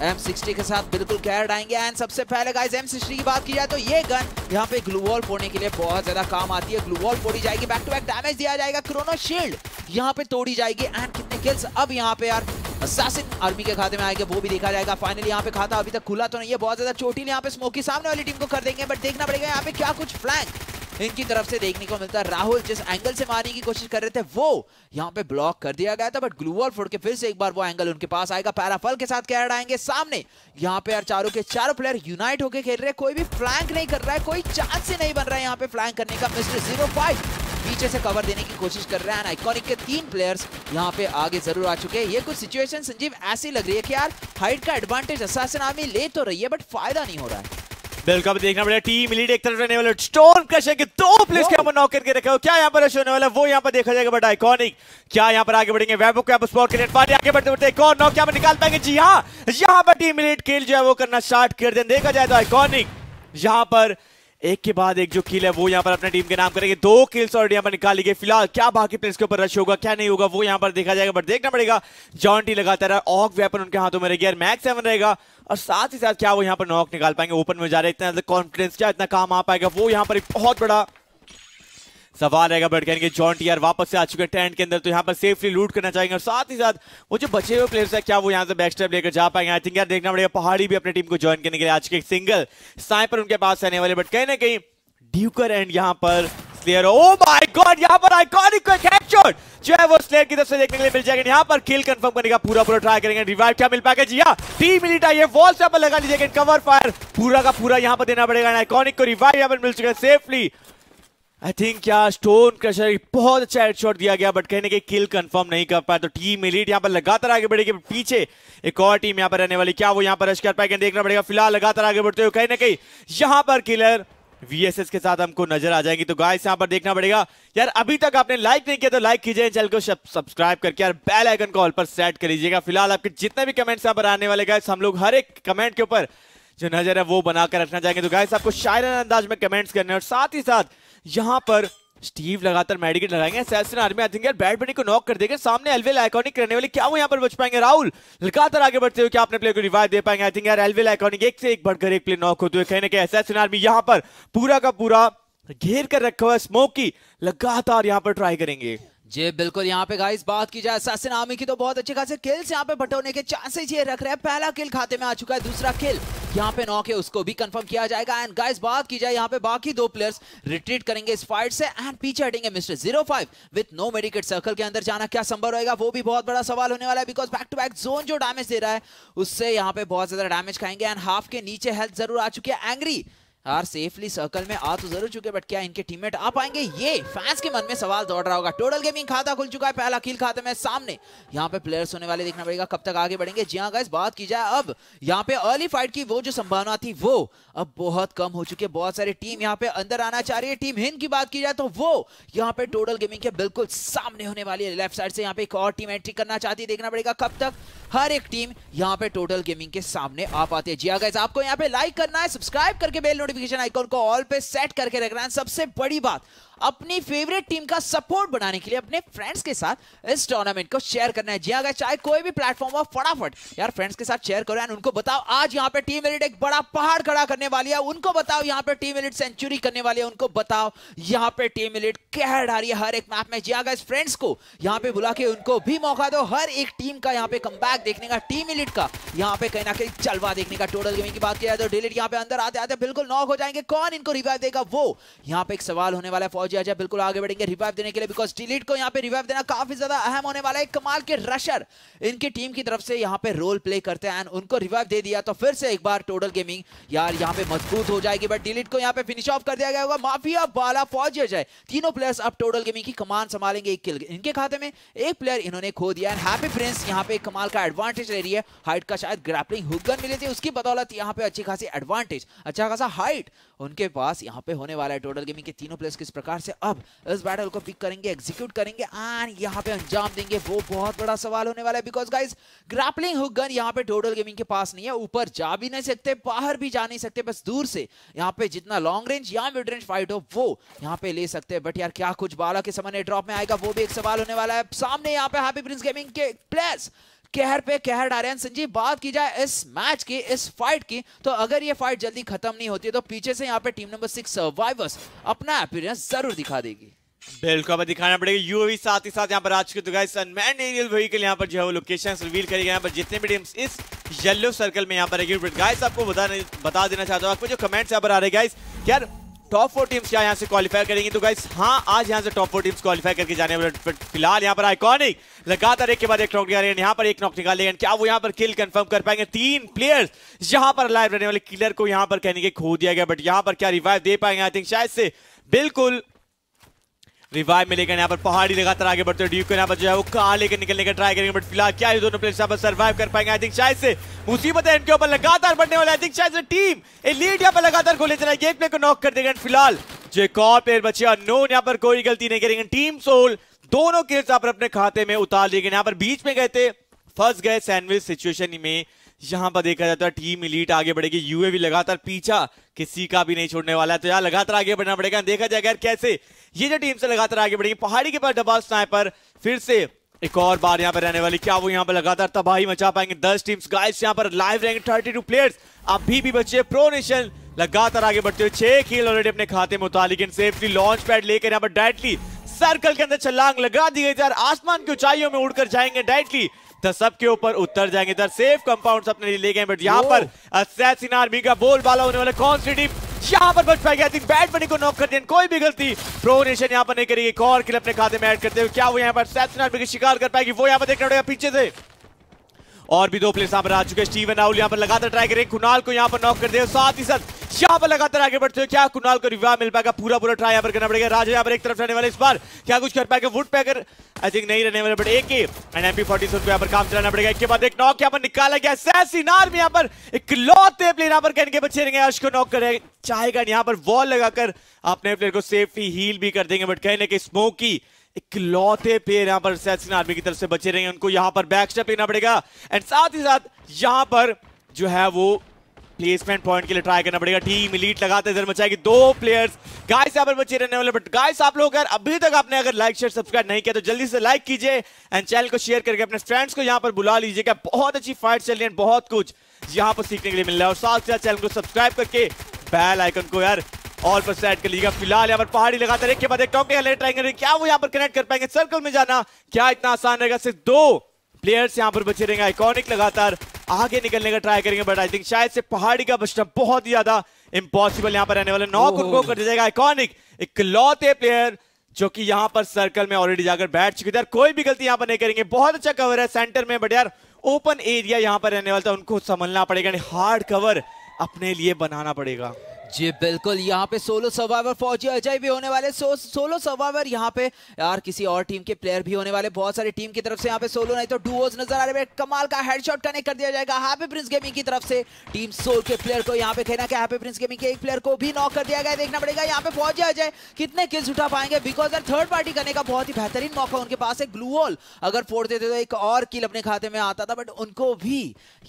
S2: M60 के साथ बिल्कुल कैर आएंगे एंड सबसे पहले गाइस M60 की बात की जाए तो ये गन यहाँ पे वॉल फोड़ने के लिए बहुत ज्यादा काम आती है ग्लूवॉल फोड़ी जाएगी बैक टू बैक डैमेज दिया जाएगा क्रोनो शील्ड यहाँ पे तोड़ी जाएगी एंड कितने किल्स अब यहाँ पे यार असासिन आर्मी के खाते में आएंगे वो भी देखा जाएगा फाइनली यहाँ पे खाता अभी तक खुला तो नहीं है बहुत ज्यादा चोटिल यहाँ पे स्मोकी सामने वाली टीम को कर देंगे बट देखना पड़ेगा यहाँ पे क्या कुछ फ्लैंक इनकी तरफ से देखने को मिलता है राहुल जिस एंगल से मारने की कोशिश कर रहे थे वो यहाँ पे ब्लॉक कर दिया गया था बट वॉल फोड़ के फिर से एक बार वो एंगल उनके पास आएगा पैराफल के साथ कैड आएंगे सामने यहाँ पे यार चारों के चारों प्लेयर यूनाइट होकर खेल रहे कोई भी फ्लैंक नहीं कर रहा है कोई चांस से नहीं बन रहा है यहाँ पे फ्लैंक करने का मिस्टर जीरो पीछे से कवर देने की कोशिश कर रहे हैं आइकॉनिक के तीन प्लेयर्स यहाँ पे आगे जरूर आ चुके हैं ये कुछ सिचुएशन संजीव ऐसी लग रही है कि यार हाइट का एडवांटेज असासन आर्मी ले तो रही है बट फायदा नहीं हो रहा है
S1: बिल्कुल देखना पड़ेगा टीम लीड एक तरफ रहने वाले स्टोन क्रशर के दो प्लेस के यहाँ नॉक करके रखे हो क्या यहाँ पर रश होने वाला वो यहाँ पर देखा जाएगा बट आइकॉनिक क्या यहाँ पर आगे बढ़ेंगे वेबो को स्पॉट के पानी आगे बढ़ते बढ़ते एक और नॉक क्या निकाल पाएंगे जी हाँ यहाँ पर टीम लीड किल जो है वो करना स्टार्ट कर दें देखा जाए तो आइकॉनिक यहाँ पर एक के बाद एक जो किल है वो यहाँ पर अपने टीम के नाम करेंगे दो किल्स ऑलरेडी यहाँ पर निकाली गई फिलहाल क्या बाकी प्लेस के ऊपर रश होगा क्या नहीं होगा वो यहाँ पर देखा जाएगा बट देखना पड़ेगा जॉन्टी लगातार ऑक वेपन उनके हाथों में रहेगी और मैक्स सेवन रहेगा और साथ ही साथ क्या वो यहाँ पर नॉक निकाल पाएंगे ओपन में जा रहे इतना कॉन्फिडेंस क्या इतना काम आ पाएगा वो यहाँ पर एक बहुत बड़ा सवाल रहेगा बट कहने जॉन टीआर वापस से आ चुके हैं टेंट के अंदर तो यहाँ पर सेफली लूट करना चाहेंगे और साथ ही साथ वो जो बचे हुए प्लेयर्स है क्या वो यहाँ से बैक स्टेप लेकर जा पाएंगे आई थिंक यार देखना पड़ेगा पहाड़ी भी अपने टीम को ज्वाइन करने के लिए आज के सिंगल साइपर उनके पास आने वाले बट कहीं ना कहीं ड्यूकर एंड यहाँ पर क्लियर हो माय oh गॉड यहाँ पर आइकॉनिक क्विक हेडशॉट जो है वो स्लेयर की तरफ से देखने के लिए मिल जाएगा यहाँ पर किल कंफर्म करने का पूरा पूरा ट्राई करेंगे रिवाइव क्या मिल पाएगा जी हाँ टीम मिलिटा ये वॉल से पर लगा लीजिए कवर फायर पूरा का पूरा यहाँ पर देना पड़ेगा आइकॉनिक को रिवाइव यहाँ पर मिल चुका है सेफली आई थिंक क्या स्टोन क्रशर बहुत अच्छा हेडशॉट दिया गया बट कहने के किल कंफर्म नहीं कर पाया तो टीम एलीट यहाँ पर लगातार आगे बढ़ेगी पीछे एक और टीम यहाँ पर रहने वाली क्या वो यहाँ पर रश कर पाएंगे देखना पड़ेगा फिलहाल लगातार आगे बढ़ते हुए कहीं ना कहीं यहाँ पर किलर वीएसएस के साथ हमको नजर आ जाएंगी तो गाइस यहां पर देखना पड़ेगा यार अभी तक आपने लाइक नहीं किया तो लाइक कीजिए चैनल को सब्सक्राइब करके यार बेल आइकन को ऑल पर सेट कर लीजिएगा फिलहाल आपके जितने भी कमेंट्स यहां पर आने वाले गाइस हम लोग हर एक कमेंट के ऊपर जो नजर है वो बनाकर रखना चाहेंगे तो गाइस आपको शायराना अंदाज में कमेंट्स करने और साथ ही साथ यहाँ पर स्टीव लगातार मेडिकेट लगाएंगे असैसिन आर्मी आई थिंक यार बैट बनी को नॉक कर देंगे सामने एलवेल आइकॉनिक रहने वाले क्या वो यहाँ पर बच पाएंगे राहुल लगातार आगे बढ़ते हुए क्या अपने प्लेयर को रिवाइव दे पाएंगे आई थिंक यार एलवेल आइकॉनिक एक से एक बढ़कर एक प्लेयर नॉक होते हुए कहीं ना कहीं आर्मी यहाँ पर पूरा का पूरा घेर कर रखा हुआ स्मोक की लगातार यहाँ पर ट्राई करेंगे
S2: जी बिल्कुल यहाँ पे गाइस बात की जाए सासिन आर्मी की तो बहुत अच्छे खासे किल्स यहाँ पे बटोने के चांसेस ये रख रहे हैं पहला किल खाते में आ चुका है दूसरा किल यहाँ पे नौके उसको भी कंफर्म किया जाएगा एंड गाइस बात की जाए यहाँ पे बाकी दो प्लेयर्स रिट्रीट करेंगे इस फाइट से एंड पीछे हटेंगे mister zero five with no medkit circle के अंदर जाना क्या संभव रहेगा वो भी बहुत बड़ा सवाल होने वाला है because back to back zone जो डैमेज दे रहा है उससे यहाँ पे बहुत ज्यादा डैमेज खाएंगे एंड हाफ के नीचे हेल्थ जरूर आ चुकी है एंग्री यार सेफली सर्कल में आ तो जरूर चुके बट क्या इनके टीममेट आ पाएंगे ये फैंस के मन में सवाल दौड़ रहा होगा टोटल गेमिंग खाता खुल चुका है पहला खेल खाते में सामने यहाँ पे प्लेयर्स होने वाले देखना पड़ेगा कब तक आगे बढ़ेंगे जी हाँ गाइस बात की जाए अब यहाँ पे अर्ली फाइट की वो जो संभावना थी वो अब बहुत कम हो चुके बहुत सारी टीम यहाँ पे अंदर आना चाह रही है टीम हिंद की बात की जाए तो वो यहाँ पे टोटल गेमिंग के बिल्कुल सामने होने वाली है लेफ्ट साइड से यहाँ पे एक और टीम एंट्री करना चाहती है देखना पड़ेगा कब तक हर एक टीम यहाँ पे टोटल गेमिंग के सामने आ पाती है जी अगर हाँ, आपको यहाँ पे लाइक करना है सब्सक्राइब करके बेल नोटिफिकेशन आइकॉन को ऑल पे सेट करके रखना है सबसे बड़ी बात अपनी फेवरेट टीम का सपोर्ट बनाने के लिए अपने फ्रेंड्स के साथ इस टूर्नामेंट को शेयर करना है जी हाँ, अगर चाहे कोई भी प्लेटफॉर्म हो फटाफट यार फ्रेंड्स के साथ शेयर करो एंड उनको बताओ आज यहाँ पे टीम एलिट एक बड़ा पहाड़ खड़ा करने वाली है उनको बताओ यहाँ पे टीम एलिट सेंचुरी करने वाली है उनको बताओ यहाँ पे टीम एलिट कह रही है हर एक मैप में जी अगर हाँ, फ्रेंड्स को यहाँ पे बुला के उनको भी मौका दो हर एक टीम का यहाँ पे कम देखने का टीम एलिट का यहाँ पे कहीं ना कहीं चलवा देखने का टोटल गेमिंग की बात किया जाए तो डिलीट यहाँ पे अंदर आते आते बिल्कुल नॉक हो जाएंगे कौन इनको रिवाइव देगा वो यहाँ पे एक सवाल होने वाला है जी आजा बिल्कुल आगे बढ़ेंगे रिवाइव देने के लिए बिकॉज डिलीट को यहाँ पे रिवाइव देना काफी ज्यादा अहम होने वाला है कमाल के रशर इनकी टीम की तरफ से यहाँ पे रोल प्ले करते हैं एंड उनको रिवाइव दे दिया तो फिर से एक बार टोटल गेमिंग यार यहाँ पे मजबूत हो जाएगी बट डिलीट को यहाँ पे फिनिश ऑफ कर दिया गया होगा माफिया बाला फौज जाए तीनों प्लेयर्स अब टोटल गेमिंग की कमान संभालेंगे एक किल इनके खाते में एक प्लेयर इन्होंने खो दिया एंड हैप्पी प्रिंस यहाँ पे कमाल का एडवांटेज ले रही है हाइट का शायद ग्रैपलिंग हुगन मिली थी उसकी बदौलत यहाँ पे अच्छी खासी एडवांटेज अच्छा खासा हाइट उनके पास यहाँ पे होने वाला है टोटल गेमिंग के तीनों प्लेयर्स किस प्रकार से अब इस बैटल को पिक करेंगे एग्जीक्यूट करेंगे एंड यहाँ पे अंजाम देंगे वो बहुत बड़ा सवाल होने वाला है because guys grappling hook gun यहाँ पे टोटल गेमिंग के पास नहीं है ऊपर जा भी नहीं सकते बाहर भी जा नहीं सकते बस दूर से यहाँ पे जितना लॉन्ग रेंज या मिड रेंज फाइट हो वो यहाँ पे ले सकते हैं बट यार क्या कुछ बाला के समय ड्रॉप में आएगा वो भी एक सवाल होने वाला है सामने यहाँ पे हैप्पी प्रिंस गेमिंग के प्लेस कहर पे कहर डाले संजीव बात की जाए इस मैच की इस फाइट की तो अगर ये फाइट जल्दी खत्म
S1: नहीं होती तो पीछे से यहाँ पे टीम नंबर सिक्स सर्वाइवर्स अपना अपीयरेंस जरूर दिखा देगी बिल्कुल अब दिखाना पड़ेगा यूवी साथ ही साथ यहाँ पर आज के तो एरियल व्हीकल यहाँ पर जो है वो लोकेशन रिवील करेगा यहाँ पर जितने भी टीम्स इस येलो सर्कल में यहाँ पर गाइस आपको बता देना चाहता हूँ आपको जो कमेंट्स यहाँ पर आ रहे गाइस यार टॉप फोर टीम्स क्या यहाँ से क्वालिफाई करेंगी तो गाइस हाँ आज यहाँ से टॉप फोर टीम्स क्वालिफाई करके जाने वाले फिलहाल यहाँ पर आइकॉनिक लगातार एक के बाद एक नॉक निकाले यहाँ पर एक नॉक निकाले क्या वो यहाँ पर किल कंफर्म कर पाएंगे तीन प्लेयर्स यहाँ पर लाइव रहने वाले किलर को यहाँ पर कहने के खो दिया गया बट यहाँ पर क्या रिवाइव दे पाएंगे आई थिंक शायद से बिल्कुल रिवाइव मिलेगा यहाँ पर पहाड़ी लगातार आगे बढ़ते हैं ड्यूक को यहाँ पर जो है वो कहा लेकर निकलने का ट्राई करेंगे बट फिलहाल क्या ये दोनों प्लेयर्स यहाँ पर सर्वाइव कर पाएंगे आई थिंक शायद से मुसीबत है इनके ऊपर लगातार बढ़ने वाले आई थिंक शायद से टीम ए लीड यहाँ पर लगातार खोले चला गेट प्ले को नॉक कर देगा फिलहाल जो एक और प्लेयर बचे और नोन यहाँ पर कोई गलती नहीं करेंगे टीम सोल दोनों किल्स यहाँ पर अपने खाते में उतार लिए गए यहाँ पर बीच में गए थे फंस गए सैंडविच सिचुएशन में यहाँ पर देखा जाता है टीम इलीट आगे बढ़ेगी यूए भी लगातार पीछा किसी का भी नहीं छोड़ने वाला है तो यार लगातार आगे बढ़ना पड़ेगा देखा जाएगा यार कैसे ये जो टीम से लगातार आगे बढ़ेगी पहाड़ी के पास डबा स्नाइपर फिर से एक और बार यहाँ पर रहने वाली क्या वो यहाँ पर लगातार तबाही मचा पाएंगे दस टीम्स गाइस यहाँ पर लाइव रहेंगे थर्टी टू प्लेयर्स अभी भी बचे प्रो नेशन लगातार आगे बढ़ते हुए छह खेल ऑलरेडी अपने खाते में उतार लेकिन सेफ्टी लॉन्च पैड लेकर यहाँ पर डायरेक्टली सर्कल के अंदर छलांग लगा दी गई थी आसमान की ऊंचाइयों में उड़कर जाएंगे डायरेक्टली तो सबके ऊपर उतर जाएंगे इधर सेफ कंपाउंड अपने ले गए बट यहाँ पर असैसिन आर्मी का बोल बाला होने वाले कौन सी टीम यहाँ पर बच पाएगी आई थिंक बैट बनी को नॉक कर दिया कोई भी गलती प्रो नेशन यहाँ पर नहीं करेगी एक और किल अपने खाते में ऐड करते हुए क्या वो यहाँ पर सैसन की शिकार कर पाएगी वो यहाँ पर देखना पीछे से और भी दो प्लेयर्स यहाँ पर आ चुके हैं स्टीवन राहुल यहाँ पर लगातार ट्राई करें कुणाल को यहाँ पर नॉक कर दे साथ ही साथ यहाँ पर लगातार आगे बढ़ते हो क्या कुणाल को रिवाव मिल पाएगा पूरा पूरा ट्राई यहाँ पर करना पड़ेगा राजा यहाँ पर एक तरफ रहने वाले इस बार क्या कुछ कर पाएगा वुड पैकर आई थिंक नहीं रहने वाले बट एक एंड एमपी फोर्टी को यहाँ पर काम चलाना पड़ेगा एक के बाद एक नॉक यहाँ पर निकाला गया सैसिनार में यहाँ पर एक लौते प्लेयर यहाँ पर कहने के बच्चे रहेंगे अर्श को नॉक करें चाहेगा यहाँ पर वॉल लगाकर अपने प्लेयर को सेफ्टी हील भी कर देंगे बट कहने के स्मोकी इकलौते प्लेयर यहां पर सैसिन आर्मी की तरफ से बचे रहेंगे उनको यहां पर बैक स्टेप लेना पड़ेगा एंड साथ ही साथ यहां पर जो है वो प्लेसमेंट पॉइंट के लिए ट्राई करना पड़ेगा टीम लीड लगाते नजर मचाएगी दो प्लेयर्स गाइस यहाँ पर बचे रहने वाले बट गाइस आप लोग अगर अभी तक आपने अगर लाइक शेयर सब्सक्राइब नहीं किया तो जल्दी से लाइक कीजिए एंड चैनल को शेयर करके अपने फ्रेंड्स को यहाँ पर बुला लीजिएगा बहुत अच्छी फाइट चल रही है बहुत कुछ यहाँ पर सीखने के लिए मिल रहा है और साथ ही साथ चैनल को सब्सक्राइब करके बेल आइकन को यार ऑल पर सेट कर लिया फिलहाल यहाँ पर पहाड़ी लगातार एक के बाद एक टॉप ट्राइंगल क्या वो यहाँ पर कनेक्ट कर पाएंगे सर्कल में जाना क्या इतना आसान रहेगा सिर्फ दो प्लेयर्स यहाँ पर बचे रहेंगे आइकॉनिक लगातार आगे निकलने का ट्राई करेंगे बट आई थिंक शायद से पहाड़ी का बचना बहुत ही ज्यादा इम्पॉसिबल यहाँ पर रहने वाले नॉक उनको कर जाएगा आइकॉनिक लौते प्लेयर जो कि यहाँ पर सर्कल में ऑलरेडी जाकर बैठ चुके थे कोई भी गलती यहाँ पर नहीं करेंगे बहुत अच्छा कवर है सेंटर में बट यार ओपन एरिया यहाँ पर रहने वाला था उनको संभलना पड़ेगा हार्ड कवर अपने लिए बनाना पड़ेगा जी बिल्कुल यहाँ पे सोलो सर्वाइवर फौजी अजय भी होने वाले सो, सोलो सर्वाइवर यहाँ पे
S2: यार किसी और टीम के प्लेयर भी होने वाले बहुत सारी टीम की तरफ से यहाँ पे सोलो नहीं तो डुओज नजर आ रहे कमाल का हेडशॉट कनेक्ट कर दिया जाएगा हैप्पी प्रिंस गेमिंग की तरफ से टीम सोल के प्लेयर को यहाँ पे खेलना क्या हैप्पी प्रिंस गेमिंग के एक प्लेयर को भी नॉक कर दिया गया देखना पड़ेगा यहाँ पे फौजी अजय कितने किल्स उठा पाएंगे बिकॉज अगर थर्ड पार्टी करने का बहुत ही बेहतरीन मौका उनके पास है ग्लू वॉल अगर फोड़ देते तो एक और किल अपने खाते में आता था बट उनको भी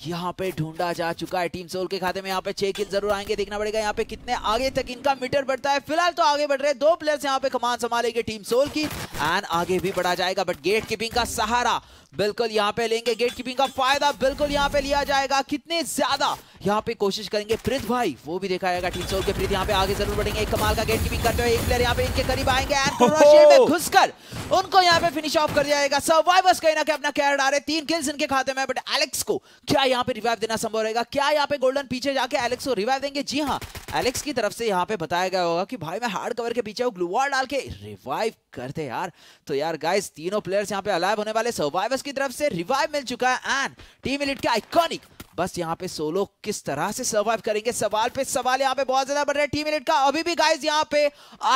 S2: यहाँ पे ढूंढा जा चुका है टीम सोल के खाते में यहाँ पे छह किल जरूर आएंगे देखना पड़ेगा यहाँ पे कितने आगे तक इनका मीटर बढ़ता है फिलहाल तो आगे बढ़ रहे दो प्लेयर्स यहाँ पे कमान संभालेगी टीम सोल की एंड आगे भी बढ़ा जाएगा बट गेट कीपिंग का सहारा बिल्कुल यहाँ पे लेंगे गेट कीपिंग का फायदा बिल्कुल यहाँ पे लिया जाएगा कितने ज्यादा यहाँ पे कोशिश करेंगे प्रीत भाई वो भी देखा जाएगा टीम सोल के प्रीत यहाँ पे आगे जरूर बढ़ेंगे कमाल का गेट कीपिंग करते हुए एक प्लेयर यहाँ पे इनके करीब आएंगे घुसकर उनको यहाँ पे फिनिश ऑफ कर जाएगा सर्वाइवर्स कहीं ना कहीं अपना कैर डाले तीन किल्स इनके खाते में बट एलेक्स को क्या यहाँ पे रिवाइव देना संभव रहेगा क्या यहाँ पे गोल्डन पीछे जाके एलेक्स को रिवाइव देंगे जी हाँ एलेक्स की तरफ से यहाँ पे बताया गया होगा कि भाई मैं हार्ड कवर के पीछे हूँ डाल के रिवाइव करते यार तो यार गाइस तीनों प्लेयर्स यहाँ पे अलाइव होने वाले सर्वाइवर्स बस की तरफ से रिवाइव मिल चुका है एंड टीम इलिट का आइकॉनिक बस यहाँ पे सोलो किस तरह से सर्वाइव करेंगे सवाल पे सवाल यहाँ पे बहुत ज्यादा बढ़ रहे हैं टीम इलिट का अभी भी गाइज यहाँ पे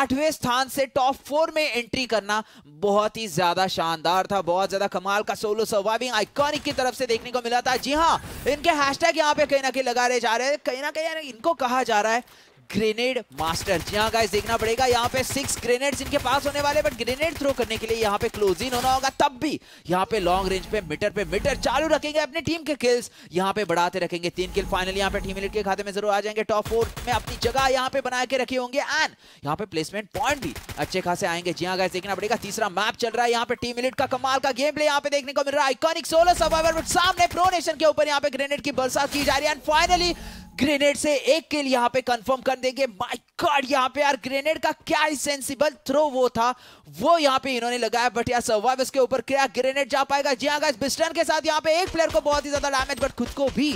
S2: आठवें स्थान से टॉप फोर में एंट्री करना बहुत ही ज्यादा शानदार था बहुत ज्यादा कमाल का सोलो सर्वाइविंग आइकॉनिक की तरफ से देखने को मिला था जी हाँ इनके हैशटैग यहाँ पे कहीं ना कहीं लगा रहे जा रहे हैं कहीं ना कहीं इनको कहा जा रहा है ग्रेनेड मास्टर जी हाँ गाइस देखना पड़ेगा यहाँ पे सिक्स ग्रेनेड्स इनके पास होने वाले बट ग्रेनेड थ्रो करने के लिए यहाँ पे क्लोज इन होना होगा तब भी यहाँ पे लॉन्ग रेंज पे मीटर पे मीटर चालू रखेंगे अपनी टीम के किल्स यहाँ पे बढ़ाते रखेंगे तीन किल फाइनल यहाँ पे टीम इलेट के खाते में जरूर आ जाएंगे टॉप फोर में अपनी जगह यहाँ पे बना के रखे होंगे एंड यहाँ पे प्लेसमेंट पॉइंट भी अच्छे खासे आएंगे जी हाँ गाइस देखना पड़ेगा तीसरा मैप चल रहा है यहाँ पे टीम इलेट का कमाल का गेम प्ले यहाँ पे देखने को मिल रहा है आइकॉनिक सोलो सर्वाइवर सामने प्रो नेशन के ऊपर यहाँ पे ग्रेनेड की बरसात की जा रही है एंड फाइनली ग्रेनेड से एक किल यहां पे कंफर्म कर देंगे माय गॉड यहां पे यार ग्रेनेड का क्या ही सेंसिबल थ्रो वो था वो यहां पे इन्होंने लगाया बट यार सर्वाइव इसके ऊपर क्या ग्रेनेड जा पाएगा जी हाँ बिस्टन के साथ यहां पे एक प्लेयर को बहुत ही ज्यादा डैमेज बट खुद को भी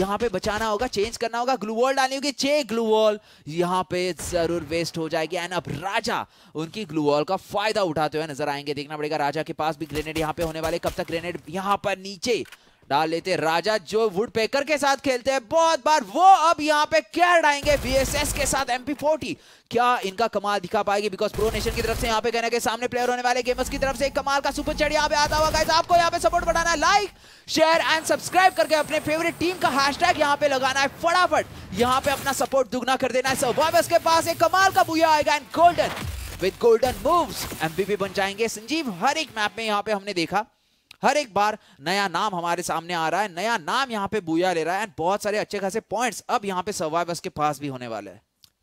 S2: यहां पे बचाना होगा चेंज करना होगा ग्लू वॉल डालनी होगी चे ग्लू वॉल यहां पे जरूर वेस्ट हो जाएगी एंड अब राजा उनकी ग्लू वॉल का फायदा उठाते हुए नजर आएंगे देखना पड़ेगा राजा के पास भी ग्रेनेड यहां पे होने वाले कब तक ग्रेनेड यहां पर नीचे डाल लेते राजा जो वुड पेकर के साथ खेलते हैं बहुत बार वो अब यहाँ पे क्या डाएंगे वीएसएस के साथ एमपी फोर्टी क्या इनका कमाल दिखा पाएगी बिकॉज प्रो नेशन की तरफ से यहाँ पे कहना के सामने प्लेयर होने वाले गेमर्स की तरफ से एक कमाल का सुपर चढ़ यहाँ पे आता हुआ गाइस आपको यहाँ पे सपोर्ट बढ़ाना लाइक शेयर एंड सब्सक्राइब करके अपने फेवरेट टीम का हैश यहाँ पे लगाना है फटाफट यहाँ पे अपना सपोर्ट दुगना कर देना है सर्वाइवर्स के पास एक कमाल का भूया आएगा and golden with golden move MVP बन जाएंगे संजीव हर एक मैप में यहाँ पे हमने देखा हर एक बार नया नाम हमारे सामने आ
S1: रहा है नया नाम यहाँ पे बुया ले रहा है एंड बहुत सारे अच्छे खासे पॉइंट्स अब यहाँ पे सर्वाइवर्स के पास भी होने वाले हैं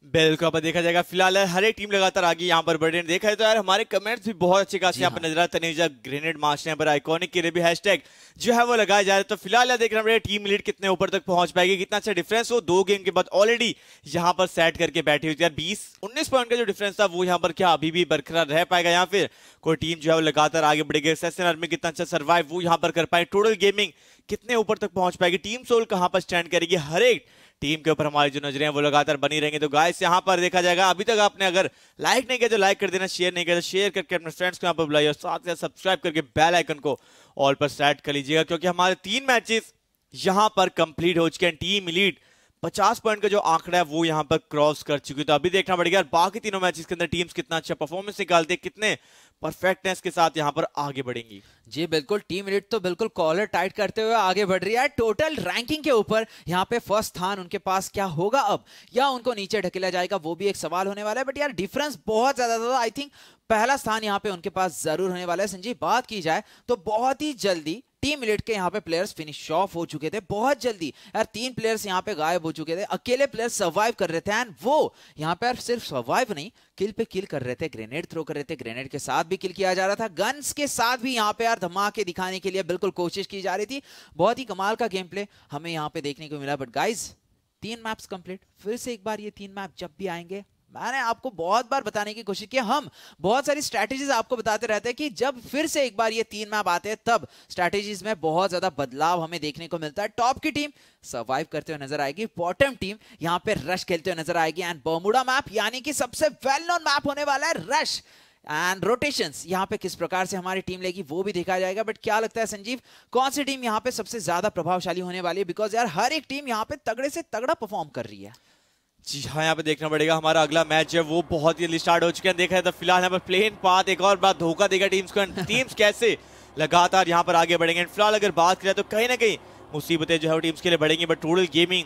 S1: बिल्कुल आप देखा जाएगा फिलहाल हर एक टीम लगातार आगे यहाँ पर बढ़े देखा है तो यार हमारे कमेंट्स भी बहुत अच्छे खास यहाँ पर हाँ। नजर आता नहीं जब ग्रेनेड मार्च यहाँ पर आइकॉनिक के लिए भी हैशटैग जो है वो लगाया जा रहा है तो फिलहाल देख रहे हैं टीम लीड कितने ऊपर तक पहुंच पाएगी कितना अच्छा डिफरेंस हो दो गेम के बाद ऑलरेडी यहाँ पर सेट करके बैठी हुई थी यार बीस उन्नीस पॉइंट का जो डिफरेंस था वो यहाँ पर क्या अभी भी बरकरार रह पाएगा या फिर कोई टीम जो है वो लगातार आगे बढ़ेगी में कितना अच्छा सर्वाइव वो यहाँ पर कर पाए टोटल गेमिंग कितने ऊपर तक पहुंच पाएगी टीम सोल कहाँ पर स्टैंड करेगी हर एक टीम के ऊपर हमारी जो नजरें वो लगातार बनी रहेंगे तो गाइस यहाँ पर देखा जाएगा अभी तक आपने अगर लाइक नहीं किया तो लाइक कर देना शेयर नहीं किया तो शेयर करके अपने फ्रेंड्स को यहाँ पर बुलाइए और साथ ही सब्सक्राइब करके बेल आइकन को ऑल पर सेट कर लीजिएगा क्योंकि हमारे तीन मैचेस यहाँ पर कंप्लीट हो चुके हैं टीम लीड पचास पॉइंट का जो आंकड़ा है वो यहाँ पर क्रॉस कर चुकी है तो अभी देखना पड़ेगा बाकी तीनों मैचेस के अंदर टीम्स कितना अच्छा परफॉर्मेंस निकालते हैं कितने परफेक्टनेस के साथ यहाँ पर आगे बढ़ेंगी जी बिल्कुल टीम रेट तो बिल्कुल कॉलर टाइट करते हुए आगे
S2: बढ़ रही है टोटल रैंकिंग के ऊपर यहाँ पे फर्स्ट स्थान उनके पास क्या होगा अब या उनको नीचे ढकेला जाएगा वो भी एक सवाल होने वाला है बट यार डिफरेंस बहुत ज्यादा था आई थिंक पहला स्थान यहाँ पे उनके पास जरूर होने वाला है संजीव बात की जाए तो बहुत ही जल्दी टीम मिलिट के यहाँ पे प्लेयर्स फिनिश ऑफ हो चुके थे बहुत जल्दी यार तीन प्लेयर्स यहाँ पे गायब हो चुके थे अकेले प्लेयर्स सर्वाइव कर रहे थे एंड वो यहाँ पे सिर्फ सर्वाइव नहीं किल पे किल कर रहे थे ग्रेनेड थ्रो कर रहे थे ग्रेनेड के साथ भी किल किया जा रहा था गन्स के साथ भी यहाँ पे यार धमाके दिखाने के लिए बिल्कुल कोशिश की जा रही थी बहुत ही कमाल का गेम प्ले हमें यहाँ पे देखने को मिला बट गाइज तीन मैप्स कंप्लीट फिर से एक बार ये तीन मैप जब भी आएंगे मैंने आपको बहुत बार बताने की कोशिश की हम बहुत सारी स्ट्रैटेजीज आपको बताते रहते हैं कि जब फिर से एक बार ये तीन मैप आते हैं तब स्ट्रैटेजीज में बहुत ज्यादा बदलाव हमें देखने को मिलता है टॉप की टीम सर्वाइव करते हुए नजर आएगी बॉटम टीम यहाँ पे रश खेलते हुए नजर आएगी एंड बमुड़ा मैप यानी कि सबसे वेल नोन मैप होने वाला है रश एंड रोटेशन यहाँ पे किस प्रकार से हमारी टीम लेगी वो भी देखा जाएगा बट क्या लगता है संजीव कौन सी टीम यहाँ पे सबसे ज्यादा प्रभावशाली होने वाली है बिकॉज यार हर एक टीम यहाँ पे तगड़े से तगड़ा परफॉर्म कर रही है
S1: जी हाँ यहाँ पे देखना पड़ेगा हमारा अगला मैच है वो बहुत जल्दी स्टार्ट हो चुके हैं देखा है तो फिलहाल यहाँ पर प्लेन पाथ एक और बार धोखा देगा टीम्स को टीम्स कैसे लगातार यहाँ पर आगे बढ़ेंगे फिलहाल अगर बात करें तो कहीं ना कहीं मुसीबतें जो है वो टीम्स के लिए बढ़ेंगी बट टोटल गेमिंग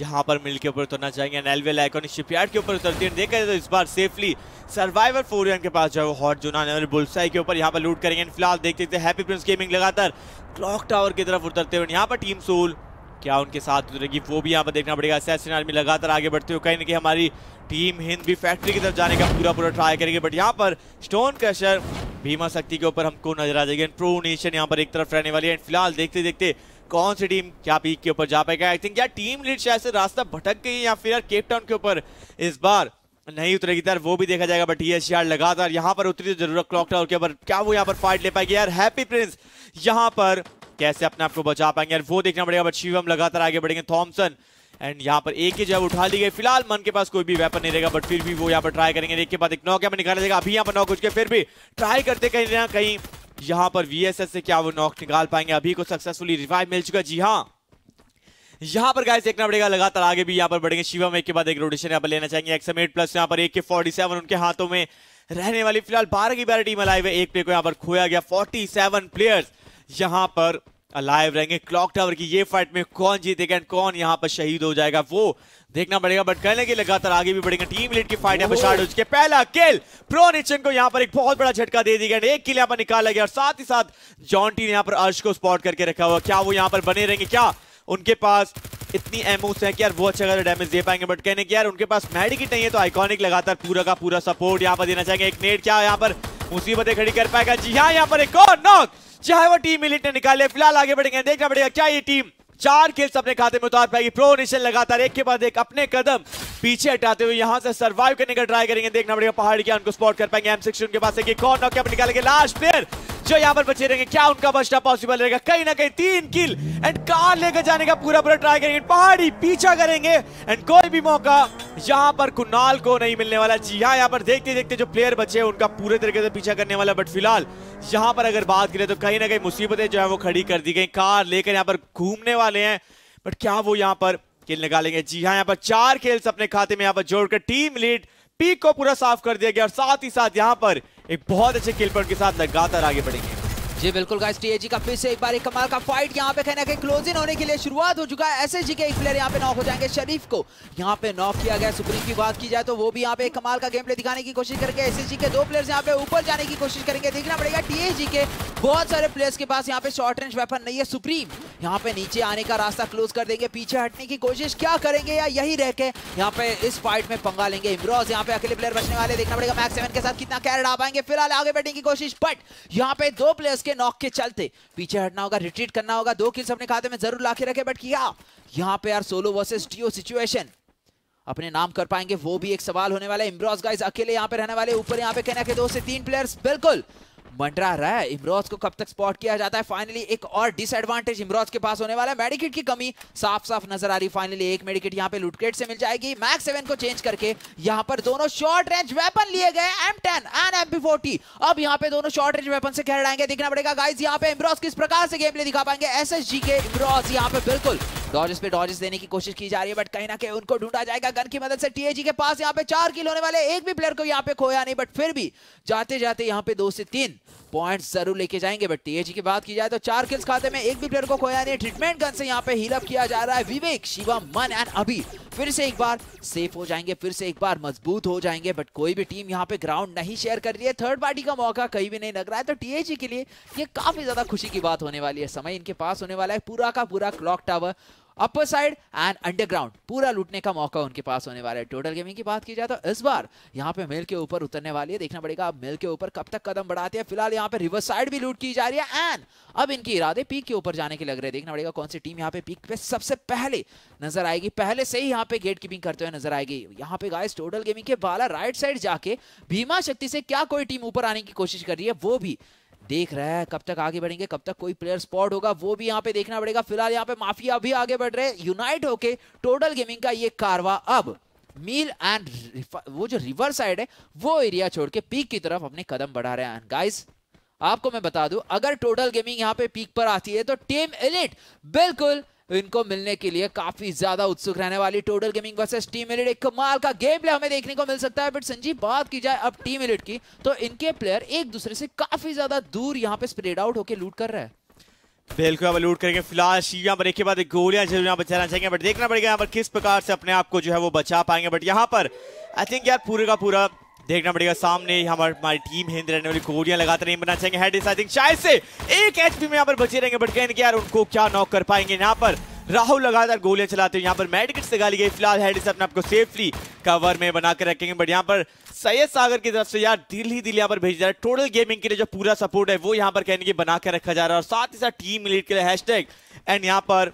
S1: यहाँ पर मिल के ऊपर उतरना चाहेंगे एनएलवे लाइकॉनिक शिपयार्ड के ऊपर उतरती है देखा जाए तो इस बार सेफली सर्वाइवर फोर के पास जो है वो हॉट जोन नाने वाले बुलसाई के ऊपर यहाँ पर लूट करेंगे फिलहाल देख देखते हैप्पी प्रिंस गेमिंग लगातार क्लॉक टावर की तरफ उतरते हुए यहाँ पर टीम सोल क्या उनके साथ उतरेगी वो भी यहाँ पर देखना पड़ेगा असैसिन आर्मी लगातार आगे बढ़ते हुए कहीं ना कहीं हमारी टीम हिंद भी फैक्ट्री की तरफ जाने का पूरा पूरा ट्राई करेगी बट यहाँ पर स्टोन क्रशर भीमा शक्ति के ऊपर हमको नजर आ जाएगी प्रो नेशन यहाँ पर एक तरफ रहने वाली है एंड फिलहाल देखते देखते कौन सी टीम क्या पीक के ऊपर जा पाएगा आई थिंक क्या टीम लीड शायद से रास्ता भटक गई या फिर यार केपटाउन के ऊपर इस बार नहीं उतरेगी यार वो भी देखा जाएगा बट ये यार लगातार यहाँ पर उतरी तो जरूर क्लॉक टावर के ऊपर क्या वो यहाँ पर फाइट ले पाएगी यार हैप्पी प्रिंस यहाँ पर कैसे अपने आप को बचा पाएंगे वो देखना पड़ेगा बट शिवम लगातार आगे बढ़ेंगे थॉमसन एंड यहाँ पर एक ही जब उठा ली गई फिलहाल मन के पास कोई भी वेपन नहीं रहेगा बट फिर भी वो यहाँ पर ट्राई करेंगे एक के बाद एक नौ क्या निकाला जाएगा अभी यहाँ पर नॉक के फिर भी ट्राई करते कहीं ना कहीं यहाँ पर वीएसएस से क्या वो नॉक निकाल पाएंगे अभी को सक्सेसफुली रिवाइव मिल चुका जी हाँ यहाँ पर गाइस देखना पड़ेगा लगातार आगे भी यहाँ पर बढ़ेंगे शिवम एक के बाद एक रोटेशन यहाँ पर लेना चाहेंगे एक्सम एट प्लस यहाँ पर एक के फोर्टी सेवन उनके हाथों में रहने वाली फिलहाल बारह की बारह टीम अलाइव है एक प्लेयर को यहाँ पर खोया गया फोर्टी सेवन प्लेयर्स यहाँ पर अलाइव रहेंगे क्लॉक टावर की ये फाइट में कौन जीतेगा एंड कौन यहाँ पर शहीद हो जाएगा वो देखना पड़ेगा बट कहने के लगातार आगे भी बढ़ेगा टीम लीड की फाइट है पर पहला किल प्रो निचन को यहां पर एक बहुत बड़ा झटका दे दिया गया एक किल यहां पर निकाला गया और साथ ही साथ जॉन्टी ने यहाँ पर अर्श को स्पॉट करके रखा हुआ क्या वो यहां पर बने रहेंगे क्या उनके पास इतनी एमोस है कि यार वो अच्छा खासा डैमेज दे पाएंगे बट कहने की यार उनके पास मेडिकिट नहीं है तो आइकॉनिक लगातार पूरा का पूरा सपोर्ट यहाँ पर देना चाहेंगे एक नेट क्या यहाँ पर मुसीबतें खड़ी कर पाएगा जी हाँ यहाँ पर एक और नॉक चाहे वो टीम मिलिट ने निकाले फिलहाल आगे बढ़ेंगे देखना पड़ेगा क्या ये टीम चार किल्स अपने खाते में उतार पाएगी प्रो नेशन लगातार एक के बाद एक अपने कदम पीछे हटाते हुए यहां से सर्वाइव करने का ट्राई करेंगे देखना पड़ेगा पहाड़ क्या उनको स्पॉट कर पाएंगे एम सिक्स उनके पास एक कौन नौके पर निकालेंगे लास्ट प्लेयर जो यहां पर बचे रहेंगे क्या उनका बचना पॉसिबल रहेगा कहीं ना कहीं तीन किल एंड कार लेकर जाने का पूरा पूरा ट्राई करेंगे पहाड़ी पीछा करेंगे एंड कोई भी मौका यहाँ पर कुनाल को नहीं मिलने वाला जी हाँ यहाँ पर देखते देखते जो प्लेयर बचे हैं उनका पूरे तरीके से पीछा करने वाला बट फिलहाल यहाँ पर अगर बात करें तो कहीं ना कहीं मुसीबतें जो है वो खड़ी कर दी गई कार लेकर यहाँ पर घूमने वाले वाले हैं बट क्या वो यहां पर खेल निकालेंगे जी हाँ यहां पर चार खेल अपने खाते में यहां पर जोड़कर टीम लीड पीक को पूरा साफ कर दिया गया और साथ ही साथ यहां पर एक बहुत अच्छे खेल पर के साथ लगातार आगे बढ़ेंगे
S2: जी बिल्कुल गाइस टीएजी का फिर से एक बार एक कमाल का फाइट यहाँ पे कहना कहीं क्लोज इन होने के लिए शुरुआत हो चुका है एसएसजी के एक प्लेयर यहाँ पे नॉक हो जाएंगे शरीफ को यहाँ पे नॉक किया गया सुप्रीम की बात की जाए तो वो भी यहाँ पे एक कमाल का गेम प्ले दिखाने की कोशिश करके एसएसजी के दो प्लेयर्स यहाँ पे ऊपर जाने की कोशिश करेंगे देखना पड़ेगा टीएजी के बहुत सारे प्लेयर्स के पास यहाँ पे शॉर्ट रेंज वेपन नहीं है सुप्रीम यहाँ पे नीचे आने का रास्ता क्लोज कर देंगे पीछे हटने की कोशिश क्या करेंगे या यही रह के यहाँ पे इस फाइट में पंगा लेंगे इमरोज यहाँ पे अकेले प्लेयर बचने वाले देखना पड़ेगा मैक्स सेवन के साथ कितना कैरेट आ पाएंगे फिलहाल आगे बैठने की कोशिश बट यहाँ पे दो प्लेयर्स के नॉक के चलते पीछे हटना होगा रिट्रीट करना होगा दो किल्स अपने खाते में जरूर लाके रखे बट किया यहाँ पे यार सोलो वर्सेस टीओ सिचुएशन अपने नाम कर पाएंगे वो भी एक सवाल होने वाला है इम्ब्रॉस गाइज अकेले यहाँ पे रहने वाले ऊपर यहाँ पे कहना के दो से तीन प्लेयर्स बिल्कुल मंडरा रहा है इमरोज को कब तक स्पॉट किया जाता है फाइनली एक और डिसएडवांटेज इमरोज के पास होने वाला है मेडिकेट की कमी साफ साफ नजर आ रही फाइनली एक मेडिकेट यहाँ पे लुटकेट से मिल जाएगी मैक्स सेवन को चेंज करके यहाँ पर दोनों शॉर्ट रेंज वेपन लिए गए M ten and M forty अब यहाँ पे दोनों शॉर्ट रेंज वेपन से खेल आएंगे देखना पड़ेगा गाइज यहाँ पे इमरोज किस प्रकार से गेम दिखा पाएंगे एस एस जी के इमरोज यहाँ पे बिल्कुल डॉजेस पे डॉजेस देने की कोशिश की जा रही है बट कहीं ना कहीं उनको ढूंढा जाएगा गन की मदद से टीएजी के पास यहाँ पे चार किल होने वाले एक भी प्लेयर को यहाँ पे खोया नहीं बट फिर भी जाते जाते यहाँ पे दो से तीन पॉइंट जरूर लेके जाएंगे बट टीएजी की बात की जाए तो चार किल्स खाते में एक भी प्लेयर को खोया नहीं ट्रीटमेंट गन से यहाँ पे हीलअप किया जा रहा है विवेक शिवम मन एंड अभी फिर से एक बार सेफ हो जाएंगे फिर से एक बार मजबूत हो जाएंगे बट कोई भी टीम यहाँ पे ग्राउंड नहीं शेयर कर रही है थर्ड पार्टी का मौका कहीं भी नहीं लग रहा है तो टीएजी के लिए ये काफी ज्यादा खुशी की बात होने वाली है समय इनके पास होने वाला है पूरा का पूरा clock tower upper side and underground पूरा लूटने का मौका उनके पास होने वाला है टोटल गेमिंग की बात की जाए तो इस बार यहाँ पे मेल के ऊपर उतरने वाली है देखना पड़ेगा अब मेल के ऊपर कब तक कदम बढ़ाते हैं फिलहाल यहाँ पे रिवर्स साइड भी लूट की जा रही है एंड अब इनकी इरादे पीक के ऊपर जाने के लग रहे हैं देखना पड़ेगा कौन सी टीम यहाँ पे पीक पे सबसे पहले नजर आएगी पहले से ही यहाँ पे गेट कीपिंग करते हुए नजर आएगी यहाँ पे गाइस टोटल गेमिंग के बाला राइट साइड जाके भीमा शक्ति से क्या कोई टीम ऊपर आने की कोशिश कर रही है वो भी देख रहा है कब तक आगे बढ़ेंगे कब तक कोई प्लेयर स्पॉट होगा वो भी यहाँ पे देखना पड़ेगा फिलहाल यहाँ पे माफिया भी आगे बढ़ रहे हैं यूनाइट होके टोटल गेमिंग का ये कारवा अब मील एंड वो जो रिवर साइड है वो एरिया छोड़ के पीक की तरफ अपने कदम बढ़ा रहे हैं गाइस आपको मैं बता दूं अगर टोटल गेमिंग यहाँ पे पीक पर आती है तो टीम एलिट बिल्कुल इनको मिलने के लिए काफी ज्यादा उत्सुक रहने वाली total gaming versus team elite एक कमाल का गेम प्ले हमें देखने को मिल सकता है बट संजीव बात की जाए अब टीम एलिट की तो इनके प्लेयर एक दूसरे से काफी ज्यादा दूर यहाँ पे स्प्रेड आउट होकर लूट कर रहे हैं
S1: बिल्कुल अब लूट करेंगे फिलहाल शिविया ब्रेक के बाद गोलियां जरूर यहाँ बचाना चाहेंगे बट देखना पड़ेगा यहाँ पर किस प्रकार से अपने आप को जो है वो बचा पाएंगे बट यहाँ पर आई थिंक यार पूरे का पूरा देखना पड़ेगा सामने हमारी टीम हिंद रहने वाली गोलियां लगातार नहीं बना चाहेंगे हेड शायद से एक पी में यहाँ पर बचे रहेंगे बट के यार उनको क्या नॉक कर पाएंगे यहाँ पर राहुल लगातार गोलियां चलाते हैं यहाँ पर मेडिकेट से गाली गई फिलहाल हेड अपने आपको सेफली कवर में बनाकर रखेंगे बट यहाँ पर सैयद सागर की तरफ से यार दिल ही दिल यहाँ पर भेजा जा रहा है टोटल गेमिंग के लिए जो पूरा सपोर्ट है वो यहाँ पर कहने की बनाकर रखा जा रहा है और साथ ही साथ टीम लीड के लिए हैश एंड यहाँ पर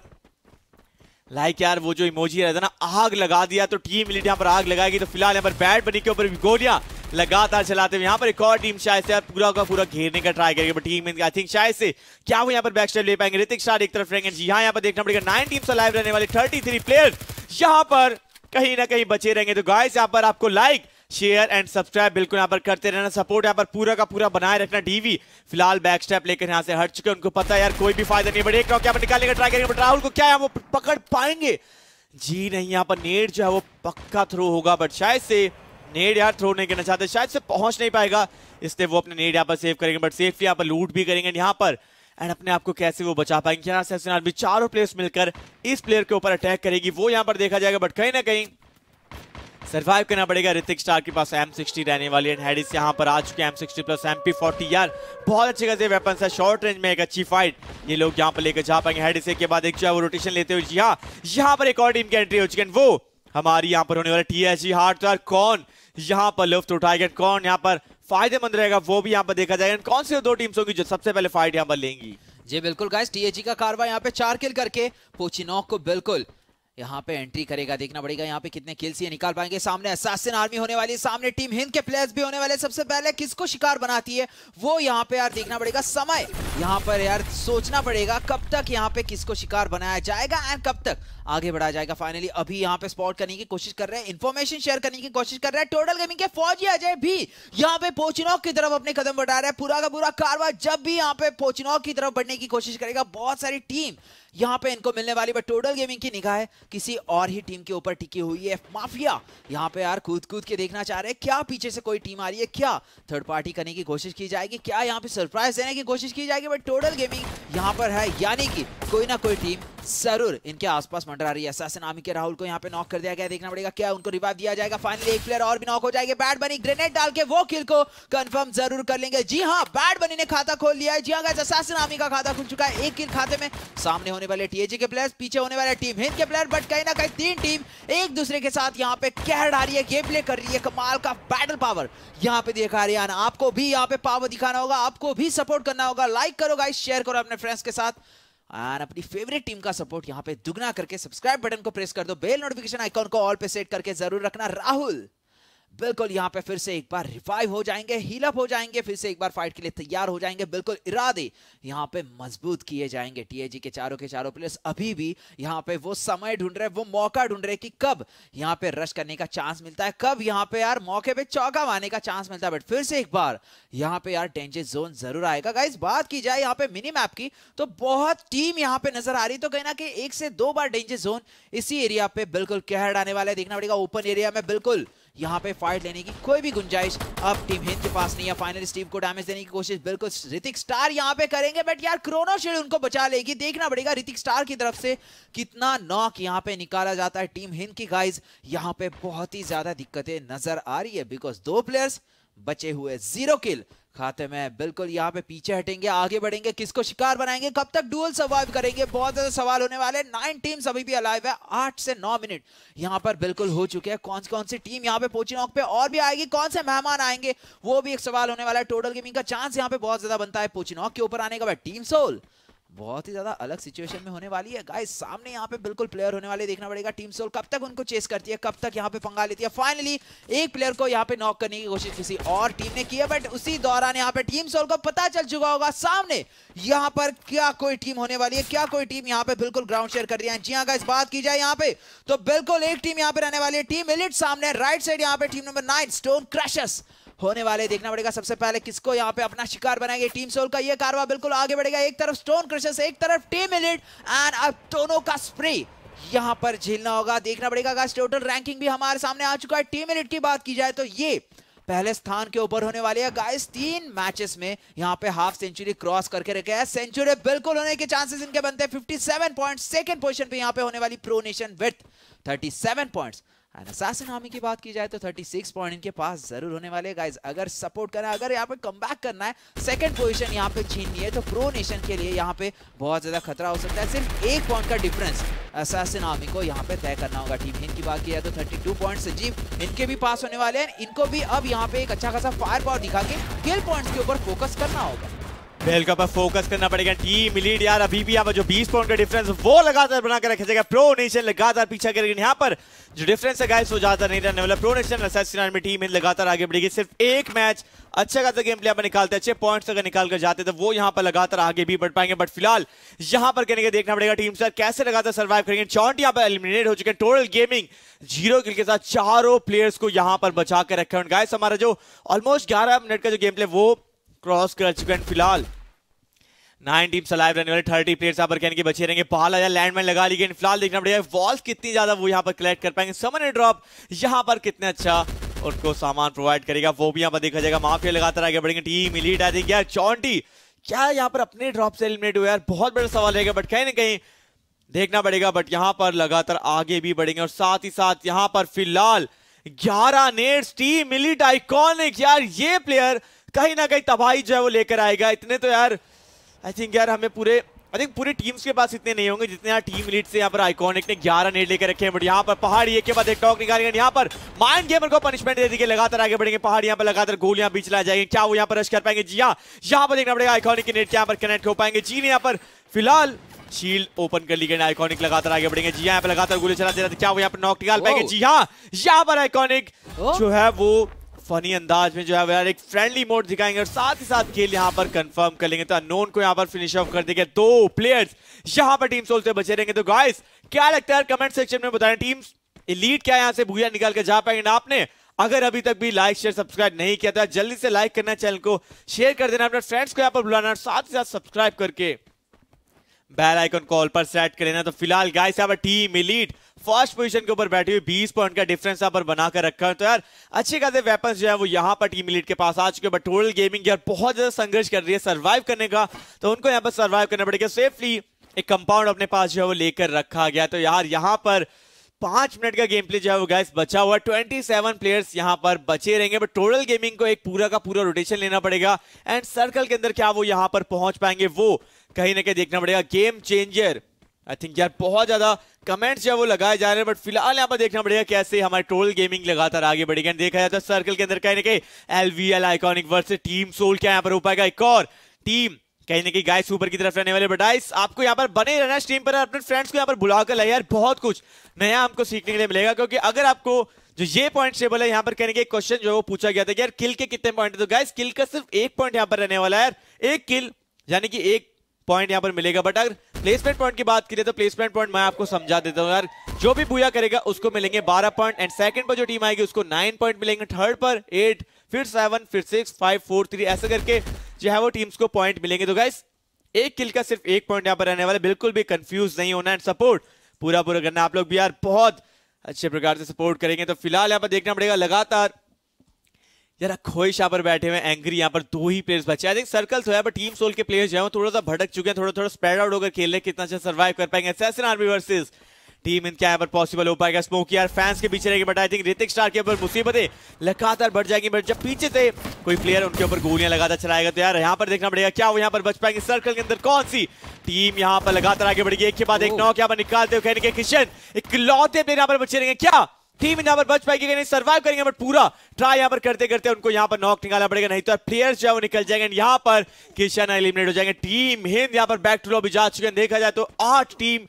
S1: लाइक यार वो जो इमोजी रहता ना आग लगा दिया तो टीम इलिट यहाँ पर आग लगाएगी तो फिलहाल यहाँ पर बैट बनी के ऊपर गोलियां लगातार चलाते हुए यहाँ पर एक और टीम शायद से पूरा का पूरा घेरने का ट्राई करेगी टीम आई थिंक शायद से क्या वो यहाँ पर बैक स्टेप ले पाएंगे ऋतिक शाह एक तरफ रहेंगे जी हाँ यहाँ पर देखना पड़ेगा नाइन टीम लाइव रहने वाले थर्टी प्लेयर यहाँ पर कहीं ना कहीं बचे रहेंगे तो गाय यहाँ पर आपको लाइक शेयर एंड सब्सक्राइब बिल्कुल यहाँ पर करते रहना सपोर्ट यहाँ पर पूरा का पूरा बनाए रखना डीवी फिलहाल बैक स्टेप लेकर यहाँ से हट चुके उनको पता है यार कोई भी फायदा नहीं बढ़ेगा यहाँ पर निकालने का ट्राई करेंगे बट राहुल को क्या है वो पकड़ पाएंगे जी नहीं यहाँ पर नेट जो है वो पक्का थ्रो होगा बट शायद से नेट यार थ्रो नहीं करना चाहते शायद से पहुंच नहीं पाएगा इसलिए वो अपने नेट यहाँ पर सेव करेंगे बट सेफ यहाँ पर लूट भी करेंगे यहाँ पर एंड अपने आप को कैसे वो बचा पाएंगे यहाँ से आर्मी चारों प्लेयर्स मिलकर इस प्लेयर के ऊपर अटैक करेगी वो यहाँ पर देखा जाएगा बट कहीं ना कहीं सर्वाइव करना पड़ेगा ऋतिक स्टार के पास एम सिक्सटी रहने वाली एंड हैडिस यहाँ पर आ चुके हैं M sixty plus M P forty यार बहुत अच्छे खासे वेपन है शॉर्ट रेंज में एक अच्छी फाइट ये लोग यहाँ पर लेकर जा पाएंगे हैडिस के बाद एक जो है वो रोटेशन लेते हुए यहाँ यहाँ पर एक और टीम की एंट्री हो चुकी है वो हमारी यहाँ पर होने वाला टी एच जी हार्ट तो यार कौन यहाँ पर लुफ्त उठाएगा कौन यहाँ पर फायदेमंद रहेगा वो भी यहाँ पर देखा जाएगा कौन सी दो टीम्स होगी जो सबसे पहले फाइट यहाँ पर लेंगी
S2: जी बिल्कुल गाइस टीएजी का कार्रवाई यहाँ पे चार किल करके पोचिनॉक को बिल्कुल यहाँ पे एंट्री करेगा देखना पड़ेगा यहाँ पे कितने किल्स ये निकाल पाएंगे सामने असासिन आर्मी होने वाली सामने टीम हिंद के प्लेयर्स भी होने वाले सबसे पहले किसको शिकार बनाती है वो यहाँ पे यार देखना पड़ेगा समय यहाँ पर यार सोचना पड़ेगा कब तक यहाँ पे किसको शिकार बनाया जाएगा एंड कब तक आगे बढ़ाया जाएगा फाइनली अभी यहाँ पे स्पॉट करने की कोशिश कर रहे हैं इन्फॉर्मेशन शेयर करने की कोशिश कर रहे हैं टोटल गेमिंग के फौजी अजय भी यहाँ पे पोचिनोक की तरफ अपने कदम बढ़ा रहे हैं पूरा का पूरा कारवा जब भी यहाँ पे पोचिनोक की तरफ बढ़ने की कोशिश करेगा बहुत सारी टीम यहाँ पे इनको मिलने वाली बट टोटल गेमिंग की निगाह किसी और ही टीम के ऊपर टिकी हुई है माफिया यहाँ पे यार कूद कूद के देखना चाह रहे हैं क्या पीछे से कोई टीम आ रही है क्या थर्ड पार्टी करने की कोशिश की जाएगी क्या यहाँ पे सरप्राइज देने की कोशिश की जाएगी बट टोटल गेमिंग यहाँ पर है यानी कि कोई ना कोई टीम जरूर इनके आसपास मंडरा रही है असासन आर्मी के राहुल को यहाँ पे नॉक कर दिया गया देखना पड़ेगा क्या उनको रिवाइव दिया जाएगा फाइनली एक प्लेयर और भी नॉक हो जाएगा बैट बनी ग्रेनेड डाल के वो किल को कंफर्म जरूर कर लेंगे जी हाँ बैट बनी ने खाता खोल लिया है जी हाँ असासन नामी का खाता खुल चुका है एक किल खाते में सामने होने वाले टीएजी के प्लेयर पीछे होने वाले टीम हिंद के प्लेयर बट कहीं ना कहीं तीन टीम एक दूसरे के साथ यहाँ पे कह डाल रही है गेम प्ले कर रही है कमाल का बैटल पावर यहाँ पे दिखा रही है आपको भी यहाँ पे पावर दिखाना होगा आपको भी सपोर्ट करना होगा लाइक करो गाइस शेयर करो अपने फ्रेंड्स के साथ और अपनी फेवरेट टीम का सपोर्ट यहाँ पे दुगना करके सब्सक्राइब बटन को प्रेस कर दो बेल नोटिफिकेशन आइकॉन को ऑल पे सेट करके जरूर रखना राहुल बिल्कुल यहाँ पे फिर से एक बार रिवाइव हो जाएंगे हीलअप हो जाएंगे फिर से एक बार फाइट के लिए तैयार हो जाएंगे बिल्कुल इरादे यहाँ पे मजबूत किए जाएंगे टीएजी के चारों के चारों प्लेयर्स अभी भी यहाँ पे वो समय ढूंढ रहे वो मौका ढूंढ रहे कि कब यहाँ पे रश करने का चांस मिलता है कब यहाँ पे यार मौके पर चौका मारने का चांस मिलता है बट फिर से एक बार यहाँ पे यार डेंजर जोन जरूर आएगा गाइज बात की जाए यहाँ पे मिनी मैप की तो बहुत टीम यहाँ पे नजर आ रही तो कहीं ना एक से दो बार डेंजर जोन इसी एरिया पे बिल्कुल कहर आने वाला है देखना पड़ेगा ओपन एरिया में बिल्कुल यहाँ पे फाइट लेने की कोई भी गुंजाइश अब टीम हिंद के पास नहीं है फाइनल स्टीव को डैमेज देने की कोशिश बिल्कुल ऋतिक स्टार यहाँ पे करेंगे बट यार क्रोनो उनको बचा लेगी देखना पड़ेगा ऋतिक स्टार की तरफ से कितना नॉक यहाँ पे निकाला जाता है टीम हिंद की गाइज यहाँ पे बहुत ही ज्यादा दिक्कतें नजर आ रही है बिकॉज दो प्लेयर्स बचे हुए जीरो किल खाते में बिल्कुल यहाँ पे पीछे हटेंगे आगे बढ़ेंगे किसको शिकार बनाएंगे कब तक डुअल सर्वाइव करेंगे बहुत ज्यादा सवाल होने वाले नाइन टीम्स अभी भी अलाइव है आठ से नौ मिनट यहाँ पर बिल्कुल हो चुके हैं कौन कौन सी टीम यहाँ पे पोची नॉक पे और भी आएगी कौन से मेहमान आएंगे वो भी एक सवाल होने वाला है टोटल गेमिंग का चांस यहाँ पे बहुत ज्यादा बनता है पोची नॉक के ऊपर आने का टीम सोल बहुत ही ज्यादा अलग सिचुएशन में होने वाली है गाइस सामने यहाँ पे बिल्कुल प्लेयर होने वाले देखना पड़ेगा टीम सोल कब तक उनको चेस करती है कब तक यहाँ पे पंगा लेती है फाइनली एक प्लेयर को यहाँ पे नॉक करने की कोशिश किसी और टीम ने की है बट उसी दौरान यहाँ पे टीम सोल को पता चल चुका होगा सामने यहाँ पर क्या कोई टीम होने वाली है क्या कोई टीम यहाँ पे बिल्कुल ग्राउंड शेयर कर रही है जी हाँ गाइस बात की जाए यहाँ पे तो बिल्कुल एक टीम यहाँ पे रहने वाली है टीम इलिट सामने राइट साइड यहाँ पे team number nine stone crushers होने वाले देखना पड़ेगा सबसे पहले किसको यहाँ पे अपना शिकार बनाएंगे टीम सोल का ये कारवा बिल्कुल आगे बढ़ेगा एक तरफ स्टोन क्रशर्स एक तरफ टीम एलिट एंड अब दोनों का स्प्रे यहाँ पर झेलना होगा देखना पड़ेगा टोटल रैंकिंग भी हमारे सामने आ चुका है टीम एलिट की बात की जाए तो ये पहले स्थान के ऊपर होने वाली है गाइस तीन मैचेस में यहाँ पे हाफ सेंचुरी क्रॉस करके रखे हैं सेंचुरी बिल्कुल होने के चांसेस इनके बनते हैं 57 पॉइंट सेकंड पोजीशन पे यहाँ पे होने वाली pro nation with 37 points assassin की बात की जाए तो 36 पॉइंट इनके पास जरूर होने वाले गाइज अगर सपोर्ट करना है अगर यहाँ पे कम करना है सेकंड पोजीशन यहाँ पे छीननी है तो प्रो नेशन के लिए यहाँ पे बहुत ज़्यादा खतरा हो सकता है सिर्फ एक पॉइंट का डिफरेंस असासिन आर्मी को यहाँ पे तय करना होगा टीम हिंद की बात की जाए तो थर्टी टू पॉइंट सजीव इनके भी पास होने वाले हैं इनको भी अब यहाँ पे एक अच्छा खासा फायर पावर दिखा के किल पॉइंट के ऊपर फोकस करना
S1: होगा बेल पर फोकस करना पड़ेगा टीम लीड यार अभी भी यहाँ पर जो 20 पॉइंट का डिफरेंस वो लगातार बनाकर रखे जाएगा प्रो नेशन लगातार पीछा करेगा लेकिन यहाँ पर जो डिफरेंस है गाइस वो ज्यादा नहीं रहने वाला प्रो नेशन में टीम लगातार आगे बढ़ेगी सिर्फ एक मैच अच्छा खासा गेम प्ले यहाँ पर निकालते अच्छे पॉइंट्स अगर निकाल कर जाते तो वो यहाँ पर लगातार आगे भी बढ़ पाएंगे बट फिलहाल यहाँ पर कहने के देखना पड़ेगा टीम सर कैसे लगातार सर्वाइव करेंगे चौंट यहाँ पर एलिमिनेट हो चुके हैं टोटल गेमिंग जीरो किल के साथ चारों प्लेयर्स को यहाँ पर बचा कर रखे गाइस हमारा जो ऑलमोस्ट ग्यारह मिनट का जो गेम प्ले वो क्रॉस कर चुके हैं फिलहाल नाइन टीम्स अलाइव रहने वाले थर्टी प्लेयर्स यहाँ पर कहने के बचे रहेंगे पहला या लैंडमैन लगा लीजिए लेकिन फिलहाल देखना पड़ेगा वॉल्स कितनी ज्यादा वो यहाँ पर कलेक्ट कर पाएंगे समन ड्रॉप यहाँ पर कितने अच्छा उनको सामान प्रोवाइड करेगा वो भी यहाँ पर देखा जाएगा माफिया लगातार आगे बढ़ेंगे टीम लीड आ जाएगी यार चौंटी क्या यहाँ पर अपने ड्रॉप से एलिमिनेट हुआ यार बहुत बड़ा सवाल रहेगा बट कहीं ना कहीं देखना पड़ेगा बट यहाँ पर लगातार आगे भी बढ़ेंगे और साथ ही साथ यहाँ पर फिलहाल ग्यारह नेट्स टीम मिलीट आइकॉनिक यार ये प्लेयर कहीं ना कहीं तबाही जो है वो लेकर आएगा इतने तो यार आई थिंक यार हमें पूरे आई थिंक पूरी टीम्स के पास इतने नहीं होंगे जितने यहाँ टीम लीड से यहाँ पर आइकॉनिक ने 11 नेट लेकर रखे हैं बट यहाँ पर पहाड़ी के बाद एक टॉक निकाली यहाँ पर माइंड गेमर को पनिशमेंट दे दी लगातार आगे बढ़ेंगे पहाड़ यहाँ पर लगातार गोल यहाँ बीच लाए जाएंगे क्या वो यहाँ पर रश कर पाएंगे जी हाँ यहाँ पर देखना पड़ेगा आइकॉनिक नेट यहाँ पर कनेक्ट हो पाएंगे जी ने यहाँ पर फिलहाल शील्ड ओपन कर ली गई आइकॉनिक लगातार आगे बढ़ेंगे जी यहाँ पर लगातार गोली चलाते रहते क्या वो यहाँ पर नॉक निकाल पाएंगे जी हाँ यहाँ पर आइकॉनिक जो है वो फनी अंदाज में जो है यार एक फ्रेंडली मोड दिखाएंगे और साथ ही साथ खेल यहाँ पर कंफर्म कर लेंगे तो अनोन को यहाँ पर फिनिश ऑफ कर देंगे दो प्लेयर्स यहाँ पर टीम सोलते बचे रहेंगे तो गाइस क्या लगता है कमेंट सेक्शन में बताएं टीम इलीट क्या यहाँ से भूया निकाल के जा पाएंगे आपने अगर अभी तक भी लाइक शेयर सब्सक्राइब नहीं किया था तो जल्दी से लाइक करना चैनल को शेयर कर देना अपने फ्रेंड्स को यहाँ पर बुलाना और साथ ही साथ सब्सक्राइब करके बैल आइकन कॉल पर सेट कर लेना तो फिलहाल गाइस यहाँ पर टीम इलीट फर्स्ट पोजीशन के ऊपर बैठी हुई 20 पॉइंट का डिफरेंस यहाँ पर बनाकर रखा है तो यार अच्छे खासे वेपन्स जो है वो यहाँ पर टीम इलीट के पास आ चुके बट टोटल गेमिंग यार बहुत ज्यादा संघर्ष कर रही है सर्वाइव करने का तो उनको यहाँ पर सर्वाइव करना पड़ेगा सेफली एक कंपाउंड अपने पास जो है वो लेकर रखा गया तो यार यहाँ पर पांच मिनट का गेम प्ले जो है वो गैस बचा हुआ ट्वेंटी सेवन प्लेयर्स यहाँ पर बचे रहेंगे बट टोटल गेमिंग को एक पूरा का पूरा रोटेशन लेना पड़ेगा एंड सर्कल के अंदर क्या वो यहाँ पर पहुंच पाएंगे वो कहीं ना कहीं देखना पड़ेगा गेम चेंजर आई थिंक यार बहुत ज्यादा कमेंट्स जो वो लगाए जा रहे हैं बट फिलहाल यहाँ पर देखना पड़ेगा कैसे हमारे ट्रोल गेमिंग लगातार आगे बढ़ेगा देखा जाता है सर्कल के अंदर कहीं ना कहीं एल वी एल आइकॉनिक वर्ष टीम सोल क्या यहाँ पर हो पाएगा एक और टीम कहीं ना कहीं गाइस ऊपर की तरफ रहने वाले बटाइस आपको यहाँ पर बने रहना स्ट्रीम पर अपने फ्रेंड्स को यहाँ पर बुलाकर लाइए यार बहुत कुछ नया हमको सीखने के लिए मिलेगा क्योंकि अगर आपको जो ये पॉइंट टेबल है यहाँ पर कहने के क्वेश्चन जो है वो पूछा गया था कि यार किल के कितने पॉइंट है तो गाइस किल का सिर्फ एक पॉइंट यहाँ पर रहने वाला है यार एक किल यानी कि एक पॉइंट यहाँ पर मिलेगा बट अगर प्लेसमेंट पॉइंट की बात करें तो प्लेसमेंट पॉइंट मैं आपको समझा देता हूँ यार जो भी बुआ करेगा उसको मिलेंगे 12 पॉइंट एंड सेकंड पर जो टीम आएगी उसको 9 पॉइंट मिलेंगे थर्ड पर 8 फिर 7 फिर 6 फाइव फोर थ्री ऐसे करके जो है वो टीम्स को पॉइंट मिलेंगे तो गाइस एक किल का सिर्फ एक पॉइंट यहाँ पर रहने वाला बिल्कुल भी कंफ्यूज नहीं होना एंड सपोर्ट पूरा पूरा करना आप लोग भी यार बहुत अच्छे प्रकार से सपोर्ट करेंगे तो फिलहाल यहाँ पर देखना पड़ेगा लगातार यार खोश यहाँ पर बैठे हुए एंग्री यहाँ पर दो ही प्लेयर्स बचे आई थिंक सर्कल तो है बट टीम सोल के प्लेयर्स जो है थोड़ा सा भटक चुके हैं थोड़ा थोड़ा स्प्रेड आउट होकर खेल रहे कितना अच्छा सर्वाइव कर पाएंगे सैसन आर्मी वर्सेस टीम इनके यहाँ पर पॉसिबल हो पाएगा स्मोकी यार फैंस के पीछे रहेगी but I think Ritik star के ऊपर मुसीबतें लगातार बढ़ जाएंगी बट जब पीछे से कोई प्लेयर उनके ऊपर गोलियां लगातार चलाएगा तो यार यहाँ पर देखना पड़ेगा क्या वो यहाँ पर बच पाएंगे सर्कल के अंदर कौन सी टीम यहाँ पर लगातार आगे बढ़ेगी एक के बाद एक नौ यहाँ पर निकालते हुए किशन एक लौते यहाँ पर बचे रहेंगे क्या टीम यहाँ पर बच पाएगी नहीं सर्वाइव करेंगे बट पूरा ट्राई यहाँ पर करते करते उनको यहां पर नॉक निकालना पड़ेगा नहीं तो प्लेयर्स जो है वो निकल जाएंगे यहाँ पर किशन एलिमिनेट हो जाएंगे टीम हिंद यहाँ पर बैक टू लॉबी जा चुके हैं देखा जाए तो आठ टीम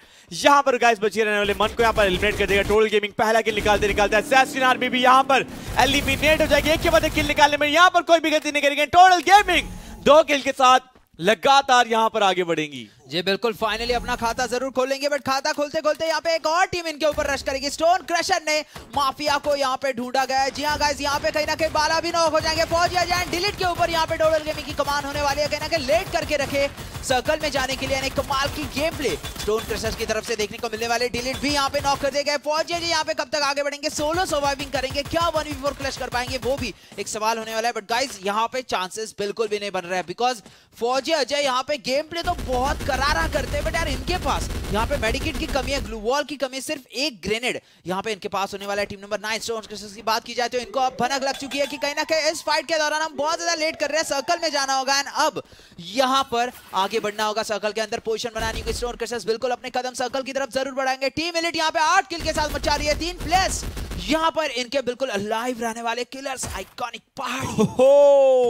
S1: यहां पर गाइस बचे रहने वाले मन को यहाँ पर एलिमिनेट कर देगा टोल गेमिंग पहला किल निकालते निकालते असैसिन आर्मी भी यहां पर एलिमिनेट हो जाएगी एक के बाद एक किल निकालने में यहाँ पर कोई भी गलती नहीं करेंगे टोटल गेमिंग दो किल के साथ लगातार यहाँ पर आगे बढ़ेंगी जी बिल्कुल फाइनली अपना खाता जरूर खोलेंगे बट खाता
S2: खोलते खोलते यहाँ पे एक और टीम इनके ऊपर रश करेगी स्टोन क्रशर ने माफिया को यहाँ पे ढूंढा गया जी हाँ गाइज यहाँ पे कहीं ना कहीं बाला भी नॉक हो जाएंगे पहुंच जाए डिलीट के ऊपर यहाँ पे डोडल गेमिंग की कमान होने वाली है कहीं ना कहीं लेट करके रखे सर्कल में जाने के लिए यानी कमाल की गेम प्ले स्टोन क्रशर की तरफ से देखने को मिलने वाले डिलीट भी यहाँ पे नॉक कर दिए गए पहुंच जी यहाँ पे कब तक आगे बढ़ेंगे सोलो सर्वाइविंग करेंगे क्या वन वी फोर कर पाएंगे वो भी एक सवाल होने वाला है बट गाइज यहाँ पे चांसेस बिल्कुल भी नहीं बन रहे हैं बिकॉज फौजी अजय यहाँ पे गेम प्ले तो बहुत कर शरारा करते हैं बट यार इनके पास यहाँ पे मेडिकेट की कमी है ग्लू वॉल की कमी है सिर्फ एक ग्रेनेड यहाँ पे इनके पास होने वाला है टीम नंबर नाइन स्टोन की बात की जाए तो इनको अब भनक लग चुकी है कि कहीं ना कहीं इस फाइट के दौरान हम बहुत ज्यादा लेट कर रहे हैं सर्कल में जाना होगा एंड अब यहाँ पर आगे बढ़ना होगा सर्कल के अंदर पोजिशन बनानी होगी स्टोन क्रशर्स बिल्कुल अपने कदम सर्कल की तरफ जरूर बढ़ाएंगे टीम एलिट यहाँ पे आठ किल के साथ मचा रही है तीन प्लस यहाँ पर इनके बिल्कुल अलाइव रहने वाले किलर्स आइकॉनिक पहाड़ी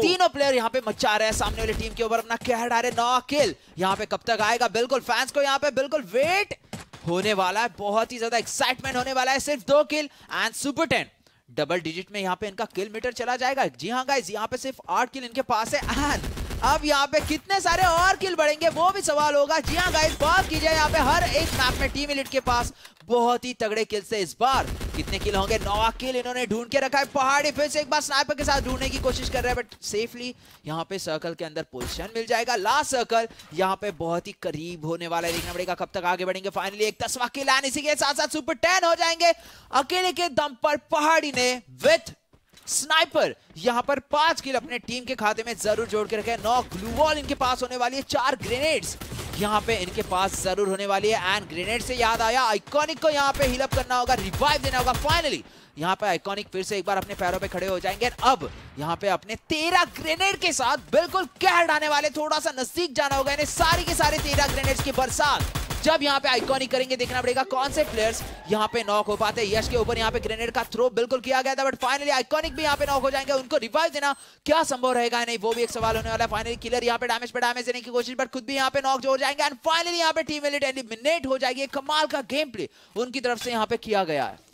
S2: तीनों प्लेयर यहाँ पे मचा रहे हैं सामने वाली टीम के ऊपर अपना कहर डाले नौ किल यहाँ पे कब तक लगाएगा बिल्कुल फैंस को यहाँ पे बिल्कुल वेट होने वाला है बहुत ही ज्यादा एक्साइटमेंट होने वाला है सिर्फ दो kill and super ten double digit में यहाँ पे इनका किल मीटर चला जाएगा जी हाँ गाइज यहाँ पे सिर्फ आठ किल इनके पास है एंड अब यहाँ पे कितने सारे और किल बढ़ेंगे वो भी सवाल होगा जी हाँ गाइज बात कीजिए यहाँ पे हर एक मैप में टीम इलिट के पास बहुत ही तगड़े किल से इस बार कितने किल होंगे नौ किल इन्होंने ढूंढ के रखा है पहाड़ी फिर से एक बार स्नाइपर के साथ ढूंढने की कोशिश कर रहे हैं बट सेफली यहाँ पे सर्कल के अंदर पोजिशन मिल जाएगा लास्ट सर्कल यहाँ पे बहुत ही करीब होने वाला है देखना पड़ेगा कब तक आगे बढ़ेंगे फाइनली एक दसवा किल आने इसी के साथ साथ सुपर टेन हो जाएंगे अकेले के दम पर पहाड़ी ने विथ स्नाइपर यहां पर पांच किल अपने टीम के खाते में जरूर जोड़ के रखे नौ ग्लू वॉल इनके पास होने वाली है चार ग्रेनेड्स यहां पे इनके पास जरूर होने वाली है एंड ग्रेनेड से याद आया आइकॉनिक को यहां पे हिलअप करना होगा रिवाइव देना होगा फाइनली यहाँ पे आइकॉनिक फिर से एक बार अपने पैरों पे खड़े हो जाएंगे अब यहाँ पे अपने तेरह ग्रेनेड के साथ बिल्कुल कह डाने वाले थोड़ा सा नजदीक जाना होगा इन्हें सारी के सारे तेरह ग्रेनेड की बरसात जब यहाँ पे आइकॉनिक करेंगे देखना पड़ेगा कौन से प्लेयर्स यहाँ पे नॉक हो पाते यश के ऊपर यहाँ पे ग्रेनेड का थ्रो बिल्कुल किया गया था बट फाइनली आइकॉनिक भी यहाँ पे नॉक हो जाएंगे उनको रिवाइव देना क्या संभव रहेगा नहीं वो भी एक सवाल होने वाला है फाइनली किलर यहाँ पे डैमेज पर डैमेज देने की कोशिश बट खुद भी यहाँ पे नॉक हो जाएंगे एंड फाइनली यहाँ पे टीम एलिट एलिमिनेट हो जाएगी कमाल का गेम प्ले उनकी तरफ से यहाँ पे किया गया है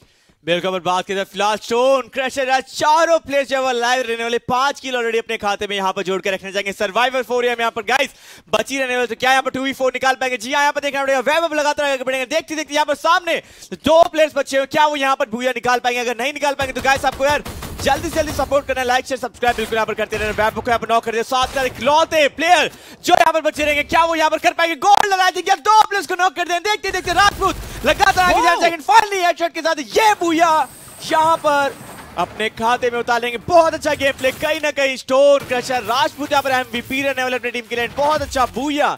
S1: बिल्कुल बात की फिलहाल स्टोन क्रशर आज चारों प्लेयर जो है लाइव रहने वाले पांच किलो ऑलरेडी अपने खाते में यहाँ पर जोड़ के जाएंगे सर्वाइवर फोर यहाँ पर गाइस बची रहने वाले तो क्या यहाँ पर टू वी फोर निकाल पाएंगे जी हाँ, यहाँ पर देखना पड़ेगा वेब लगातार आगे बढ़ेंगे देखते देखते यहाँ पर सामने दो प्लेयर्स बचे हुए क्या वो यहाँ पर भूया निकाल पाएंगे अगर नहीं निकाल पाएंगे तो गाइस आपको यार जल्दी से जल्दी सपोर्ट करना लाइक शेयर सब्सक्राइब बिल्कुल यहाँ पर करते रहना बैप को यहाँ पर नॉक कर दिया सात चार इकलौते प्लेयर जो यहाँ पर बचे रहेंगे क्या वो यहाँ पर कर पाएंगे गोल लगा देंगे दो प्लेयर को नॉक कर दें देखते देखते राजपूत लगातार आगे जा चाहिए फाइनली हेडशॉट के साथ ये बूया यहाँ पर अपने खाते में उतारेंगे बहुत अच्छा गेम प्ले कहीं ना कहीं स्टोर क्रशर राजपूत यहाँ पर एमवीपी रहने वाले अपनी टीम के लिए बहुत अच्छा बूया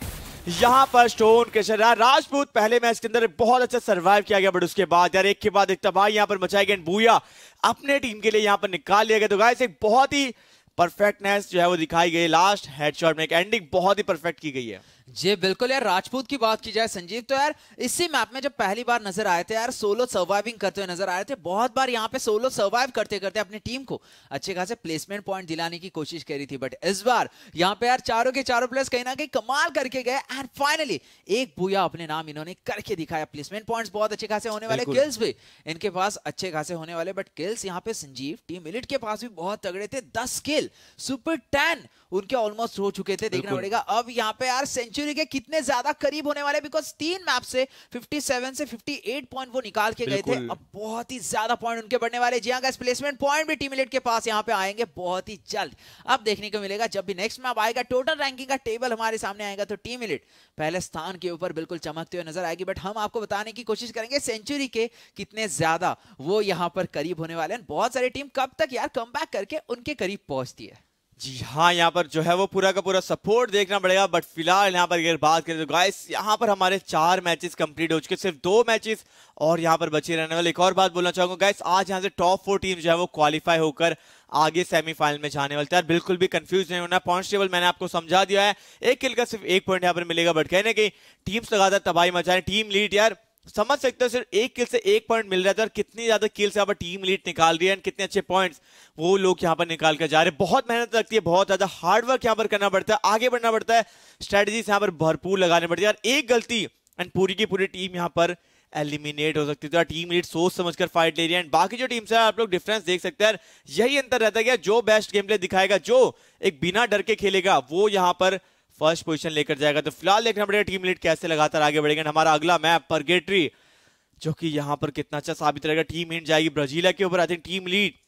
S1: यहाँ पर स्टोन क्रेशर रहा राजपूत पहले मैच के अंदर बहुत अच्छा सर्वाइव किया गया बट उसके बाद यार एक के बाद एक तबाही यहाँ पर मचाई गई बूया अपने टीम के लिए यहाँ पर निकाल लिया गया तो गाय एक बहुत ही परफेक्टनेस जो है वो दिखाई गई लास्ट हेडशॉट में एक एंडिंग बहुत ही परफेक्ट की गई है जी बिल्कुल यार राजपूत की बात की जाए संजीव तो यार इसी मैप में जब
S2: पहली बार नजर आए थे यार सोलो सर्वाइविंग करते हुए नजर आए थे बहुत बार यहाँ पे सोलो सर्वाइव करते करते अपनी टीम को अच्छे खासे प्लेसमेंट पॉइंट दिलाने की कोशिश करी थी बट इस बार यहाँ पे यार चारों के चारों प्लेयर्स कहीं ना कहीं कमाल करके गए एंड फाइनली एक बुया अपने नाम इन्होंने करके दिखाया प्लेसमेंट पॉइंट बहुत अच्छे खासे होने वाले किल्स भी इनके पास अच्छे खासे होने वाले बट किल्स यहाँ पे संजीव टीम इलिट के पास भी बहुत तगड़े थे दस किल सुपर टेन उनके ऑलमोस्ट हो चुके थे देखना पड़ेगा अब यहाँ पे यार सेंचुरी के कितने ज्यादा करीब होने वाले बिकॉज तीन मैप से 57 से 58 पॉइंट वो निकाल के गए थे अब बहुत ही ज्यादा पॉइंट उनके बढ़ने वाले जी हाँ प्लेसमेंट पॉइंट भी टीम के पास यहाँ पे आएंगे बहुत ही जल्द अब देखने को मिलेगा जब भी नेक्स्ट मैप आएगा टोटल रैंकिंग का टेबल हमारे सामने आएगा तो टीम इलेट पहले स्थान के ऊपर बिल्कुल चमकते हुए नजर आएगी बट हम आपको बताने की कोशिश करेंगे सेंचुरी के कितने ज्यादा वो यहाँ पर करीब होने वाले हैं बहुत सारी टीम कब तक यार कम करके उनके करीब
S1: पहुंचती है जी हाँ यहाँ पर जो है वो पूरा का पूरा सपोर्ट देखना पड़ेगा बट फिलहाल यहाँ पर अगर बात करें तो गाइस यहाँ पर हमारे चार मैचेस कंप्लीट हो चुके सिर्फ दो मैचेस और यहाँ पर बचे रहने वाले एक और बात बोलना चाहूंगा गाइस आज यहाँ से टॉप फोर टीम जो है वो क्वालिफाई होकर आगे सेमीफाइनल में जाने वाले यार बिल्कुल भी कंफ्यूज नहीं होना पॉइंट टेबल मैंने आपको समझा दिया है एक किल का सिर्फ एक पॉइंट यहाँ पर मिलेगा बट कहने की टीम्स लगातार तबाही मचा टीम लीड यार समझ सकते हो सिर्फ एक किल से एक पॉइंट मिल रहा था तो और कितनी ज्यादा किल से पर टीम लीड निकाल रही है कितने अच्छे पॉइंट्स वो लोग यहाँ पर निकाल कर जा रहे हैं बहुत मेहनत लगती है बहुत ज्यादा हार्डवर्क यहाँ पर करना पड़ता है आगे बढ़ना पड़ता है स्ट्रेटेजीज यहाँ पर भरपूर लगानी पड़ती है और एक गलती एंड पूरी की पूरी टीम यहाँ पर एलिमिनेट हो सकती है टीम तो लीड सोच समझ कर फाइट ले रही है एंड बाकी जो टीम्स है आप लोग डिफरेंस देख सकते हैं यही अंतर रहता है जो बेस्ट गेम प्ले दिखाएगा जो एक बिना डर के खेलेगा वो यहाँ पर फर्स्ट पोजीशन लेकर जाएगा तो फिलहाल देखना पड़ेगा टीम लीड कैसे लगातार आगे बढ़ेगा हमारा अगला मैप परगेट्री जो कि यहाँ पर कितना अच्छा साबित रहेगा टीम इंड जाएगी ब्राजीला के ऊपर आई थिंक टीम लीड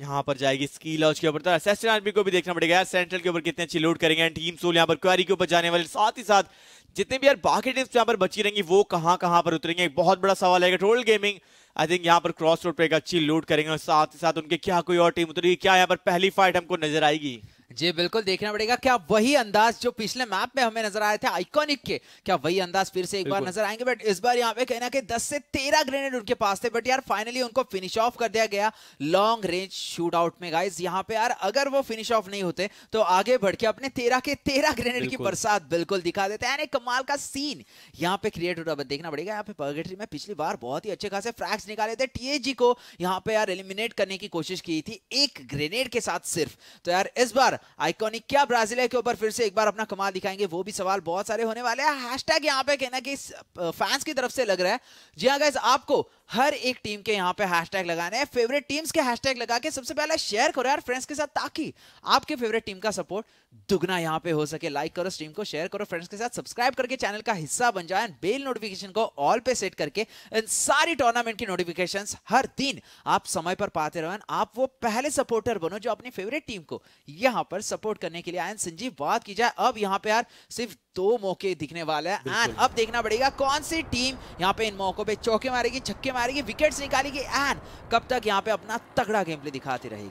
S1: यहाँ पर जाएगी स्की लॉज के ऊपर तो आर्मी को भी देखना पड़ेगा सेंट्रल के ऊपर कितने अच्छी लोड करेंगे टीम सोल यहाँ पर क्वारी के ऊपर जाने वाले साथ ही साथ जितने भी यार बाकी टीम्स यहाँ पर बची रहेंगी वो कहाँ कहाँ पर उतरेंगे एक बहुत बड़ा सवाल है ट्रोल गेमिंग आई थिंक यहाँ पर क्रॉस रोड पर एक अच्छी लोड करेंगे और साथ ही साथ उनके क्या कोई और टीम उतरेगी क्या यहाँ पर पहली फाइट हमको नजर आएगी जी बिल्कुल देखना पड़ेगा क्या
S2: वही अंदाज जो पिछले मैप में हमें नजर आए थे आइकॉनिक के क्या वही अंदाज फिर से एक बार नजर आएंगे बट इस बार यहाँ पे कहना कि 10 दस से तेरह ग्रेनेड उनके पास थे बट यार फाइनली उनको फिनिश ऑफ कर दिया गया लॉन्ग रेंज शूट आउट में गाइज यहाँ पे यार अगर वो फिनिश ऑफ नहीं होते तो आगे बढ़ के अपने तेरह के तेरह ग्रेनेड की बरसात बिल्कुल दिखा देते हैं कमाल का सीन यहाँ पे क्रिएट होता रहा देखना पड़ेगा यहाँ पे पर्गेटरी में पिछली बार बहुत ही अच्छे खासे फ्रैक्स निकाले थे टीएजी को यहाँ पे यार एलिमिनेट करने की कोशिश की थी एक ग्रेनेड के साथ सिर्फ तो यार इस बार आइकॉनिक क्या ब्राजीलिया के ऊपर फिर से एक बार अपना कमाल दिखाएंगे वो भी सवाल बहुत सारे होने वाले हैं हैशटैग यहाँ पे कहना कि फैंस की तरफ से लग रहा है जी हाँ गैस आपको हर एक टीम के यहाँ पे हैशटैग लगाने हैं फेवरेट टीम्स के हैशटैग लगा के सबसे पहले शेयर करो यार फ्रेंड्स के साथ ताकि आपके फेवरेट टीम का सपोर्ट दुगना यहाँ पे हो सके लाइक करो स्ट्रीम को शेयर करो फ्रेंड्स के साथ सब्सक्राइब करके चैनल का हिस्सा बन जाए बेल नोटिफिकेशन को ऑल पे सेट करके इन सारी टूर्नामेंट की नोटिफिकेशन हर दिन आप समय पर पाते रहो आप वो पहले सपोर्टर बनो जो अपनी फेवरेट टीम को यहाँ पर सपोर्ट करने के लिए आए संजीव बात की जाए अब यहाँ पे यार सिर्फ दो मौके दिखने वाले हैं एंड अब देखना पड़ेगा कौन सी टीम यहाँ पे इन मौकों
S1: पर चौके मारेगी छक्के मारेगी विकेट्स निकालेगी एंड
S2: कब तक यहाँ पे अपना तगड़ा गेम प्ले दिखाती
S1: रहेगी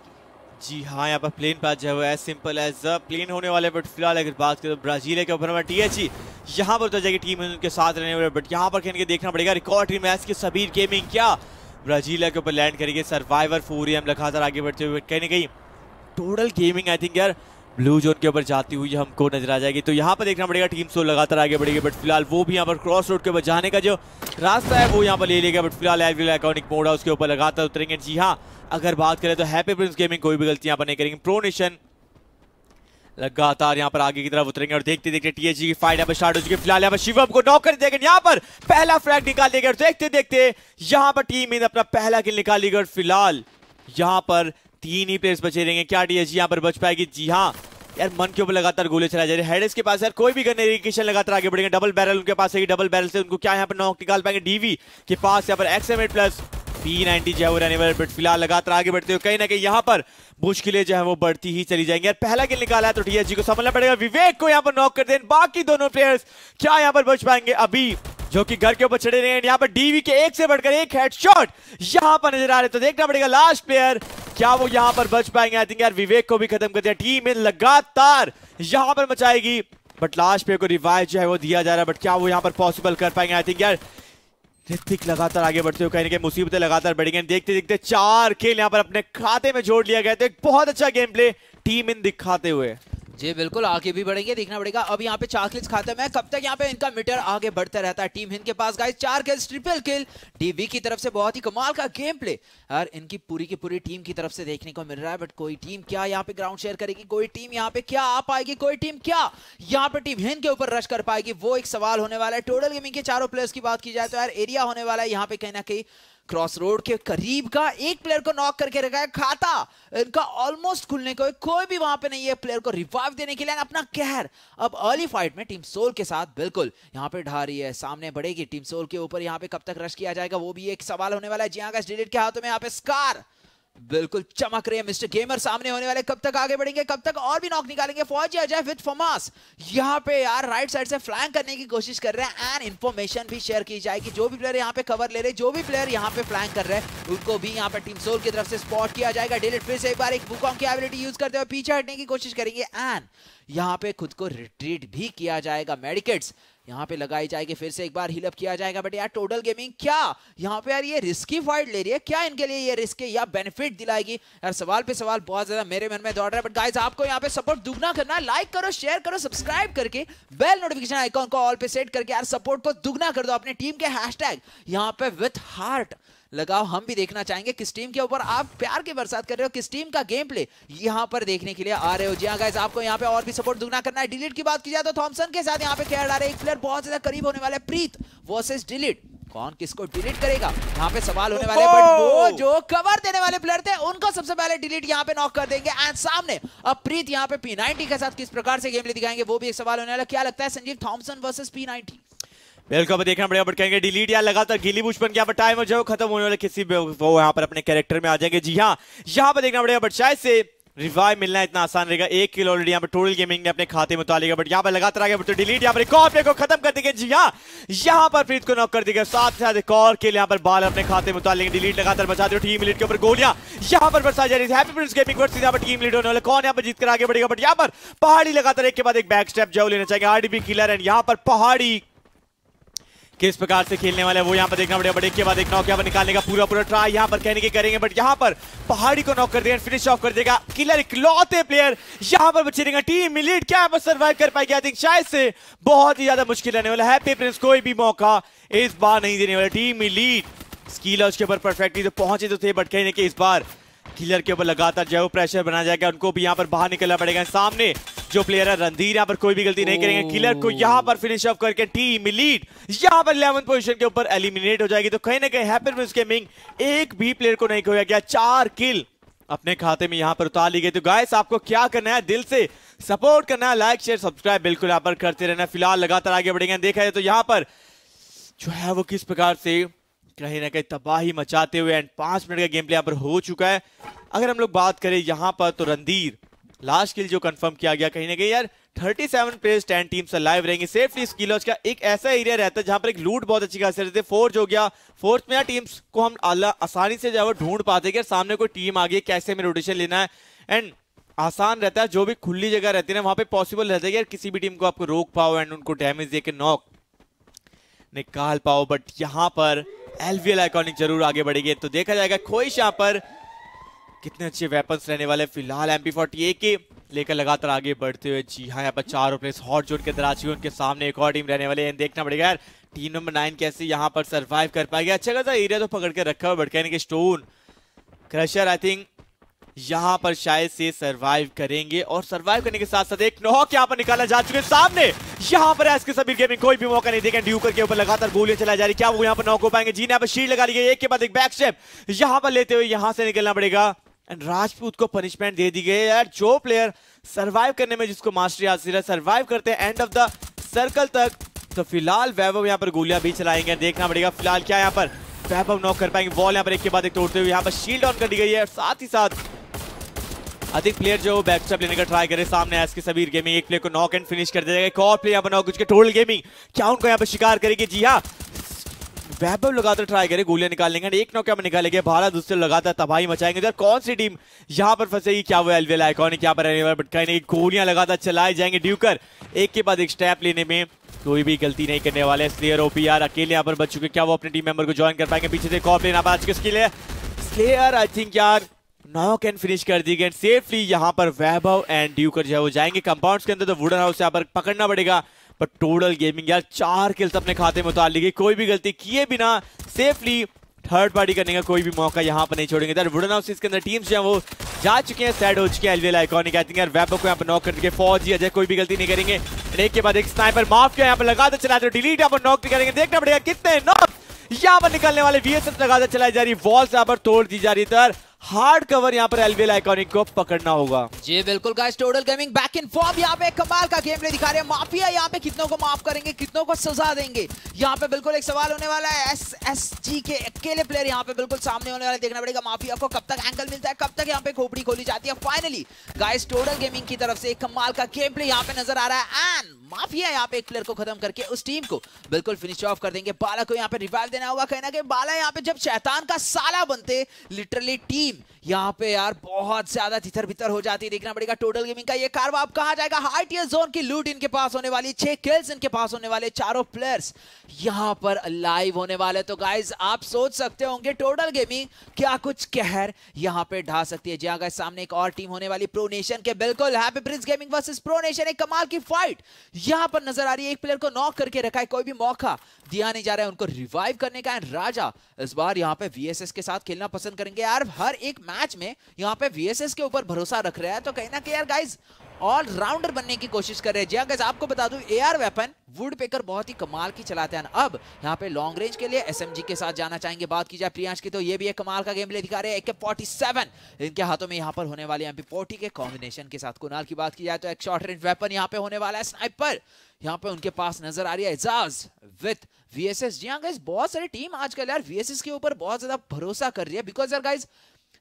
S1: जी हाँ यहाँ पर प्लेन पर जो है सिंपल एज प्लेन होने वाले बट फिलहाल अगर बात करें तो ब्राजील के ओपनर में टीएचई यहाँ पर तो जाएगी टीम उनके साथ रहने वाले बट यहाँ पर खेल के देखना पड़ेगा रिकॉर्ड टीम मैच के सभी गेमिंग क्या ब्राजील के ऊपर लैंड करेंगे सर्वाइवर फोर एम लगातार आगे बढ़ते हुए कहीं ना कहीं टोटल गेमिंग आई थिंक यार ब्लू जोन के ऊपर जाती हुई हमको नजर आ जाएगी तो यहाँ पर देखना पड़ेगा टीम सो लगातार आगे बढ़ेगी बट फिलहाल वो भी यहाँ पर क्रॉस रोड के ऊपर जाने का जो रास्ता है वो यहाँ पर ले लेगा बट फिलहाल एलविल अकाउंटिक मोड है उसके ऊपर लगातार उतरेंगे जी हाँ अगर बात करें तो हैप्पी प्रिंस गेमिंग कोई भी गलती यहाँ पर नहीं करेंगे प्रोनेशन लगातार यहाँ पर आगे की तरफ उतरेंगे और देखते देखते टीएचजी की फाइट यहाँ पर स्टार्ट हो चुकी है फिलहाल यहाँ पर शिवम को नॉक कर देगा यहाँ पर पहला फ्लैग निकाल देगा और देखते देखते यहाँ पर टीम ने अपना पहला किल निकाल लेगा और फिलहाल यहाँ पर तीन ही प्लेयर्स बचे रहेंगे क्या डीएसजी यहाँ पर बच पाएगी जी हाँ यार मन के ऊपर लगातार गोले चलाए जा रहे हैं के पास यार कोई भी गन किशन लगातार आगे बढ़ेंगे डबल बैरल उनके पास है डबल बैरल से उनको क्या यहाँ पर नॉक निकाल पाएंगे डीवी के पास यहाँ पर एम प्लस पी नाइनटी जो है वो रहने वाले बट फिलहाल लगातार आगे बढ़ते हुए कहीं ना कहीं यहाँ पर मुश्किलें जो है वो बढ़ती ही चली जाएंगी यार पहला गेल निकाला है तो डीएस को समझना पड़ेगा विवेक को यहाँ पर नॉक कर दे बाकी दोनों प्लेयर्स क्या यहाँ पर बच पाएंगे अभी जो कि घर के ऊपर चढ़े रहे हैं यहाँ पर डीवी के एक से बढ़कर एक हेडशॉट यहाँ पर नजर आ रहे तो देखना पड़ेगा लास्ट प्लेयर क्या वो यहाँ पर बच पाएंगे आई थिंक यार विवेक को भी खत्म कर दिया टीम लगातार यहाँ पर मचाएगी बट लास्ट प्लेयर को रिवाइव जो है वो दिया जा रहा है बट क्या वो यहाँ पर पॉसिबल कर पाएंगे आई थिंक यार ऋतिक लगातार आगे बढ़ते हुए कहीं के कहीं मुसीबतें लगातार बढ़ेंगे देखते देखते चार खेल यहाँ पर अपने खाते में जोड़ लिया गया तो एक बहुत अच्छा गेम प्ले टीम इन दिखाते हुए
S2: जी बिल्कुल आगे भी बढ़ेंगे देखना पड़ेगा अब यहाँ पे चार खाते में कब तक यहाँ पे इनका मीटर आगे बढ़ता रहता है टीम हिंद के पास गाइस चार किल्स ट्रिपल किल डीवी की तरफ से बहुत ही कमाल का गेम प्ले और इनकी पूरी की पूरी टीम की तरफ से देखने को मिल रहा है बट कोई टीम क्या यहाँ पे ग्राउंड शेयर करेगी कोई टीम यहाँ पे क्या आ पाएगी कोई टीम क्या यहाँ पे टीम हिंद के ऊपर रश कर पाएगी वो एक सवाल होने वाला है टोटल गेमिंग के चारों प्लेयर्स की बात की जाए तो यार एरिया होने वाला है यहाँ पे कहीं ना कहीं क्रॉस रोड के करीब का एक प्लेयर को नॉक करके रखा है खाता इनका ऑलमोस्ट खुलने को कोई भी वहां पे नहीं है प्लेयर को रिवाइव देने के लिए अपना कहर अब अर्ली फाइट में टीम सोल के साथ बिल्कुल यहाँ पे ढा रही है सामने बढ़ेगी टीम सोल के ऊपर यहाँ पे कब तक रश किया जाएगा वो भी एक सवाल होने वाला है जी हाँ डिडेट के हाथों में यहाँ पे स्कार बिल्कुल चमक रहे हैं मिस्टर गेमर सामने होने वाले कब तक आगे बढ़ेंगे कब तक और भी नॉक निकालेंगे फौजी अजय विद फमास यहाँ पे यार राइट साइड से फ्लैंक करने की कोशिश कर रहे हैं एंड इन्फॉर्मेशन भी शेयर की जाएगी जो भी प्लेयर यहाँ पे कवर ले रहे जो भी प्लेयर यहाँ पे फ्लैंक कर रहे हैं उनको भी यहाँ पे टीम सोल की तरफ से स्पॉट किया जाएगा डेलेट फिर से एक बार एक बुकॉम की एबिलिटी यूज करते हुए पीछे हटने की कोशिश करेंगे एंड यहाँ पे खुद को रिट्रीट भी किया जाएगा मेडिकेट्स यहाँ पे लगाई जाएगी फिर से एक बार हिलअप किया जाएगा बट यार टोटल गेमिंग क्या यहाँ पे यार ये रिस्की फाइट ले रही है क्या इनके लिए ये रिस्क या बेनिफिट दिलाएगी यार सवाल पे सवाल बहुत ज्यादा मेरे मन में दौड़ रहा है बट गाइज आपको यहाँ पे सपोर्ट दुगना करना है लाइक करो शेयर करो सब्सक्राइब करके बेल नोटिफिकेशन आइकॉन को ऑल पे सेट करके यार सपोर्ट को दुगना कर दो अपने टीम के हैश यहाँ पे विथ हार्ट लगाव हम भी देखना चाहेंगे किस टीम के ऊपर आप प्यार के बरसात कर रहे हो किस टीम का गेम प्ले यहाँ पर देखने के लिए आ रहे हो जी हाँ गाइज आपको यहाँ पे और भी सपोर्ट दुगना करना है डिलीट की बात की जाए तो थॉमसन के साथ यहाँ पे खेल डाले एक प्लेयर बहुत ज्यादा करीब होने वाला है प्रीत वर्सेज डिलीट कौन किसको डिलीट करेगा यहाँ पे सवाल होने वाले बट वो जो कवर देने वाले प्लेयर थे उनको सबसे पहले डिलीट यहाँ पे नॉक कर देंगे एंड सामने अब प्रीत यहाँ पे पी नाइनटी के साथ किस प्रकार से गेम ले दिखाएंगे वो भी एक सवाल होने वाला क्या लगता है Sanjeev Thomson versus P ninety
S1: बिल्कुल अब देखना पड़ेगा बट कहेंगे डिलीट या लगातार गिली बुश बन गया बट टाइम जो खत्म होने वाले किसी भी वो यहाँ पर अपने कैरेक्टर में आ जाएंगे जी हाँ यहाँ पर देखना पड़ेगा बट शायद से रिवाइव मिलना इतना आसान रहेगा एक किलो ऑलरेडी यहाँ पर टोटल गेमिंग ने अपने खाते में उतार लिया बट यहाँ पर लगातार आगे तो डिलीट यहाँ पर एक और को खत्म कर देंगे जी हाँ यहाँ पर प्रीत को नॉक कर देगा साथ ही साथ एक और के यहाँ पर बाल अपने खाते में उतार लेंगे डिलीट लगातार बचा दो टीम लीड के ऊपर गोलियां यहाँ पर बरसा जा रही है यहाँ पर टीम लीड होने वाले कौन यहाँ पर जीत कर आगे बढ़ेगा बट यहाँ पर पहाड़ी लगातार एक के बाद एक बैक स्टेप जो लेना चाहिए आरडीबी किलर एंड यहाँ पर पहाड़ी किस प्रकार से खेलने वाले वो यहाँ पर देखना बड़े बड़े के बाद देखना क्या निकालने का पूरा पूरा ट्राई यहाँ पर कहने के करेंगे बट यहाँ पर पहाड़ी को नॉक कर देगा फिनिश ऑफ कर देगा किलर इकलौते प्लेयर यहाँ पर बचे देगा टीम मिलीड क्या पर सर्वाइव कर पाएगी आई थिंक शायद से बहुत ही ज्यादा मुश्किल रहने वाला है पेपर कोई भी मौका इस बार नहीं देने वाला टीम मिलीड स्कील उसके ऊपर परफेक्टली तो पहुंचे तो थे बट कहने के इस बार हिलर के ऊपर लगातार जो प्रेशर बना जाएगा उनको भी यहाँ पर बाहर निकलना पड़ेगा सामने जो प्लेयर है रणधीर यहाँ पर कोई भी गलती नहीं करेंगे किलर को यहाँ पर फिनिश ऑफ करके टीम लीड यहाँ पर इलेवन पोजीशन के ऊपर एलिमिनेट हो जाएगी तो कहीं ना कहीं हैप्पी गेमिंग एक भी प्लेयर को नहीं खोया गया चार किल अपने खाते में यहाँ पर उतार ली गई तो गाइस आपको क्या करना है दिल से सपोर्ट करना है लाइक शेयर सब्सक्राइब बिल्कुल यहाँ पर करते रहना फिलहाल लगातार आगे बढ़ेंगे देखा जाए तो यहाँ पर जो है वो किस प्रकार से कहीं ना कहीं तबाही मचाते हुए एंड पांच मिनट का गेम प्ले यहाँ पर हो चुका है अगर हम लोग बात करें यहाँ पर तो रणधीर लास्ट किल जो कंफर्म किया गया कहीं ना कहीं यार 37 seven place ten team live रहेंगे सेफली स्किल का एक ऐसा एरिया रहता है जहां पर एक लूट बहुत अच्छी खासी रहती है फोर्थ हो गया फोर्थ में यार टीम्स को हम आसानी से जो ढूंढ पाते कि सामने कोई टीम आ गई कैसे में रोटेशन लेना है एंड आसान रहता है जो भी खुली जगह रहती है ना वहां पे पॉसिबल रहता है कि यार किसी भी टीम को आपको रोक पाओ एंड उनको डैमेज दे के नॉक निकाल पाओ बट यहाँ पर एलवीएल आइकॉनिक जरूर आगे बढ़ेगी तो देखा जाएगा खोइश यहाँ पर कितने अच्छे वेपन्स रहने वाले फिलहाल एम पी के लेकर लगातार आगे बढ़ते हुए जी हाँ यहाँ पर चार प्लेस हॉट जोन के दराज उनके सामने एक और टीम रहने वाले हैं देखना पड़ेगा यार टीम नंबर नाइन कैसे यहाँ पर सरवाइव कर पाएगी अच्छा खासा एरिया तो पकड़ के रखा हुआ बढ़ के स्टोन क्रशर आई थिंक यहाँ पर शायद से सरवाइव करेंगे और सरवाइव करने के साथ साथ एक नॉक यहाँ पर निकाला जा चुके सामने यहाँ पर एस के सभी गेमिंग कोई भी मौका नहीं देखें ड्यूकर के ऊपर लगातार गोलियां चलाई जा रही क्या वो यहाँ पर नॉक हो पाएंगे जी ने यहाँ पर शीट लगा लिया एक के बाद एक बैक स्टेप यहाँ पर लेते हुए यहाँ से निकलना पड़ेगा एंड राजपूत को पनिशमेंट दे दी गई है जो प्लेयर सर्वाइव करने में जिसको मास्टरी हासिल है सर्वाइव करते हैं एंड ऑफ द सर्कल तक तो फिलहाल वैभव यहाँ पर गोलियां भी चलाएंगे देखना पड़ेगा फिलहाल क्या यहाँ पर वैप अप नॉक कर पाएंगे वॉल यहाँ पर एक के बाद एक तोड़ते हुए यहाँ पर शील्ड ऑन कर दी गई है साथ ही साथ अधिक प्लेयर जो बैकस्टेप लेने का ट्राई करे सामने एस के सबीर गेमिंग एक प्लेयर को नॉक एंड फिनिश कर देगा एक और प्लेयर यहाँ पर नॉक उसके टोटल गेमिंग क्या उनको यहाँ पर शिकार करेगी जी हाँ वैभव लगातार ट्राई करे गोलियां निकाल लेंगे एक नौके में निकालेंगे भारत दूसरे लगातार तबाही मचाएंगे तो कौन सी टीम यहाँ पर फंसेगी क्या वो एलवेल आइकॉनिक यहाँ पर रहने वाला बट गोलियां लगातार चलाए जाएंगे ड्यूकर एक के बाद एक स्टेप लेने में कोई भी गलती नहीं करने वाले स्लेयर ओपी यार अकेले यहाँ पर बच चुके क्या वो अपने टीम मेंबर को ज्वाइन कर पाएंगे पीछे से कॉप लेना बाज किसके लिए स्लेयर आई थिंक यार नाउ कैन फिनिश कर दी गेंड सेफली यहाँ पर वैभव एंड ड्यूकर जो है वो जाएंगे कंपाउंड के अंदर तो वुडन हाउस यहाँ पर पकड़ना पड़ेगा पर टोटल गेमिंग यार चार किल्स अपने खाते में उतार ली गई कोई भी गलती किए बिना सेफली थर्ड पार्टी करने का कोई भी मौका यहाँ पर नहीं छोड़ेंगे इधर वुडन हाउस के अंदर टीम्स जो वो जा चुके हैं सैड हो चुके हैं एलवीएल आइकॉनिक आई थिंक यार वेब को यहाँ पर नॉक करके फौज ही अजय कोई भी गलती नहीं करेंगे एक के बाद एक स्नाइपर माफ किया यहाँ पर लगातार चला तो डिलीट यहाँ पर नॉक करेंगे देखना पड़ेगा कितने नॉक यहाँ पर निकलने वाले वीएसएस लगातार चलाई जा रही वॉल्स यहाँ पर तोड़ दी जा रही है हार्ड कवर यहाँ पर एलबीएल आइकॉनिक को पकड़ना होगा जी
S2: बिल्कुल guys total gaming back in form यहाँ पे कमाल का गेम प्ले दिखा रहे हैं माफिया यहाँ पे कितनों को माफ करेंगे कितनों को सजा देंगे यहाँ पे बिल्कुल एक सवाल होने वाला है एस एस जी के अकेले प्लेयर यहाँ पे बिल्कुल सामने होने वाले देखना पड़ेगा माफिया को कब तक एंगल मिलता है कब तक यहाँ पे खोपड़ी खोली जाती है फाइनली गाइस टोटल गेमिंग की तरफ से कमाल का गेम प्ले यहाँ पे नजर आ रहा है एंड माफिया यहाँ पे एक प्लेयर को खत्म करके उस टीम को बिल्कुल फिनिश ऑफ कर देंगे बाला को यहाँ पे रिवाइव देना होगा कहना कि बाला यहाँ पे जब शैतान का साला बनते लिटरली टीम टीम यहाँ पे यार बहुत ज्यादा तिथर बितर हो जाती है देखना पड़ेगा टोटल गेमिंग का ये कार अब कहा जाएगा हाई टीयर जोन की लूट इनके पास होने वाली छह किल्स इनके पास होने वाले चारों प्लेयर्स यहाँ पर लाइव होने वाले तो गाइज आप सोच सकते होंगे टोटल गेमिंग क्या कुछ कहर यहाँ पे ढा सकती है जी हाँ सामने एक और टीम होने वाली प्रो नेशन के बिल्कुल happy prince gaming versus pro nation एक कमाल की फाइट यहाँ पर नजर आ रही है एक प्लेयर को नॉक करके रखा है कोई भी मौका दिया नहीं जा रहा है उनको रिवाइव करने का एंड राजा इस बार यहाँ पे वी के साथ खेलना पसंद करेंगे यार हर एक मैच में यहाँ पे वीएसएस के ऊपर भरोसा रख रहा है तो कहीं ना कहीं यार गाइज ऑलराउंडर बनने की कोशिश कर रहे हैं जी हाँ आपको बता दूं एआर वेपन वुड पेकर बहुत ही कमाल की चलाते हैं अब यहाँ पे लॉन्ग रेंज के लिए एसएमजी के साथ जाना चाहेंगे बात की जाए प्रियांश की तो ये भी एक कमाल का गेम प्ले दिखा रहे हैं एके फोर्टी इनके हाथों में यहाँ पर होने वाले एमपी फोर्टी के कॉम्बिनेशन के साथ कुनाल की बात की जाए तो एक शॉर्ट रेंज वेपन यहाँ पे होने वाला है स्नाइपर यहाँ पे उनके पास नजर आ रही है एजाज विथ वीएसएस जी हाँ गाइज बहुत सारी टीम आजकल यार वीएसएस के ऊपर बहुत ज्यादा भरोसा कर रही है बिकॉज यार गाइज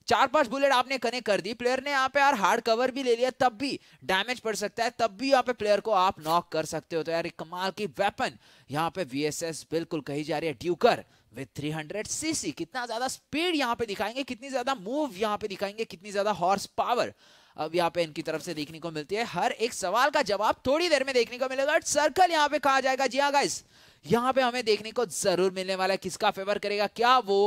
S2: चार पांच बुलेट आपने कनेक्ट कर दी प्लेयर ने यहाँ पे यार हार्ड कवर भी ले लिया तब भी डैमेज पड़ सकता है तब भी यहाँ पे प्लेयर को आप नॉक कर सकते हो तो यार कमाल की वेपन यहाँ पे वी बिल्कुल कही जा रही है ड्यूकर विथ 300 सीसी कितना ज्यादा स्पीड यहाँ पे दिखाएंगे कितनी ज्यादा मूव यहाँ पे दिखाएंगे कितनी ज्यादा हॉर्स पावर अब यहाँ पे इनकी तरफ से देखने को मिलती है हर एक सवाल का जवाब थोड़ी देर में देखने को मिलेगा सर्कल यहाँ पे कहा जाएगा जी हाँ गाइस यहाँ पे हमें देखने को जरूर मिलने वाला है किसका फेवर करेगा क्या वो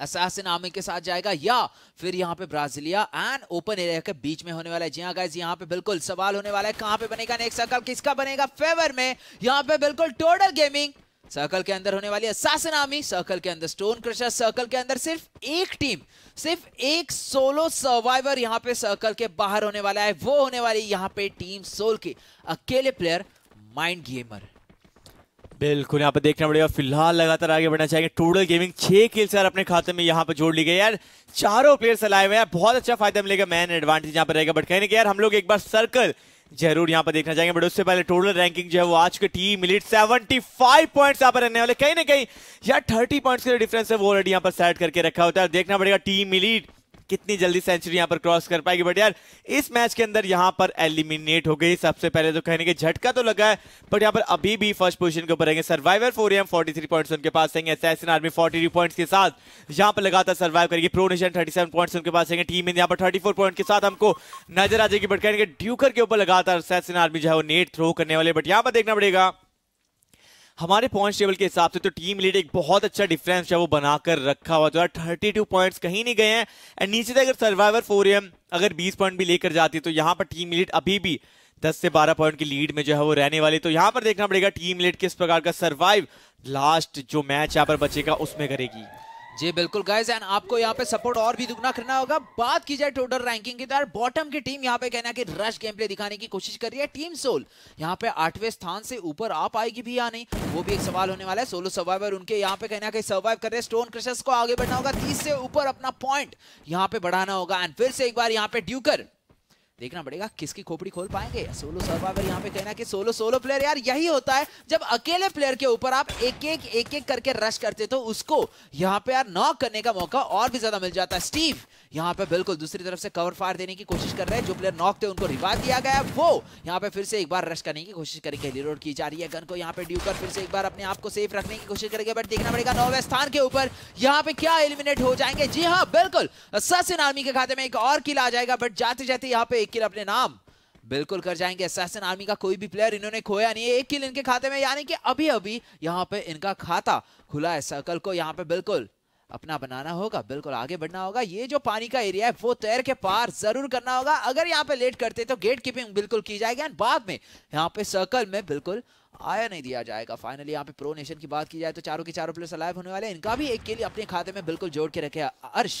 S2: असासिन आर्मी के साथ जाएगा या फिर यहाँ पे ब्राजीलिया एंड ओपन एरिया के बीच में होने वाला है जी हाँ गाइज यहाँ पे बिल्कुल सवाल होने वाला है कहाँ पे बनेगा नेक्स्ट सर्कल किसका बनेगा फेवर में यहाँ पे बिल्कुल टोटल गेमिंग सर्कल के अंदर होने वाली असासन आर्मी सर्कल के अंदर स्टोन क्रशर सर्कल के अंदर सिर्फ एक टीम सिर्फ एक सोलो सर्वाइवर यहाँ पे सर्कल के बाहर होने वाला है वो होने वाली यहाँ पे टीम सोल के अकेले प्लेयर माइंड गेमर
S1: बिल्कुल यहाँ पर देखना पड़ेगा फिलहाल लगातार आगे बढ़ना चाहिए टोटल गेमिंग छह किल्स यार अपने खाते में यहाँ पर जोड़ ली गई यार चारों प्लेयर्स लाए हुए हैं बहुत अच्छा फायदा मिलेगा मैन एडवांटेज यहाँ पर रहेगा बट कहने के यार हम लोग एक बार सर्कल जरूर यहाँ पर देखना चाहेंगे बट उससे पहले टोटल रैंकिंग जो है वो आज के टीम मिलिट फाइव पॉइंट यहाँ पर रहने वाले कहीं ना कहीं यार थर्टी पॉइंट्स के डिफरेंस है वो ऑलरेडी यहाँ पर सेट करके रखा होता है देखना पड़ेगा टीम मिलिट कितनी जल्दी सेंचुरी यहाँ पर क्रॉस कर पाएगी बट यार इस मैच के अंदर यहां पर एलिमिनेट हो गई सबसे पहले तो कहने के झटका तो लगा है बट यहां पर अभी भी फर्स्ट पोजीशन के ऊपर रहेंगे survivor four M forty three point उनके पास रहेंगे SSN army forty three point के साथ यहां पर लगातार सर्वाइव करेगी pro nation thirty seven point उनके पास रहेंगे टीम इंडिया पर थर्टी फोर पॉइंट के साथ हमको नजर आ जाएगी बट कहने के ड्यूकर के ऊपर लगातार सैसन आर्मी जो है वो नेट थ्रो करने वाले बट यहाँ पर देखना पड़ेगा हमारे पॉइंट टेबल के हिसाब से तो टीम लीड एक बहुत अच्छा डिफरेंस है वो बनाकर रखा हुआ तो थर्टी टू पॉइंट कहीं नहीं गए हैं एंड नीचे से अगर सर्वाइवर फोर अगर बीस पॉइंट भी लेकर जाती है तो यहाँ पर टीम लीड अभी भी दस से बारह पॉइंट की लीड में जो है वो रहने वाली तो यहाँ पर देखना पड़ेगा टीम लीड किस प्रकार का सर्वाइव लास्ट जो मैच यहाँ पर बचेगा उसमें करेगी
S2: जी बिल्कुल गाइज एंड आपको यहाँ पे सपोर्ट और भी दुगना करना होगा बात की जाए टोटल रैंकिंग की तो यार बॉटम की टीम यहाँ पे कहना कि रश गेम प्ले दिखाने की कोशिश कर रही है टीम सोल यहाँ पे आठवें स्थान से ऊपर आ पाएगी भी या नहीं वो भी एक सवाल होने वाला है सोलो सर्वाइवर उनके यहाँ पे कहना कि सर्वाइव कर रहे स्टोन क्रशर्स को आगे बढ़ना होगा तीस से ऊपर अपना पॉइंट यहाँ पे बढ़ाना होगा एंड फिर से एक बार यहाँ पे ड्यूकर देखना पड़ेगा किसकी खोपड़ी खोल पाएंगे सोलो सर्वाइवर यहाँ पे कहना कि सोलो सोलो प्लेयर यार यही होता है जब अकेले प्लेयर के ऊपर आप एक एक एक एक करके रश करते तो उसको यहाँ पे यार नॉक करने का मौका और भी ज्यादा मिल जाता है स्टीव यहाँ पे बिल्कुल दूसरी तरफ से कवर फायर देने की कोशिश कर रहे हैं जो प्लेयर नॉक थे उनको रिवा दिया गया वो यहाँ पे फिर से एक बार रश करने की कोशिश करेंगे रिलोड की जा रही है गन को यहाँ पे ड्यू कर फिर से एक बार अपने आप को सेफ रखने की कोशिश करेंगे बट देखना पड़ेगा नौवे स्थान के ऊपर यहाँ पे क्या एलिमिनेट हो जाएंगे जी हाँ बिल्कुल ससिन आर्मी के खाते में एक और किला आ जाएगा बट जाते जाते यहाँ पे एक किल अपने नाम बिल्कुल कर जाएंगे असैसन आर्मी का कोई भी प्लेयर इन्होंने खोया नहीं है एक किल इनके खाते में यानी कि अभी अभी यहाँ पे इनका खाता खुला है सर्कल को यहाँ पे बिल्कुल अपना बनाना होगा बिल्कुल आगे बढ़ना होगा ये जो पानी का एरिया है वो तैर के पार जरूर करना होगा अगर यहाँ पे लेट करते तो गेट कीपिंग बिल्कुल की जाएगी एंड बाद में यहाँ पे सर्कल में बिल्कुल आया नहीं दिया जाएगा फाइनली यहाँ पे प्रो नेशन की बात की जाए तो चारों के चारों प्लेयर्स अलाइव होने वाले इनका भी एक के लिए अपने खाते में बिल्कुल जोड़ के रखे अर्श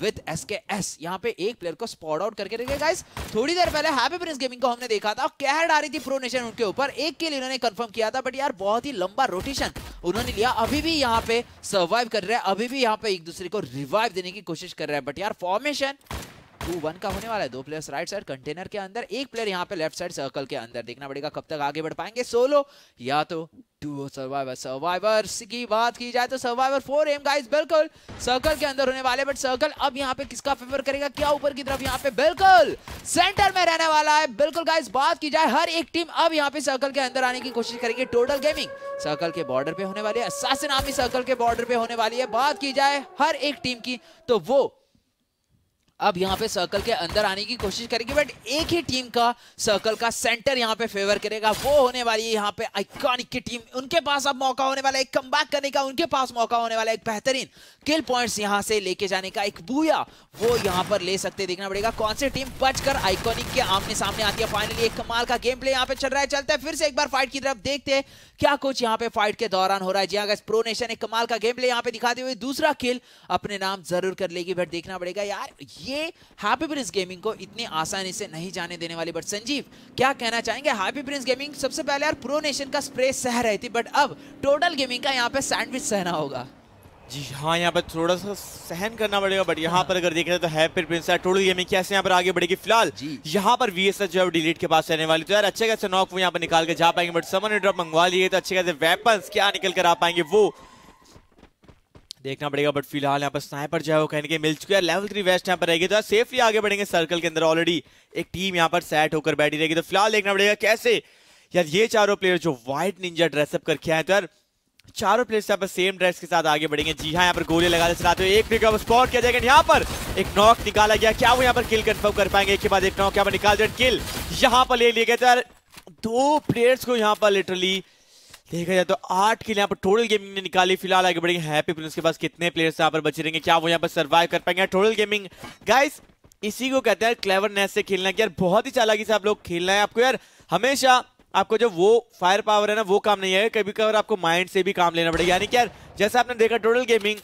S2: विद एस के एस यहाँ पे एक प्लेयर को स्पॉट आउट करके रखे गाइस थोड़ी देर पहले हैप्पी प्रिंस गेमिंग को हमने देखा था कह आ रही थी प्रो नेशन उनके ऊपर एक के लिए उन्होंने कंफर्म किया था बट यार बहुत ही लंबा रोटेशन उन्होंने लिया अभी भी यहाँ पे सर्वाइव कर रहे हैं अभी भी यहाँ पे एक दूसरे को रिवाइव देने की कोशिश कर रहे हैं बट यार फॉर्मेशन टू वन का होने वाला है दो प्लेयर्स राइट साइड कंटेनर के अंदर एक प्लेयर यहाँ पे लेफ्ट साइड सर्कल के अंदर देखना पड़ेगा कब तक आगे बढ़ पाएंगे सोलो या तो टू सर्वाइवर सर्वाइवर की बात की जाए तो सर्वाइवर फोर एम गाइस बिल्कुल सर्कल के अंदर होने वाले बट सर्कल अब यहाँ पे किसका फेवर करेगा क्या ऊपर की तरफ यहाँ पे बिल्कुल सेंटर में रहने वाला है बिल्कुल गाइस बात की जाए हर एक टीम अब यहाँ पे सर्कल के अंदर आने की कोशिश करेगी टोटल गेमिंग सर्कल के बॉर्डर पे होने वाली है सर्कल के बॉर्डर पे होने वाली है बात की जाए हर एक टीम की तो वो अब यहाँ पे सर्कल के अंदर आने की कोशिश करेगी बट एक ही टीम का सर्कल का सेंटर यहाँ पे फेवर करेगा वो होने वाली है यहाँ पे आइकॉनिक की टीम उनके पास अब मौका होने वाला है कम बैक करने का उनके पास मौका होने वाला है एक बेहतरीन किल पॉइंट्स यहाँ से लेके जाने का एक बुया वो यहाँ पर ले सकते देखना पड़ेगा कौन सी टीम बच आइकॉनिक के आमने सामने आती है फाइनली एक कमाल का गेम प्ले यहाँ पे चल रहा है चलता है फिर से एक बार फाइट की तरफ देखते हैं क्या कुछ यहाँ पे फाइट के दौरान हो रहा है जी हाँ प्रो नेशन एक कमाल का गेम प्ले यहाँ पे दिखाते हुए दूसरा किल अपने नाम जरूर कर लेगी बट देखना पड़ेगा यार ये ये हैप्पी प्रिंस गेमिंग को इतनी आसानी से नहीं जाने देने वाली बट संजीव क्या कहना चाहेंगे हैप्पी प्रिंस गेमिंग सबसे पहले यार प्रो नेशन का स्प्रे सह रही थी बट अब टोटल गेमिंग का यहाँ पे सैंडविच सहना होगा
S1: जी हाँ यहाँ पर थोड़ा सा सहन करना पड़ेगा बट यहाँ पर अगर देख रहे तो हैप्पी प्रिंस टोटल गेमिंग कैसे यहाँ पर आगे बढ़ेगी फिलहाल यहाँ पर वीएसएस जो है डिलीट के पास रहने वाली तो यार अच्छे खासे नॉक वो यहाँ पर निकाल के जा पाएंगे बट समन ड्रॉप मंगवा लिए तो अच्छे खासे वेपन्स क्या निकल कर आ पाएंगे वो देखना पड़ेगा बट फिलहाल यहाँ पर स्नाइपर जो है वो कहीं मिल चुके हैं लेवल थ्री वेस्ट यहाँ पर रहेगी तो सेफली आगे बढ़ेंगे सर्कल के अंदर ऑलरेडी एक टीम यहाँ पर सेट होकर बैठी रहेगी तो फिलहाल देखना पड़ेगा कैसे यार ये चारों प्लेयर जो व्हाइट निंजा ड्रेसअप करके आए तो यार चारों प्लेयर्स यहाँ पर सेम ड्रेस के साथ आगे बढ़ेंगे जी हाँ यहाँ पर गोली लगा चलाते हुए एक प्लेयर स्पॉट किया जाएगा यहाँ पर एक नॉक निकाला गया क्या वो यहाँ पर किल कन्फर्म कर पाएंगे एक के बाद एक नॉक यहाँ पर निकाल दिया किल यहाँ पर ले लिए गए तो यार दो प्लेयर्स को यहाँ पर लिटरली देखा जाए तो आठ किल यहाँ पर टोटल गेमिंग ने निकाली फिलहाल आगे बढ़ेंगे हैप्पी प्रिंस के पास कितने प्लेयर्स यहाँ पर बचे रहेंगे क्या वो यहाँ पर सर्वाइव कर पाएंगे टोटल गेमिंग गाइस इसी को कहते हैं क्लेवरनेस से खेलना कि यार बहुत ही चालाकी से आप लोग खेलना है आपको यार हमेशा आपको जो वो फायर पावर है ना वो काम नहीं है कभी कभार आपको माइंड से भी काम लेना पड़ेगा यानी कि यार जैसे आपने देखा टोटल गेमिंग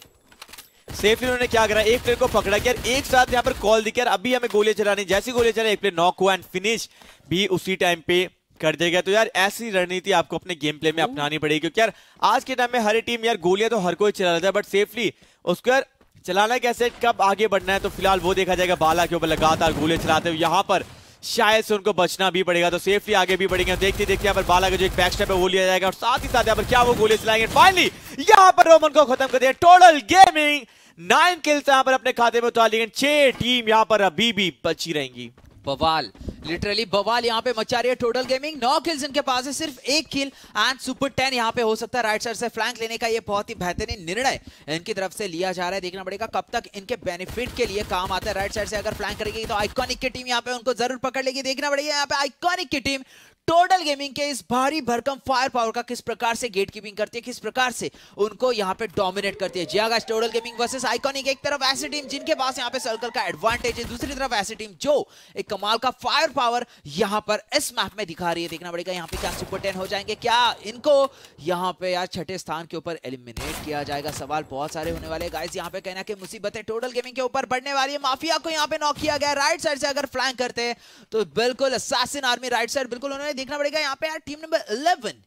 S1: सेफ उन्होंने क्या करा एक प्लेयर को पकड़ा कि यार एक साथ यहाँ पर कॉल दी कि यार अभी हमें गोलियां चलानी जैसी गोलियां चला एक प्लेयर नॉक हुआ एंड फिनिश भी उसी टाइम पे कर देगा तो यार ऐसी रणनीति आपको अपने गेम प्ले में हम्म। अपनानी पड़ेगी क्योंकि यार आज के टाइम में हर टीम यार गोलियां तो हर कोई चला रहा है बट सेफली उसको यार चलाना कैसे कब आगे बढ़ना है तो फिलहाल वो देखा जाएगा बाला के ऊपर लगातार गोले चलाते हुए यहाँ पर शायद से उनको बचना भी पड़ेगा तो सेफली आगे भी बढ़ेंगे देखते देखते यहाँ पर बाला का जो एक बैकस्टेप है वो लिया जाएगा और साथ ही साथ यहाँ पर क्या वो गोले चलाएंगे फाइनली यहाँ पर रोमन को खत्म कर दिया टोटल गेमिंग नाइन किल्स यहाँ पर अपने खाते में उतार लिए छह टीम यहाँ पर अभी भी बची रहेंगी बवाल लिटरली बवाल यहाँ पे मचा रही है टोटल गेमिंग नौ किल्स इनके
S2: पास है सिर्फ एक किल एंड सुपर टेन यहाँ पे हो सकता है राइट साइड से फ्लैंक लेने का ये बहुत ही बेहतरीन निर्णय इनकी तरफ से लिया जा रहा है देखना पड़ेगा कब तक इनके बेनिफिट के लिए काम आता है राइट साइड से अगर फ्लैंक करेगी तो आइकॉनिक की टीम यहाँ पे उनको जरूर पकड़ लेगी देखना पड़ेगा यहाँ पे आइकॉनिक की टीम टोटल गेमिंग के इस भारी भरकम फायर पावर का किस प्रकार से गेट कीपिंग करती है किस प्रकार से उनको यहाँ पे डोमिनेट करती है जियागास टोटल गेमिंग वर्सेस आइकॉनिक एक तरफ ऐसी टीम जिनके पास यहाँ पे सर्कल का एडवांटेज है दूसरी तरफ ऐसी टीम जो एक कमाल का फायर पावर यहाँ पर इस मैप में दिखा रही है देखना पड़ेगा यहाँ पे क्या सुपर टेन हो जाएंगे क्या इनको यहाँ पे यार छठे स्थान के ऊपर एलिमिनेट किया जाएगा सवाल बहुत सारे होने वाले गाइज यहाँ पे कहना की मुसीबतें टोटल गेमिंग के ऊपर बढ़ने वाली है माफिया को यहाँ पे नॉक किया गया राइट साइड से अगर फ्लैंग करते हैं तो बिल्कुल सासिन आर्मी राइट साइड बिल्कुल उन्होंने है देखना पड़ेगा यहाँ पे यार टीम नंबर इलेवन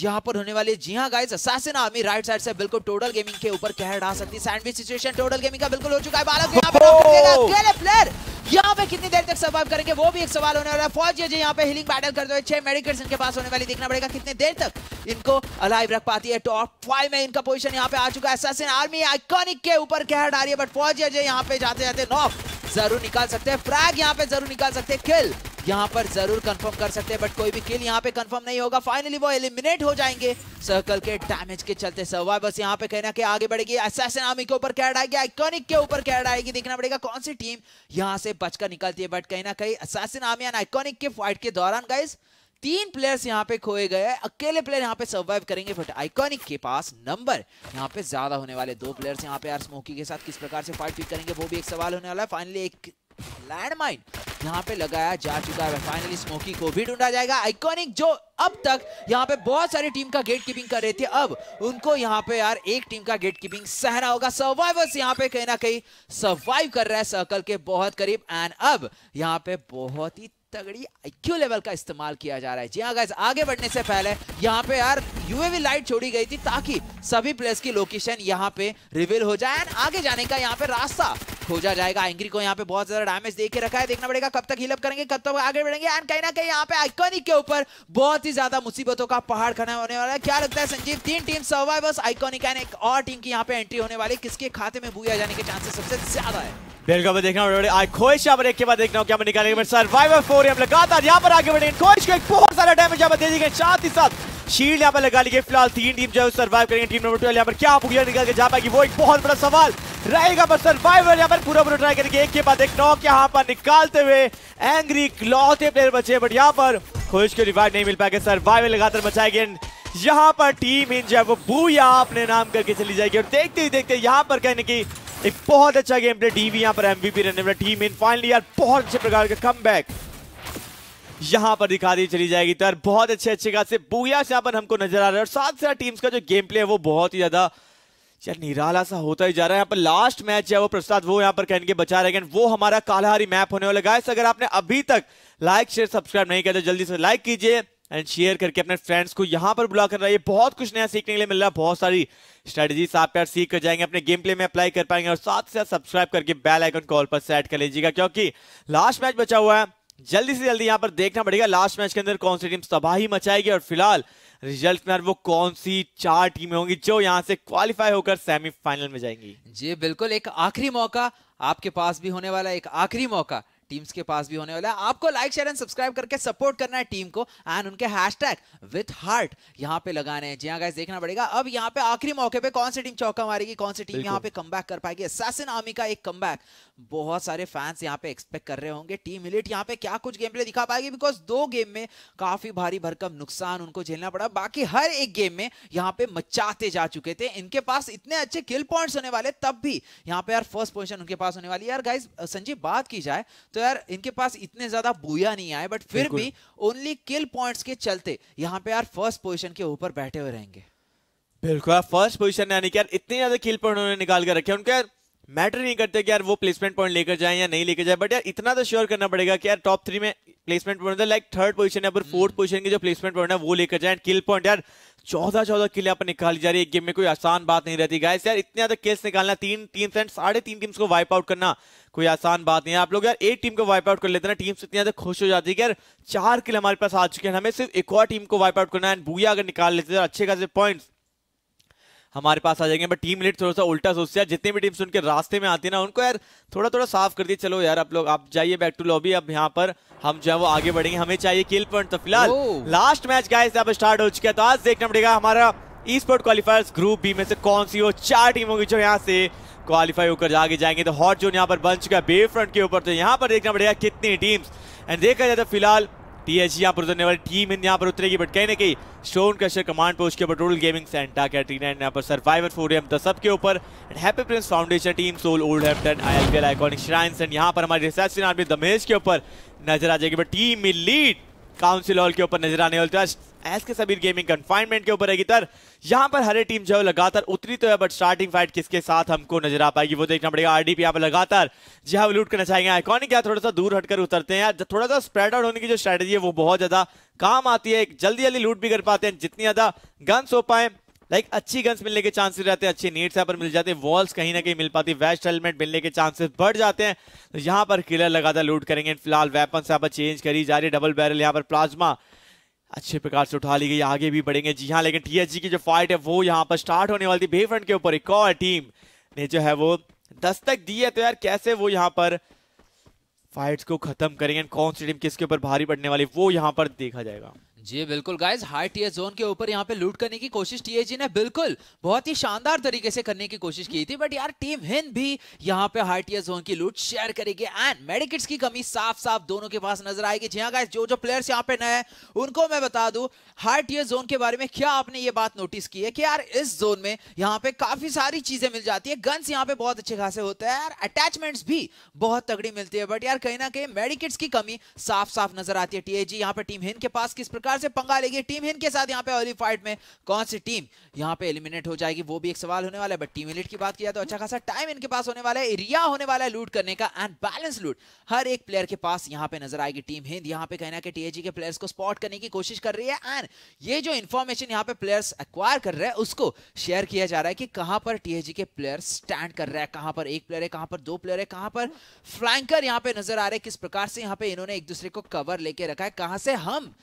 S2: यहाँ पर होने वाले जी हाँ guys assassin army right side से बिल्कुल टोटल गेमिंग के ऊपर कह डाल सकती है सैंडविच सिचुएशन टोटल गेमिंग का बिल्कुल हो चुका है बालक यहाँ पे प्लेयर यहाँ पे कितनी देर तक सर्वाइव करेंगे वो भी एक सवाल होने वाला है फौज जी यहाँ पे हिलिंग बैटल करते हुए छह मेडिकल्स इनके पास होने वाली देखना पड़ेगा कितने देर तक इनको अलाइव रख पाती है टॉप फाइव में इनका पोजीशन यहाँ पे आ चुका है असासिन आर्मी आइकॉनिक के ऊपर कह रही है बट फौज जी यहाँ पे जाते जाते नॉक जरूर निकाल सकते हैं फ्रैग यहाँ पे जरूर निकाल सकते हैं किल यहाँ पर जरूर कंफर्म कर सकते हैं बट कोई भी किल यहाँ पे कंफर्म नहीं होगा फाइनली वो एलिमिनेट हो जाएंगे सर्कल के डैमेज के चलते सर्वाइवर्स यहाँ पे कहना कि आगे बढ़ेगी असैसन आर्मी के ऊपर कैड आएगी आइकॉनिक के ऊपर कैड आएगी देखना पड़ेगा कौन सी टीम यहाँ से बचकर निकलती है बट कहीं ना कहीं असैसन आर्मी एंड आइकॉनिक के फाइट के दौरान गाइज तीन प्लेयर्स यहाँ पे खोए गए अकेले प्लेयर यहाँ पे सर्वाइव करेंगे बट आइकॉनिक के पास नंबर यहाँ पे ज्यादा होने वाले दो प्लेयर्स यहाँ पे यार स्मोकी के साथ किस प्रकार से फाइट पिक करेंगे वो भी एक सवाल होने वाला है फाइनली एक लैंड माइन यहाँ पे लगाया जा चुका है फाइनली स्मोकी को भी ढूंढा जाएगा आइकॉनिक जो अब तक यहाँ पे बहुत सारी टीम का गेट कीपिंग कर रही थी अब उनको यहाँ पे यार एक टीम का गेट कीपिंग सहना होगा सर्वाइवर्स यहाँ पे कहीं ना कहीं सर्वाइव कर रहा है सर्कल के बहुत करीब एंड अब यहाँ पे बहुत ही तगड़ी आईक्यू लेवल का इस्तेमाल किया जा रहा है जी हाँ गाइज आगे बढ़ने से पहले यहाँ पे यार यूएवी लाइट छोड़ी गई थी ताकि सभी प्लेस की लोकेशन यहाँ पे रिवील हो जाए एंड आगे जाने का यहाँ पे रास्ता खोजा जाएगा एंग्री को यहाँ पे बहुत ज्यादा डैमेज दे के रखा है देखना पड़ेगा कब तक हिलअप करेंगे कब तक आगे बढ़ेंगे एंड कहीं ना कहीं यहाँ पे आइकॉनिक के ऊपर बहुत ही ज्यादा मुसीबतों का पहाड़ खड़ा होने वाला है क्या लगता है संजीव तीन टीम सर्वाइवर्स आइकॉनिक एंड एक और टीम की यहाँ पे एंट्री होने वाली किसके खाते में बुआ जाने के चांसेस सबसे ज्यादा है
S1: देखना बड़े आज यहाँ पर एक के बाद देखना क्या निकालेंगे बट सर्वाइवर फोर हम लगातार यहाँ पर आगे बढ़ेंगे को एक बहुत सारा डैमेज यहाँ पर दे साथ ही साथ शील्ड यहाँ पर लगा फिलहाल तीन टीम जो है सर्वाइव करेंगे टीम नंबर ट्वेल्व यहाँ पर क्या निकल के जा पाएगी वो एक बहुत बड़ा सवाल रहेगा पर सर्वाइवर यहाँ पर पूरा पूरा ट्राई करेंगे एक के बाद एक नॉक यहाँ पर निकालते हुए एंग्री क्लॉथ प्लेयर बचे बट यहाँ पर खोश को रिवाइव नहीं मिल पाएगा सर्वाइवर लगातार बचाएगी यहाँ पर टीम इंडिया को बूया अपने नाम करके चली जाएगी और देखते ही देखते यहाँ पर कहने की एक बहुत अच्छा गेम प्ले डीवी यहाँ पर एमवीपी रहने वाला टीम इन फाइनली यार बहुत अच्छे प्रकार का कम बैक यहाँ पर दिखा दी चली जाएगी तो यार बहुत अच्छे अच्छे खासे बूया से यहाँ पर हमको नजर आ रहा है और साथ साथ टीम्स का जो गेम प्ले है वो बहुत ही ज्यादा यार निराला सा होता ही जा रहा है यहाँ पर लास्ट मैच है वो प्रसाद वो यहाँ पर कहने के बचा रहे वो हमारा कालाहारी मैप होने वाला गाय अगर आपने अभी तक लाइक शेयर सब्सक्राइब नहीं किया तो जल्दी से लाइक कीजिए एंड शेयर करके अपने फ्रेंड्स को यहाँ पर बुला कर रहा है बहुत कुछ नया सीखने के लिए मिल रहा है बहुत सारी स्ट्रेटजीज आप यार सीख कर जाएंगे अपने गेम प्ले में अप्लाई कर पाएंगे और साथ साथ सब्सक्राइब करके बेल आइकन कॉल पर सेट कर लीजिएगा क्योंकि लास्ट मैच बचा हुआ है जल्दी से जल्दी यहाँ पर देखना पड़ेगा लास्ट मैच के अंदर कौन सी टीम तबाही मचाएगी और फिलहाल रिजल्ट में वो कौन सी चार टीमें होंगी जो यहाँ से क्वालिफाई होकर सेमीफाइनल में जाएंगी जी बिल्कुल एक आखिरी मौका आपके पास भी होने वाला एक आखिरी
S2: मौका टीम्स के पास भी होने वाला है आपको लाइक शेयर एंड सब्सक्राइब करके सपोर्ट करना है टीम को एंड उनके हैश टैग विथ हार्ट यहाँ पे लगाने हैं जी हाँ देखना पड़ेगा अब यहाँ पे आखिरी मौके पे कौन सी टीम चौका मारेगी कौन सी टीम यहाँ पे कम कर पाएगी असैसिन आर्मी का एक कम बहुत सारे फैंस यहाँ पे एक्सपेक्ट कर रहे होंगे टीम इलेट यहाँ पे क्या कुछ गेम प्ले दिखा पाएगी बिकॉज दो गेम में काफी भारी भरकम नुकसान उनको झेलना पड़ा बाकी हर एक गेम में यहाँ पे मचाते जा चुके थे इनके पास इतने अच्छे किल पॉइंट्स होने वाले तब भी यहाँ पे यार फर्स्ट पोजिशन उनके पास होने वाली यार गाइज संजीव बात की जाए तो यार इनके पास इतने ज्यादा बुया नहीं आए बट फिर भी ओनली किल पॉइंट्स के चलते यहाँ पे यार फर्स्ट पोजिशन के ऊपर बैठे हुए रहेंगे
S1: बिल्कुल फर्स्ट पोजिशन यानी कि यार इतने ज्यादा किल पॉइंट उन्होंने निकाल कर रखे उनके यार मैटर नहीं करते कि यार वो प्लेसमेंट पॉइंट लेकर जाए या नहीं लेकर जाए बट यार इतना तो श्योर करना पड़ेगा कि यार टॉप थ्री में placement point like third position या फिर फोर्थ पोजीशन की जो प्लेसमेंट पॉइंट है वो लेकर जाए किल पॉइंट यार चौदह चौदह किल यहाँ पर निकाली जा रही है गेम में कोई आसान बात नहीं रहती गाइस यार इतने ज्यादा किल्स निकालना तीन तीन एंड साढ़े तीन टीम्स को वाइप आउट करना कोई आसान बात नहीं है आप लोग यार एक टीम को वाइप आउट कर लेते ना टीम्स इतनी ज्यादा खुश हो जाती है कि यार चार किल हमारे पास आ चुके हैं हमें सिर्फ एक और टीम को वाइप आउट करना है एंड अगर निकाल लेते हैं अच्छे खासे पॉइंट्स हमारे पास आ जाएंगे बट टीम लेट थोड़ा सा उल्टा सोचते हैं जितनी भी टीम्स उनके रास्ते में आती है ना उनको यार थोड़ा थोड़ा साफ कर दिए चलो यार आप लोग आप जाइए बैक टू लॉबी अब यहाँ पर हम जो है वो आगे बढ़ेंगे हमें चाहिए किल पॉइंट तो फिलहाल लास्ट मैच गाय अब स्टार्ट हो चुका है तो आज देखना पड़ेगा हमारा esport qualifier group B में से कौन सी हो चार टीमों की जो यहाँ से क्वालिफाई होकर आगे जाएंगे तो हॉट जोन यहाँ पर बन चुका है बे फ्रंट के ऊपर तो यहाँ पर देखना पड़ेगा कितनी टीम्स एंड देखा जाए तो फिलहाल टीएच यहाँ पर उतरने वाली टीम इन यहाँ पर उतरेगी बट कहीं ना कहीं स्टोन कशर कमांड पोस्ट के बटोल गेमिंग सेंटा कैटरीना एंड यहाँ पर सर्वाइवर फोरियम द सब के ऊपर and happy prince foundation team soul old Hampton I L iconic shrine and यहाँ पर हमारे रिसेप्शन आर्मी दमेश के ऊपर नजर आ जाएगी but team in lead council hall के ऊपर नजर आने वाले S K Sabir gaming confinement के ऊपर है तर यहाँ पर हरे टीम जो है लगातार उतरी तो है बट स्टार्टिंग फाइट किसके साथ हमको नजर आ पाएगी वो देखना पड़ेगा आरडीपी यहाँ पर लगातार जहाँ वो लूट करना चाहेंगे आइकॉनिक यहाँ थोड़ा सा दूर हटकर उतरते हैं थोड़ा सा स्प्रेड आउट होने की जो स्ट्रैटेजी है वो बहुत ज्यादा काम आती है जल्दी जल्दी लूट भी कर पाते हैं जितनी ज्यादा गन्स हो पाए लाइक अच्छी गन्स मिलने के चांसेस रहते हैं अच्छे नीट्स यहाँ पर मिल जाते हैं वॉल्स कहीं ना कहीं मिल पाती है वेस्ट हेलमेट मिलने के चांसेस बढ़ जाते हैं तो यहाँ पर किलर लगातार लूट करेंगे फिलहाल वेपन यहाँ पर चेंज करी जा रही है डबल बैरल यहाँ पर प्लाज्मा अच्छे प्रकार से उठा ली गई आगे भी बढ़ेंगे जी हाँ लेकिन टी की जो फाइट है वो यहाँ पर स्टार्ट होने वाली थी बेफ्रंट के ऊपर एक और टीम ने जो है वो दस्तक दी है तो यार कैसे वो यहाँ पर फाइट्स को खत्म करेंगे कौन सी टीम किसके ऊपर भारी पड़ने वाली वो यहाँ पर देखा जाएगा
S2: जी बिल्कुल गाइज हाई टीयर जोन के ऊपर यहाँ पे लूट करने की कोशिश टीएजी ने बिल्कुल बहुत ही शानदार तरीके से करने की कोशिश की थी बट यार टीम हिंद भी यहाँ पे हाई टीयर जोन की लूट शेयर करेगी एंड मेडिकिट्स की कमी साफ साफ दोनों के पास नजर आएगी जी हाँ गाइस जो जो प्लेयर्स यहाँ पे नए हैं उनको मैं बता दू हाई टीएस जोन के बारे में क्या आपने ये बात नोटिस की है कि यार इस जोन में यहाँ पे काफी सारी चीजें मिल जाती है गन्स यहाँ पे बहुत अच्छे खासे होते हैं यार अटैचमेंट्स भी बहुत तगड़ी मिलती है बट यार कहीं ना कहीं मेडिकिट्स की कमी साफ साफ नजर आती है टीएजी यहाँ पे टीम हिंद के पास किस प्रकार प्रकार से पंगा लेगी टीम हिंद के साथ यहाँ पे अर्ली फाइट में कौन सी टीम यहाँ पे एलिमिनेट हो जाएगी वो भी एक सवाल होने वाला है बट टीम एलिट की बात किया तो अच्छा खासा टाइम इनके पास होने वाला है एरिया होने वाला है लूट करने का एंड बैलेंस लूट हर एक प्लेयर के पास यहाँ पे नजर आएगी टीम हिंद यहाँ पे कहना की टीएजी के प्लेयर्स को स्पॉट करने की कोशिश कर रही है एंड ये जो इन्फॉर्मेशन यहाँ पे प्लेयर्स एक्वायर कर रहे हैं उसको शेयर किया जा रहा है कि कहाँ पर टीएजी के प्लेयर स्टैंड कर रहे हैं कहाँ पर एक प्लेयर है कहाँ पर दो प्लेयर है कहाँ पर फ्लैंकर यहाँ पे नजर आ रहे हैं किस प्रकार से यहाँ पे इन्होंने एक दूसरे को कवर लेके रखा है कहाँ से हम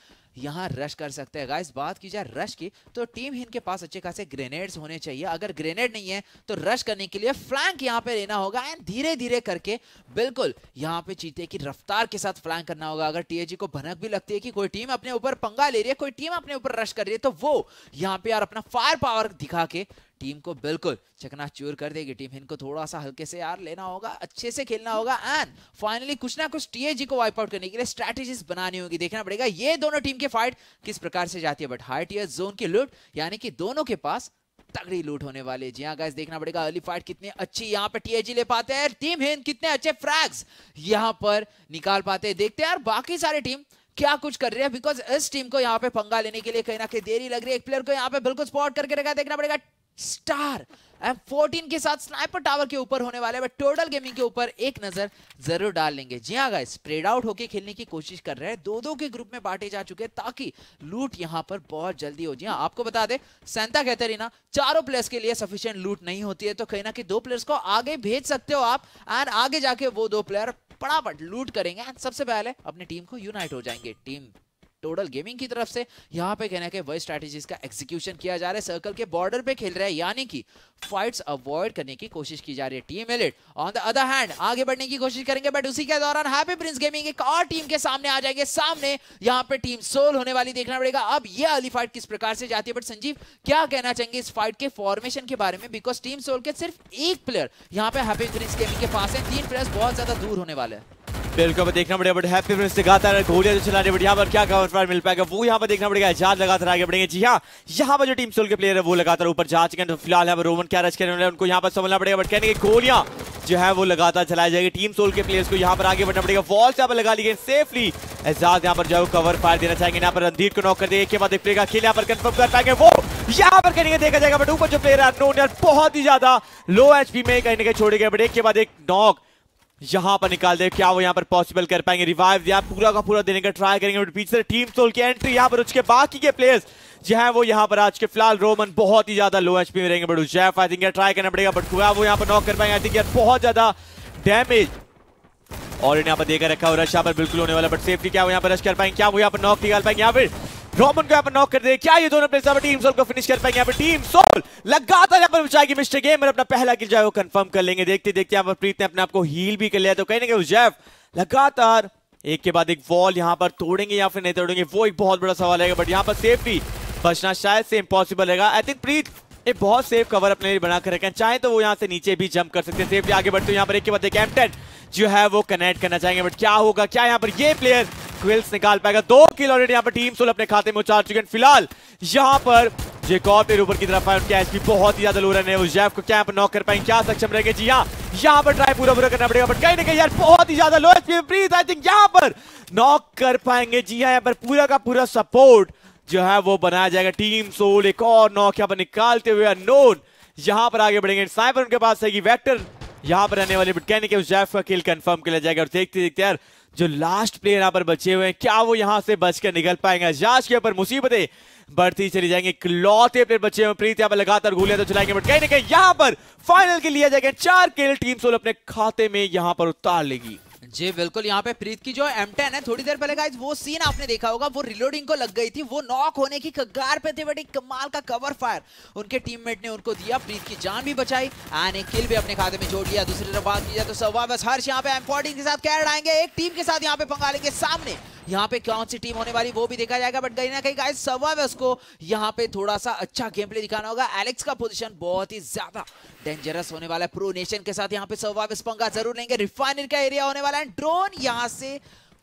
S2: यहाँ रश कर सकते हैं गाइस बात की जाए रश की तो टीम हिंद के पास अच्छे खासे ग्रेनेड्स होने चाहिए अगर ग्रेनेड नहीं है तो रश करने के लिए फ्लैंक यहाँ पे लेना होगा एंड धीरे धीरे करके बिल्कुल यहाँ पे चीते की रफ्तार के साथ फ्लैंक करना होगा अगर टी को भनक भी लगती है कि कोई टीम अपने ऊपर पंगा ले रही है कोई टीम अपने ऊपर रश कर रही है तो वो यहाँ पे यार अपना फायर पावर दिखा के टीम को बिल्कुल चकना चूर कर देगी टीम इनको थोड़ा सा हल्के से यार लेना होगा अच्छे से खेलना होगा एंड फाइनली कुछ ना कुछ टीएजी को वाइप आउट करने के लिए स्ट्रैटेजीज बनानी होगी देखना पड़ेगा ये दोनों टीम की फाइट किस प्रकार से जाती है बट हाई टीयर जोन की लूट यानी कि दोनों के पास तगड़ी लूट होने वाले जी हाँ देखना पड़ेगा अर्ली फाइट कितने अच्छी यहाँ पे टीएजी ले पाते हैं टीम हिंद कितने अच्छे फ्रैग्स यहाँ पर निकाल पाते हैं देखते हैं यार बाकी सारे टीम क्या कुछ कर रहे हैं बिकॉज इस टीम को यहाँ पे पंगा लेने के लिए कहीं ना कहीं देरी लग रही है एक प्लेयर को यहाँ पे बिल्कुल स्पॉट करके रखा देखना पड़ेगा स्टार एम फोर्टीन के साथ स्नाइपर टावर के ऊपर होने वाले बट टोटल गेमिंग के ऊपर एक नजर जरूर डाल लेंगे जी हाँ गाइस स्प्रेड आउट होके खेलने की कोशिश कर रहे हैं दो दो के ग्रुप में बांटे जा चुके हैं ताकि लूट यहाँ पर बहुत जल्दी हो जी हाँ आपको बता दे सेंता ना चारों प्लेयर्स के लिए सफिशियंट लूट नहीं होती है तो कहीं ना कि दो प्लेयर्स को आगे भेज सकते हो आप एंड आगे जाके वो दो प्लेयर पड़ापट लूट करेंगे एंड सबसे पहले अपनी टीम को यूनाइट हो जाएंगे टीम टोटल गेमिंग की तरफ से यहाँ पे कहना है वही स्ट्रैटेजीज का एग्जीक्यूशन किया जा रहा है सर्कल के बॉर्डर पे खेल रहा है यानी कि फाइट्स अवॉइड करने की कोशिश की जा रही है team elite on the other hand आगे बढ़ने की कोशिश करेंगे बट उसी के दौरान हैप्पी प्रिंस गेमिंग एक और टीम के सामने आ जाएंगे सामने यहाँ पे टीम सोल होने वाली देखना पड़ेगा अब ये अली फाइट किस प्रकार से जाती है बट संजीव क्या कहना चाहेंगे इस फाइट के फॉर्मेशन के बारे में बिकॉज टीम सोल के सिर्फ एक प्लेयर यहाँ पे हैप्पी प्रिंस गेमिंग के पास है तीन प्लेयर्स बहुत ज्यादा दूर होने वाले हैं
S1: बिल्कुल पर देखना पड़ेगा बट हैप्पी फ्रेंड्स ने गाता है गोलियां जो चला रहे बट यहाँ पर क्या कवर फायर मिल पाएगा वो यहाँ पर देखना पड़ेगा जहाज लगातार आगे बढ़ेंगे जी हाँ यहाँ पर जो टीम सोल के प्लेयर है वो लगातार ऊपर जा चुके हैं तो फिलहाल यहाँ पर रोमन क्या रच करने उनको यहाँ पर समझना पड़ेगा बट कहने की गोलियां जो है वो लगातार चलाई जाएगी टीम सोल के प्लेयर्स को यहाँ पर आगे बढ़ना पड़ेगा वॉल यहाँ पर लगा लिए सेफली एजाज यहाँ पर जो कवर फायर देना चाहेंगे यहाँ पर रणधीर को नॉक कर देंगे के बाद एक प्लेयर का खेल यहाँ पर कंफर्म कर पाएंगे वो यहाँ पर कहीं देखा जाएगा बट ऊपर जो प्लेयर है बहुत ही ज्यादा लो एचपी में कहीं ना कहीं गए बट एक के बाद एक नॉक यहां पर निकाल दे क्या वो यहां पर पॉसिबल कर पाएंगे रिवाइव दिया पूरा का पूरा देने का ट्राई करेंगे बट पीछे टीम सोल की एंट्री यहां पर उसके बाकी के प्लेयर्स जो है वो यहाँ पर आज के फिलहाल रोमन बहुत ही ज्यादा लो एचपी में रहेंगे but Uzaif I think try करना पड़ेगा बट वो यहाँ पर नॉक कर पाएंगे आई थिंक बहुत ज्यादा डैमेज और इन्हें यहाँ पर देकर रखा और रश यहाँ पर बिल्कुल होने वाला बट सेफ्टी क्या वो यहाँ पर रश कर पाएंगे क्या वो यहाँ पर नॉक निकाल पाएंगे यहाँ पर रोमन को यहाँ पर नॉक कर दे क्या ये दोनों प्लेयर टीम सोल को फिनिश कर पाएंगे यहाँ पर टीम सोल लगातार यहाँ पर बचाएगी मिस्टर गेम और अपना पहला किल जो है वो कंफर्म कर लेंगे देखते देखते यहाँ पर प्रीत ने अपने आपको हील भी कर लिया तो कहीं ना कहीं जैफ लगातार एक के बाद एक वॉल यहाँ पर तोड़ेंगे या फिर नहीं तोड़ेंगे वो एक बहुत बड़ा सवाल है बट यहाँ पर सेफ्टी बचना शायद से इम्पॉसिबल रहेगा आई थिंक प्रीत एक बहुत सेफ कवर अपने लिए बनाकर रखें चाहे तो वो यहाँ से नीचे भी जंप कर सकते हैं सेफ आगे बढ़ते हो यहाँ पर एक के बाद कैप्टन जो है वो कनेक्ट करना चाहेंगे बट क्या होगा क्या यहाँ पर ये प्लेयर क्विल्स निकाल पाएगा दो किल ऑलरेडी यहाँ पर टीम सोल अपने खाते में उचार चुके हैं फिलहाल यहाँ पर जेकॉब प्लेयर ऊपर की तरफ है उनके एचपी बहुत ही ज्यादा लो रहे हैं जैफ को क्या नॉक कर पाएंगे क्या सक्षम रहेंगे जी हाँ यहाँ पर ट्राई पूरा पूरा करना पड़ेगा बट कहीं ना कहीं यार बहुत ही ज्यादा लो एचपी आई थिंक यहाँ पर नॉक कर पाएंगे जी हाँ यहाँ पर पूरा का पूरा सपोर्ट जो है वो बनाया जाएगा टीम सोल एक और नॉक यहाँ पर निकालते हुए अनोन यहाँ पर आगे बढ़ेंगे साइबर उनके पास है कि वेक्टर यहाँ पर रहने वाले बिटकैनिक उस जैफ का खेल कंफर्म किया जाएगा और देखते देखते यार जो लास्ट प्लेयर यहाँ पर बचे हुए हैं क्या वो यहाँ से बचकर निकल पाएंगे जांच के ऊपर मुसीबतें बढ़ती चली जाएंगे लौते प्लेयर बचे हुए प्रीत यहाँ पर लगातार गोलियां तो चलाएंगे बट कहीं ना कहीं यहाँ पर फाइनल के लिया जाएगा चार खेल टीम सोल अपने खाते में यहाँ पर उतार लेगी जी बिल्कुल यहाँ पे प्रीत की जो M10
S2: है थोड़ी देर पहले गाइस वो सीन आपने देखा होगा वो रिलोडिंग को लग गई थी वो नॉक होने की कगार पे थे बट एक कमाल का कवर फायर उनके टीममेट ने उनको दिया प्रीत की जान भी बचाई एंड एक किल भी अपने खाते में जोड़ लिया दूसरी तरफ बात की जाए तो सवा बस हर्ष यहाँ पे M14 के साथ कैरड आएंगे एक टीम के साथ यहाँ पे पंगा लेंगे सामने यहाँ पे कौन सी टीम होने वाली वो भी देखा जाएगा बट कहीं ना कहीं गाइस सवावेस को यहाँ पे थोड़ा सा अच्छा गेम प्ले दिखाना होगा एलेक्स का पोजीशन बहुत ही ज्यादा डेंजरस होने वाला है प्रो नेशन के साथ यहाँ पे सवावेस पंगा जरूर लेंगे रिफाइनर का एरिया होने वाला है ड्रोन यहाँ से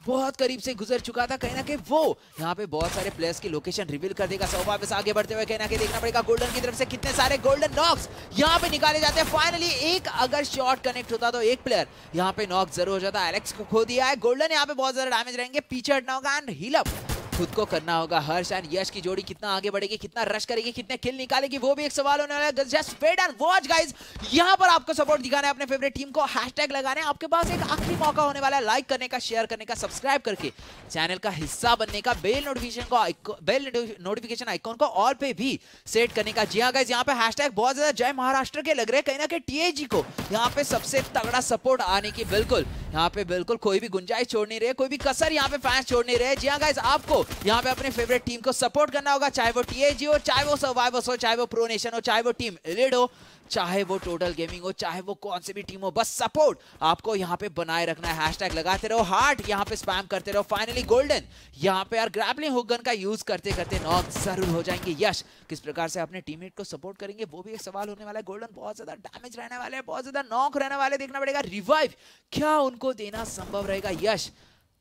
S2: बहुत करीब से गुजर चुका था कहीं ना वो यहाँ पे बहुत सारे प्लेयर्स की लोकेशन रिवील कर देगा सब वापस आगे बढ़ते हुए कहीं ना देखना पड़ेगा गोल्डन की तरफ से कितने सारे गोल्डन नॉक्स यहाँ पे निकाले जाते हैं फाइनली एक अगर शॉट कनेक्ट होता तो एक प्लेयर यहाँ पे नॉक जरूर हो जाता एलेक्स को खो दिया है गोल्डन यहाँ पे बहुत ज्यादा डैमेज रहेंगे पीछे हटना होगा एंड हिलअप खुद को करना होगा हर्ष एंड यश की जोड़ी कितना आगे बढ़ेगी कितना रश करेगी कितने किल निकालेगी वो भी एक सवाल होने वाला है just wait and watch guys यहां पर आपको सपोर्ट दिखाना है अपने फेवरेट टीम को हैशटैग लगाना है आपके पास एक आखिरी मौका होने वाला है लाइक करने का शेयर करने का सब्सक्राइब करके चैनल का हिस्सा बनने का बेल नोटिफिकेशन को बेल नोटिफिकेशन आइकॉन को ऑल पे भी सेट करने का जी हाँ गाइज यहाँ पे हैशटैग बहुत ज्यादा जय महाराष्ट्र के लग रहे हैं कहीं ना कहीं टीएजी को यहाँ पे सबसे तगड़ा सपोर्ट आने की बिल्कुल यहाँ पे बिल्कुल कोई भी गुंजाइश छोड़ नहीं रहे कोई भी कसर यहाँ पे फैंस छोड़ नहीं रहे जी हाँ गाइज आपको यहाँ पे अपने फेवरेट टीम को सपोर्ट करना होगा चाहे वो टीएजी हो चाहे वो सर्वाइवर्स हो चाहे वो प्रोनेशन हो चाहे वो टीम एलिड हो चाहे वो टोटल गेमिंग हो चाहे वो कौन से भी टीम हो बस सपोर्ट आपको यहाँ पे बनाए रखना है हैशटैग लगाते रहो हार्ट यहाँ पे स्पैम करते रहो फाइनली गोल्डन यहाँ पे यार ग्रैपलिंग हुगन का यूज करते करते नॉक जरूर हो जाएंगे यश किस प्रकार से अपने टीममेट को सपोर्ट करेंगे वो भी एक सवाल होने वाला है गोल्डन बहुत ज्यादा डैमेज रहने वाले हैं बहुत ज्यादा नॉक रहने वाले देखना पड़ेगा रिवाइव क्या उनको देना संभव रहेगा यश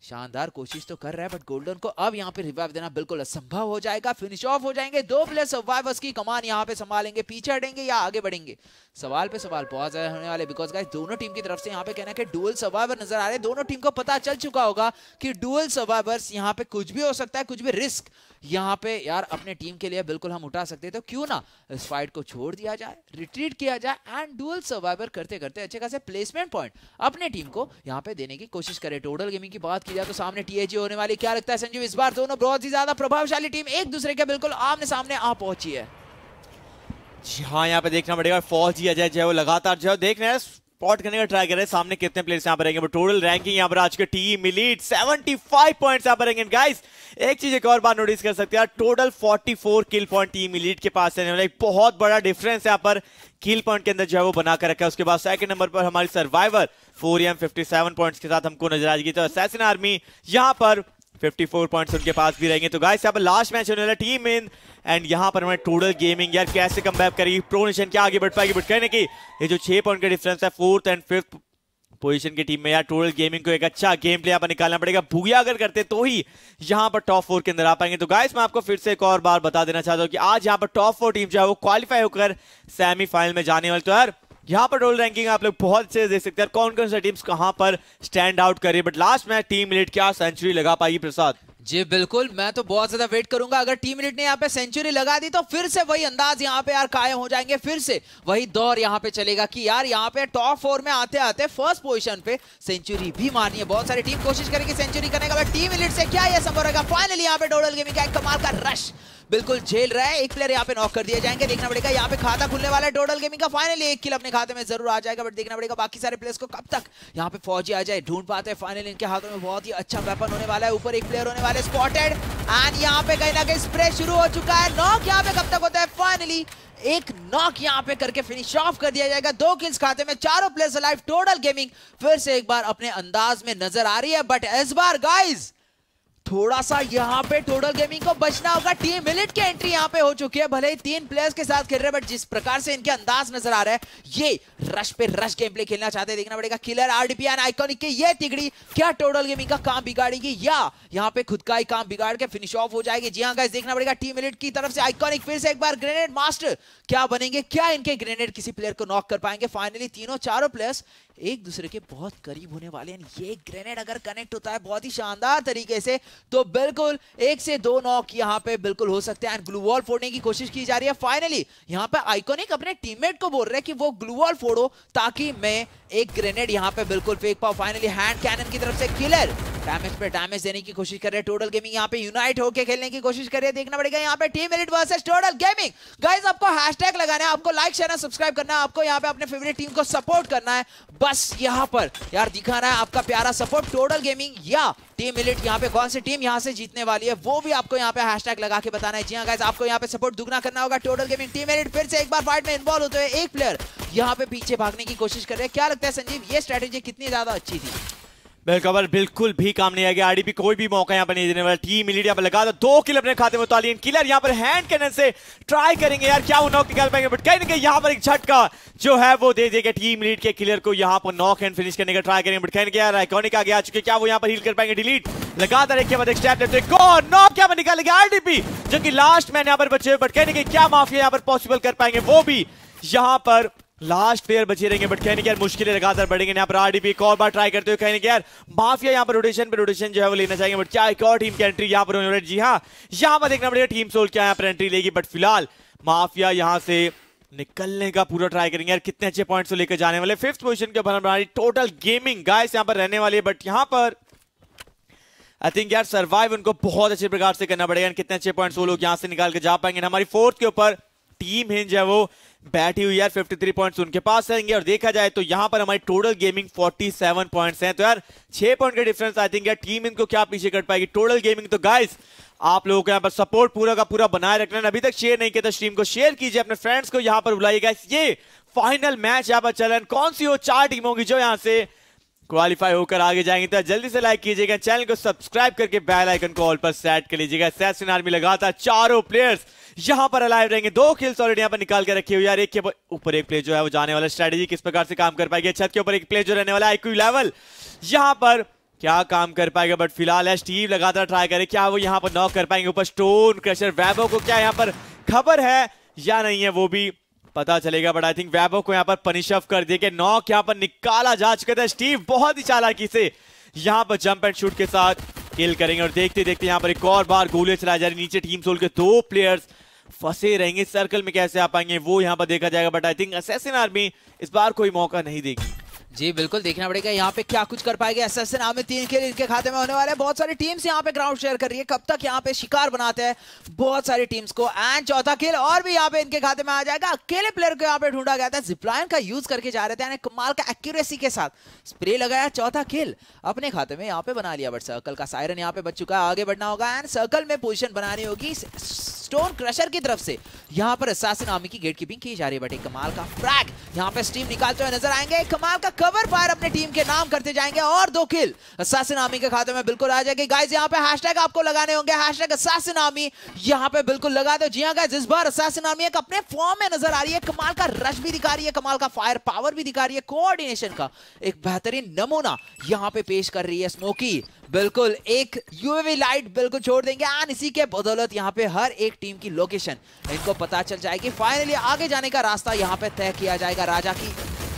S2: शानदार कोशिश तो कर रहा है बट गोल्डन को अब यहाँ पे रिवाइव देना बिल्कुल असंभव हो जाएगा फिनिश ऑफ हो जाएंगे दो प्लेयर सर्वाइवर्स की कमान यहाँ पे संभालेंगे पीछे हटेंगे या आगे बढ़ेंगे सवाल पे सवाल बहुत ज्यादा होने वाले बिकॉज गाइस दोनों टीम की तरफ से यहाँ पे कहना कि डुअल सर्वाइवर नजर आ रहे हैं दोनों टीम को पता चल चुका होगा कि डुअल सर्वाइवर्स यहाँ पे कुछ भी हो सकता है कुछ भी रिस्क यहाँ पे यार अपने टीम के लिए बिल्कुल हम उठा सकते तो क्यों ना इस फाइट को छोड़ दिया जाए रिट्रीट किया जाए एंड डुअल सर्वाइवर करते करते अच्छे खासे प्लेसमेंट पॉइंट अपने टीम को यहाँ पे देने की कोशिश करे टोटल गेमिंग की बात की जाए तो सामने टीएजी होने वाली क्या लगता है संजीव इस बार दोनों बहुत ही ज्यादा प्रभावशाली टीम एक दूसरे के बिल्कुल आमने सामने आ पहुंची है
S1: जी हाँ यहाँ पे देखना पड़ेगा फौज जी अजय जो है वो लगातार जो है देख रहे हैं पॉट करने का ट्राई कर रहे हैं सामने कितने प्लेयर्स यहाँ पर रहेंगे टोटल रैंकिंग यहाँ पर आज के टीम सेवेंटी 75 पॉइंट्स यहाँ पर रहेंगे गाइस एक चीज एक और बार नोटिस कर सकते हैं टोटल 44 किल पॉइंट टीम मिलीट के पास है एक बहुत बड़ा डिफरेंस यहाँ पर किल पॉइंट के अंदर जो है वो बनाकर रखा है उसके बाद सेकंड नंबर पर हमारी survivor four M fifty seven points के साथ हमको नजर आएगी तो आर्मी यहाँ पर 54 पॉइंट्स उनके पास भी रहेंगे तो गाइस यहाँ पर लास्ट मैच होने वाला टीम इन एंड यहाँ पर हमें टोटल गेमिंग यार कैसे कम करेगी प्रो नेशन क्या आगे बढ़ पाएगी बट कहने की ये जो छह पॉइंट का डिफरेंस है फोर्थ एंड फिफ्थ पोजीशन की टीम में यार टोटल गेमिंग को एक अच्छा गेम प्ले यहाँ पर निकालना पड़ेगा भूया अगर करते तो ही यहाँ पर टॉप फोर के अंदर आ पाएंगे तो गाइस मैं आपको फिर से एक और बार बता देना चाहता हूँ कि आज यहाँ पर टॉप फोर टीम जो है वो क्वालिफाई होकर सेमीफाइनल में जाने वाले तो यार यहाँ पर टोटल रैंकिंग आप लोग बहुत अच्छे से देख सकते हैं कौन कौन सा टीम्स कहाँ पर स्टैंड आउट करे but last match team elite क्या सेंचुरी लगा पाई प्रसाद जी बिल्कुल मैं तो बहुत ज्यादा वेट करूंगा अगर टीम मिनट ने यहाँ
S2: पे सेंचुरी लगा दी तो फिर से वही अंदाज यहाँ पे यार कायम हो जाएंगे फिर से वही दौर यहाँ पे चलेगा कि यार यहाँ पे टॉप फोर में आते आते फर्स्ट पोजीशन पे सेंचुरी भी मारनी है बहुत सारी टीम कोशिश करेगी सेंचुरी करने का टीम मिनट से क्या यह संभव रहेगा फाइनली यहाँ पे डोडल गेमिंग का एक कमाल का रश बिल्कुल झेल रहा है एक प्लेयर यहाँ पे नॉक कर दिए जाएंगे देखना पड़ेगा यहाँ पे खाता खुलने वाला है टोटल गेमिंग का फाइनली एक किल अपने खाते में जरूर आ जाएगा बट देखना पड़ेगा बाकी सारे प्लेयर्स को कब तक यहाँ पे फौजी आ जाए ढूंढ पाते हैं फाइनल इनके हाथों में बहुत ही अच्छा वेपन होने वाला है ऊपर एक प्लेयर होने वाले स्पॉटेड एंड यहाँ पे कहीं ना कहीं स्प्रे शुरू हो चुका है नॉक यहाँ पे कब तक होता है फाइनली एक नॉक यहाँ पे करके फिनिश ऑफ कर दिया जाएगा दो किल्स खाते में चारों प्लेयर्स लाइफ टोटल गेमिंग फिर से एक बार अपने अंदाज में नजर आ रही है बट इस बार गाइज थोड़ा सा यहाँ पे टोटल गेमिंग को बचना होगा टीम मिलिट की एंट्री यहाँ पे हो चुकी है भले ही तीन प्लेयर्स के साथ खेल रहे बट जिस प्रकार से इनके अंदाज नजर आ रहे हैं ये रश पे रश गेम प्ले खेलना चाहते हैं देखना पड़ेगा किलर आरडीपी एंड आइकॉनिक के ये तिगड़ी क्या टोटल गेमिंग का काम बिगाड़ेगी या यहाँ पे खुद का ही काम बिगाड़ के फिनिश ऑफ हो जाएगी जी हाँ देखना पड़ेगा टीम मिलिट की तरफ से आइकॉनिक फिर से एक बार ग्रेनेड मास्टर क्या बनेंगे क्या इनके ग्रेनेड किसी प्लेयर को नॉक कर पाएंगे फाइनली तीनों चारों प्लेयर्स एक दूसरे के बहुत करीब होने वाले हैं ये ग्रेनेड अगर कनेक्ट होता है बहुत ही शानदार तरीके से तो बिल्कुल एक से दो नॉक यहाँ पे बिल्कुल हो सकते हैं ग्लू वॉल फोड़ने की कोशिश की जा रही है फाइनली यहाँ पे आइकोनिक अपने टीममेट को बोल रहे हैं कि वो ग्लू वॉल फोड़ो ताकि मैं एक ग्रेनेड यहाँ पे बिल्कुल फेंक पाओ फाइनली हैंड कैनन की तरफ से किलर डैमेज पे डैमेज देने की कोशिश कर रहे हैं टोटल गेमिंग यहाँ पे यूनाइट होकर खेलने की कोशिश कर रहे हैं देखना पड़ेगा यहाँ पे team elite versus total gaming guys आपको हैशटैग लगाना है आपको लाइक शेयर सब्सक्राइब करना है आपको यहाँ पे अपने फेवरेट टीम को सपोर्ट करना है बस यहाँ पर यार दिखा रहा है आपका प्यारा सपोर्ट टोटल गेमिंग या टीम इलिट यहाँ पे कौन सी टीम यहाँ से जीतने वाली है वो भी आपको यहाँ पे हैशटैग लगा के बताना है जी हाँ गाइस आपको यहाँ पे सपोर्ट दुगना करना होगा टोटल गेमिंग टीम इलिट फिर से एक बार फाइट में इन्वॉल्व होते हुए एक प्लेयर यहाँ पे पीछे भागने की कोशिश कर रहे हैं क्या लगता है संजीव ये स्ट्रैटेजी कितनी ज्यादा अच्छी थी
S1: बिल्कुल बिल्कुल भी काम नहीं आ गया आरडीपी कोई भी मौका यहाँ पर नहीं देने वाला टीम इलीड यहाँ पर लगा दो किल अपने खाते में उतारी किलर यहाँ पर हैंड कैन से ट्राई करेंगे यार क्या वो नॉक निकाल पाएंगे बट कहीं ना यहाँ पर एक झटका जो है वो दे देगा टीम लीड के किलर को यहाँ पर नॉक एंड फिनिश करने का ट्राई करेंगे बट कहीं यार आइकॉनिक आगे आ चुके क्या वो यहाँ पर हील कर पाएंगे डिलीट लगातार एक के बाद एक स्टेप लेते नॉक यहाँ पर निकालेंगे आरडीपी जो की लास्ट मैन यहाँ पर बचे बट कहीं क्या माफिया यहाँ पर पॉसिबल कर पाएंगे वो भी यहाँ पर लास्ट प्लेयर बचे रहेंगे बट कहने के यार मुश्किलें लगातार बढ़ेंगे यहाँ पर आरडीपी एक और बार ट्राई करते हुए कहने के यार माफिया यहाँ पर रोटेशन पे रोटेशन जो है वो लेना चाहेंगे बट क्या एक और टीम की एंट्री यहाँ पर होने जी हाँ यहाँ पर देखना पड़ेगा टीम सोल क्या यहाँ पर एंट्री लेगी बट फिलहाल माफिया यहाँ से निकलने का पूरा ट्राई करेंगे यार कितने अच्छे पॉइंट्स को तो लेकर जाने वाले फिफ्थ पोजिशन के ऊपर हमारी टोटल गेमिंग गाइस यहाँ पर रहने वाली है बट यहाँ पर आई थिंक यार सर्वाइव उनको बहुत अच्छे प्रकार से करना पड़ेगा कितने अच्छे पॉइंट्स वो लोग यहाँ से निकाल के जा पाएंगे हमारी फोर्थ के ऊपर टीम हिंज है वो बैठी हुई यार 53 पॉइंट्स उनके पास रहेंगे और देखा जाए तो यहाँ पर हमारी टोटल गेमिंग 47 पॉइंट्स हैं तो यार छह पॉइंट का डिफरेंस आई थिंक यार टीम इनको क्या पीछे कर पाएगी टोटल गेमिंग तो गाइस आप लोगों को यहाँ पर सपोर्ट पूरा का पूरा बनाए रखना है अभी तक शेयर नहीं किया था स्ट्रीम को शेयर कीजिए अपने फ्रेंड्स को यहाँ पर गाइस ये फाइनल मैच यहाँ पर चल रहा है कौन सी हो चार टीम होगी जो यहाँ से क्वालिफाई होकर आगे जाएंगे तो जल्दी से लाइक कीजिएगा चैनल को सब्सक्राइब करके बेल आइकन को ऑल पर सेट कर लीजिएगा लगातार चारों प्लेयर्स यहां पर अलाइव रहेंगे दो खेल ऑलरेडी यहां पर निकाल के रखे हुए यार एक के ऊपर एक प्ले जो है वो जाने वाला स्ट्रेटेजी किस प्रकार से काम कर पाएगी छत के ऊपर एक प्ले जो रहने वाला आईक्यू लेवल यहां पर क्या काम कर पाएगा बट फिलहाल है स्टीव e लगातार ट्राई करे क्या वो यहां पर नॉक कर पाएंगे ऊपर स्टोन क्रशर वैभव को क्या यहां पर खबर है या नहीं है वो भी पता चलेगा बट आई थिंक वैभव को यहाँ पर पनिश ऑफ कर दिया नॉक यहाँ पर निकाला जा चुका था स्टीव बहुत ही चालाकी से यहाँ पर जंप एंड शूट के साथ किल करेंगे और देखते देखते यहाँ पर एक और बार गोले चलाए जा रहे नीचे टीम सोल के दो प्लेयर्स फंसे रहेंगे सर्कल में कैसे आ पाएंगे वो यहाँ पर देखा जाएगा but I think assassin army इस बार कोई मौका नहीं देगी
S2: जी बिल्कुल देखना पड़ेगा यहाँ पे क्या कुछ कर पाएगा एस एस एन में तीन खेल इनके खाते में होने वाले हैं बहुत सारी टीम्स यहाँ पे ग्राउंड शेयर कर रही है कब तक यहाँ पे शिकार बनाते हैं बहुत सारी टीम्स को एंड चौथा खेल और भी यहाँ पे इनके खाते में आ जाएगा अकेले प्लेयर को यहाँ पे ढूंढा गया था जिपलाइन का यूज करके जा रहे थे यानी कमाल का एक्यूरेसी के साथ स्प्रे लगाया चौथा खेल अपने खाते में यहाँ पे बना लिया बट सर्कल का सायरन यहाँ पे बच चुका है आगे बढ़ना होगा एंड सर्कल में पोजिशन बनानी होगी स्टोन क्रशर की तरफ से यहाँ पर असासिन आर्मी की गेट कीपिंग की जा रही है बटे कमाल का फ्रैग यहाँ पे स्टीम निकालते हुए नजर आएंगे कमाल का कवर फायर अपने टीम के नाम करते जाएंगे और दो किल असासिन आर्मी के खाते में बिल्कुल आ जाएगी गाइज यहाँ पे हैश आपको लगाने होंगे हैश टैग असासिन आर्मी यहाँ पे बिल्कुल लगा दो जी हाँ गाइज इस बार असासिन आर्मी एक अपने फॉर्म में नजर आ रही है कमाल का रश भी दिखा रही है कमाल का फायर पावर भी दिखा रही है कोऑर्डिनेशन का एक बेहतरीन नमूना यहाँ पे पेश कर रही है स्मोकी बिल्कुल एक यूएवी लाइट बिल्कुल छोड़ देंगे एंड इसी के बदौलत यहाँ पे हर एक टीम की लोकेशन इनको पता चल जाएगी फाइनली आगे जाने का रास्ता यहाँ पे तय किया जाएगा राजा की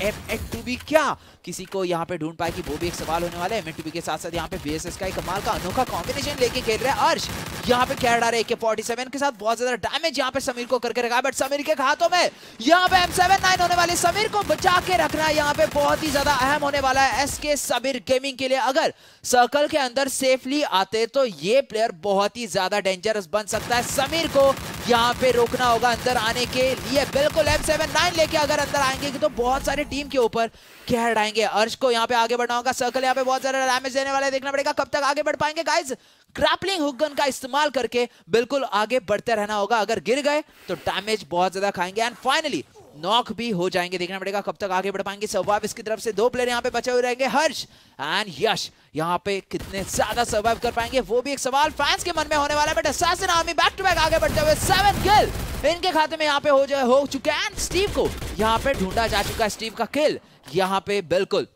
S2: एम एट टू बी क्या किसी को यहाँ पे ढूंढ पाए कि वो भी एक सवाल होने वाला है एम के साथ साथ यहाँ पे बीएसएस का एक कमाल का अनोखा कॉम्बिनेशन लेके खेल रहे हैं अर्श यहाँ पे कह डाले के फोर्टी सेवन के साथ बहुत ज्यादा डैमेज यहाँ पे समीर को करके रखा है बट समीर के हाथों में यहाँ पे एम सेवन नाइन होने वाले समीर को बचा के रखना है यहाँ पे बहुत ही ज्यादा अहम होने वाला है एस के समीर गेमिंग के लिए अगर सर्कल के अंदर सेफली आते तो ये प्लेयर बहुत ही ज्यादा डेंजरस बन सकता है समीर को यहाँ पे रोकना होगा अंदर आने के लिए बिल्कुल एम सेवन नाइन लेके अगर अंदर आएंगे तो बहुत सारे टीम के ऊपर क्या हटाएंगे अर्श को यहाँ पे आगे बढ़ना होगा सर्कल यहाँ पे बहुत ज्यादा डैमेज देने वाले देखना पड़ेगा कब तक आगे बढ़ पाएंगे गाइज ग्रैपलिंग हुक्गन का इस्तेमाल करके बिल्कुल आगे बढ़ते रहना होगा अगर गिर गए तो डैमेज बहुत ज्यादा खाएंगे एंड फाइनली नॉक भी हो जाएंगे देखना पड़ेगा कब तक आगे बढ़ पाएंगे सर्वाइव इसकी तरफ से दो प्लेयर यहाँ पे बचे हुए रहेंगे हर्ष एंड यश यहाँ पे कितने ज्यादा सर्वाइव कर पाएंगे वो भी एक सवाल फैंस के मन में होने वाला है but assassin army back to back आगे बढ़ते हुए सेवन किल इनके खाते में यहाँ पे हो जाए हो चुके एंड स्टीव को यहाँ पे ढूंढा जा चुका है स्टीव का किल यहाँ पे बिल्कुल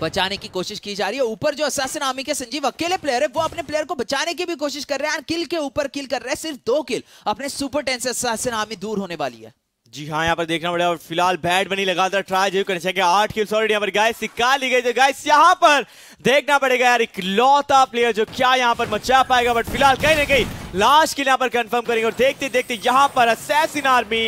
S2: बचाने की कोशिश की जा रही है ऊपर जो असासिन आर्मी के संजीव अकेले प्लेयर है वो अपने प्लेयर को बचाने की भी कोशिश कर रहे हैं किल के ऊपर किल कर रहे हैं सिर्फ दो किल
S1: अपने सुपर टेन से असासिन आर्मी दूर होने वाली है जी हाँ यहाँ पर देखना पड़ेगा और फिलहाल बैट बनी लगातार ट्राई जरूर करना चाहिए आठ किल्स ऑलरेडी यहाँ पर गाय सिक्का ली गई गाय तो यहाँ पर देखना पड़ेगा यार इकलौता प्लेयर जो क्या यहाँ पर मचा पाएगा बट फिलहाल कहीं ना कहीं लास्ट किल यहाँ पर कंफर्म करेंगे और देखते देखते यहाँ पर असैसिन आर्मी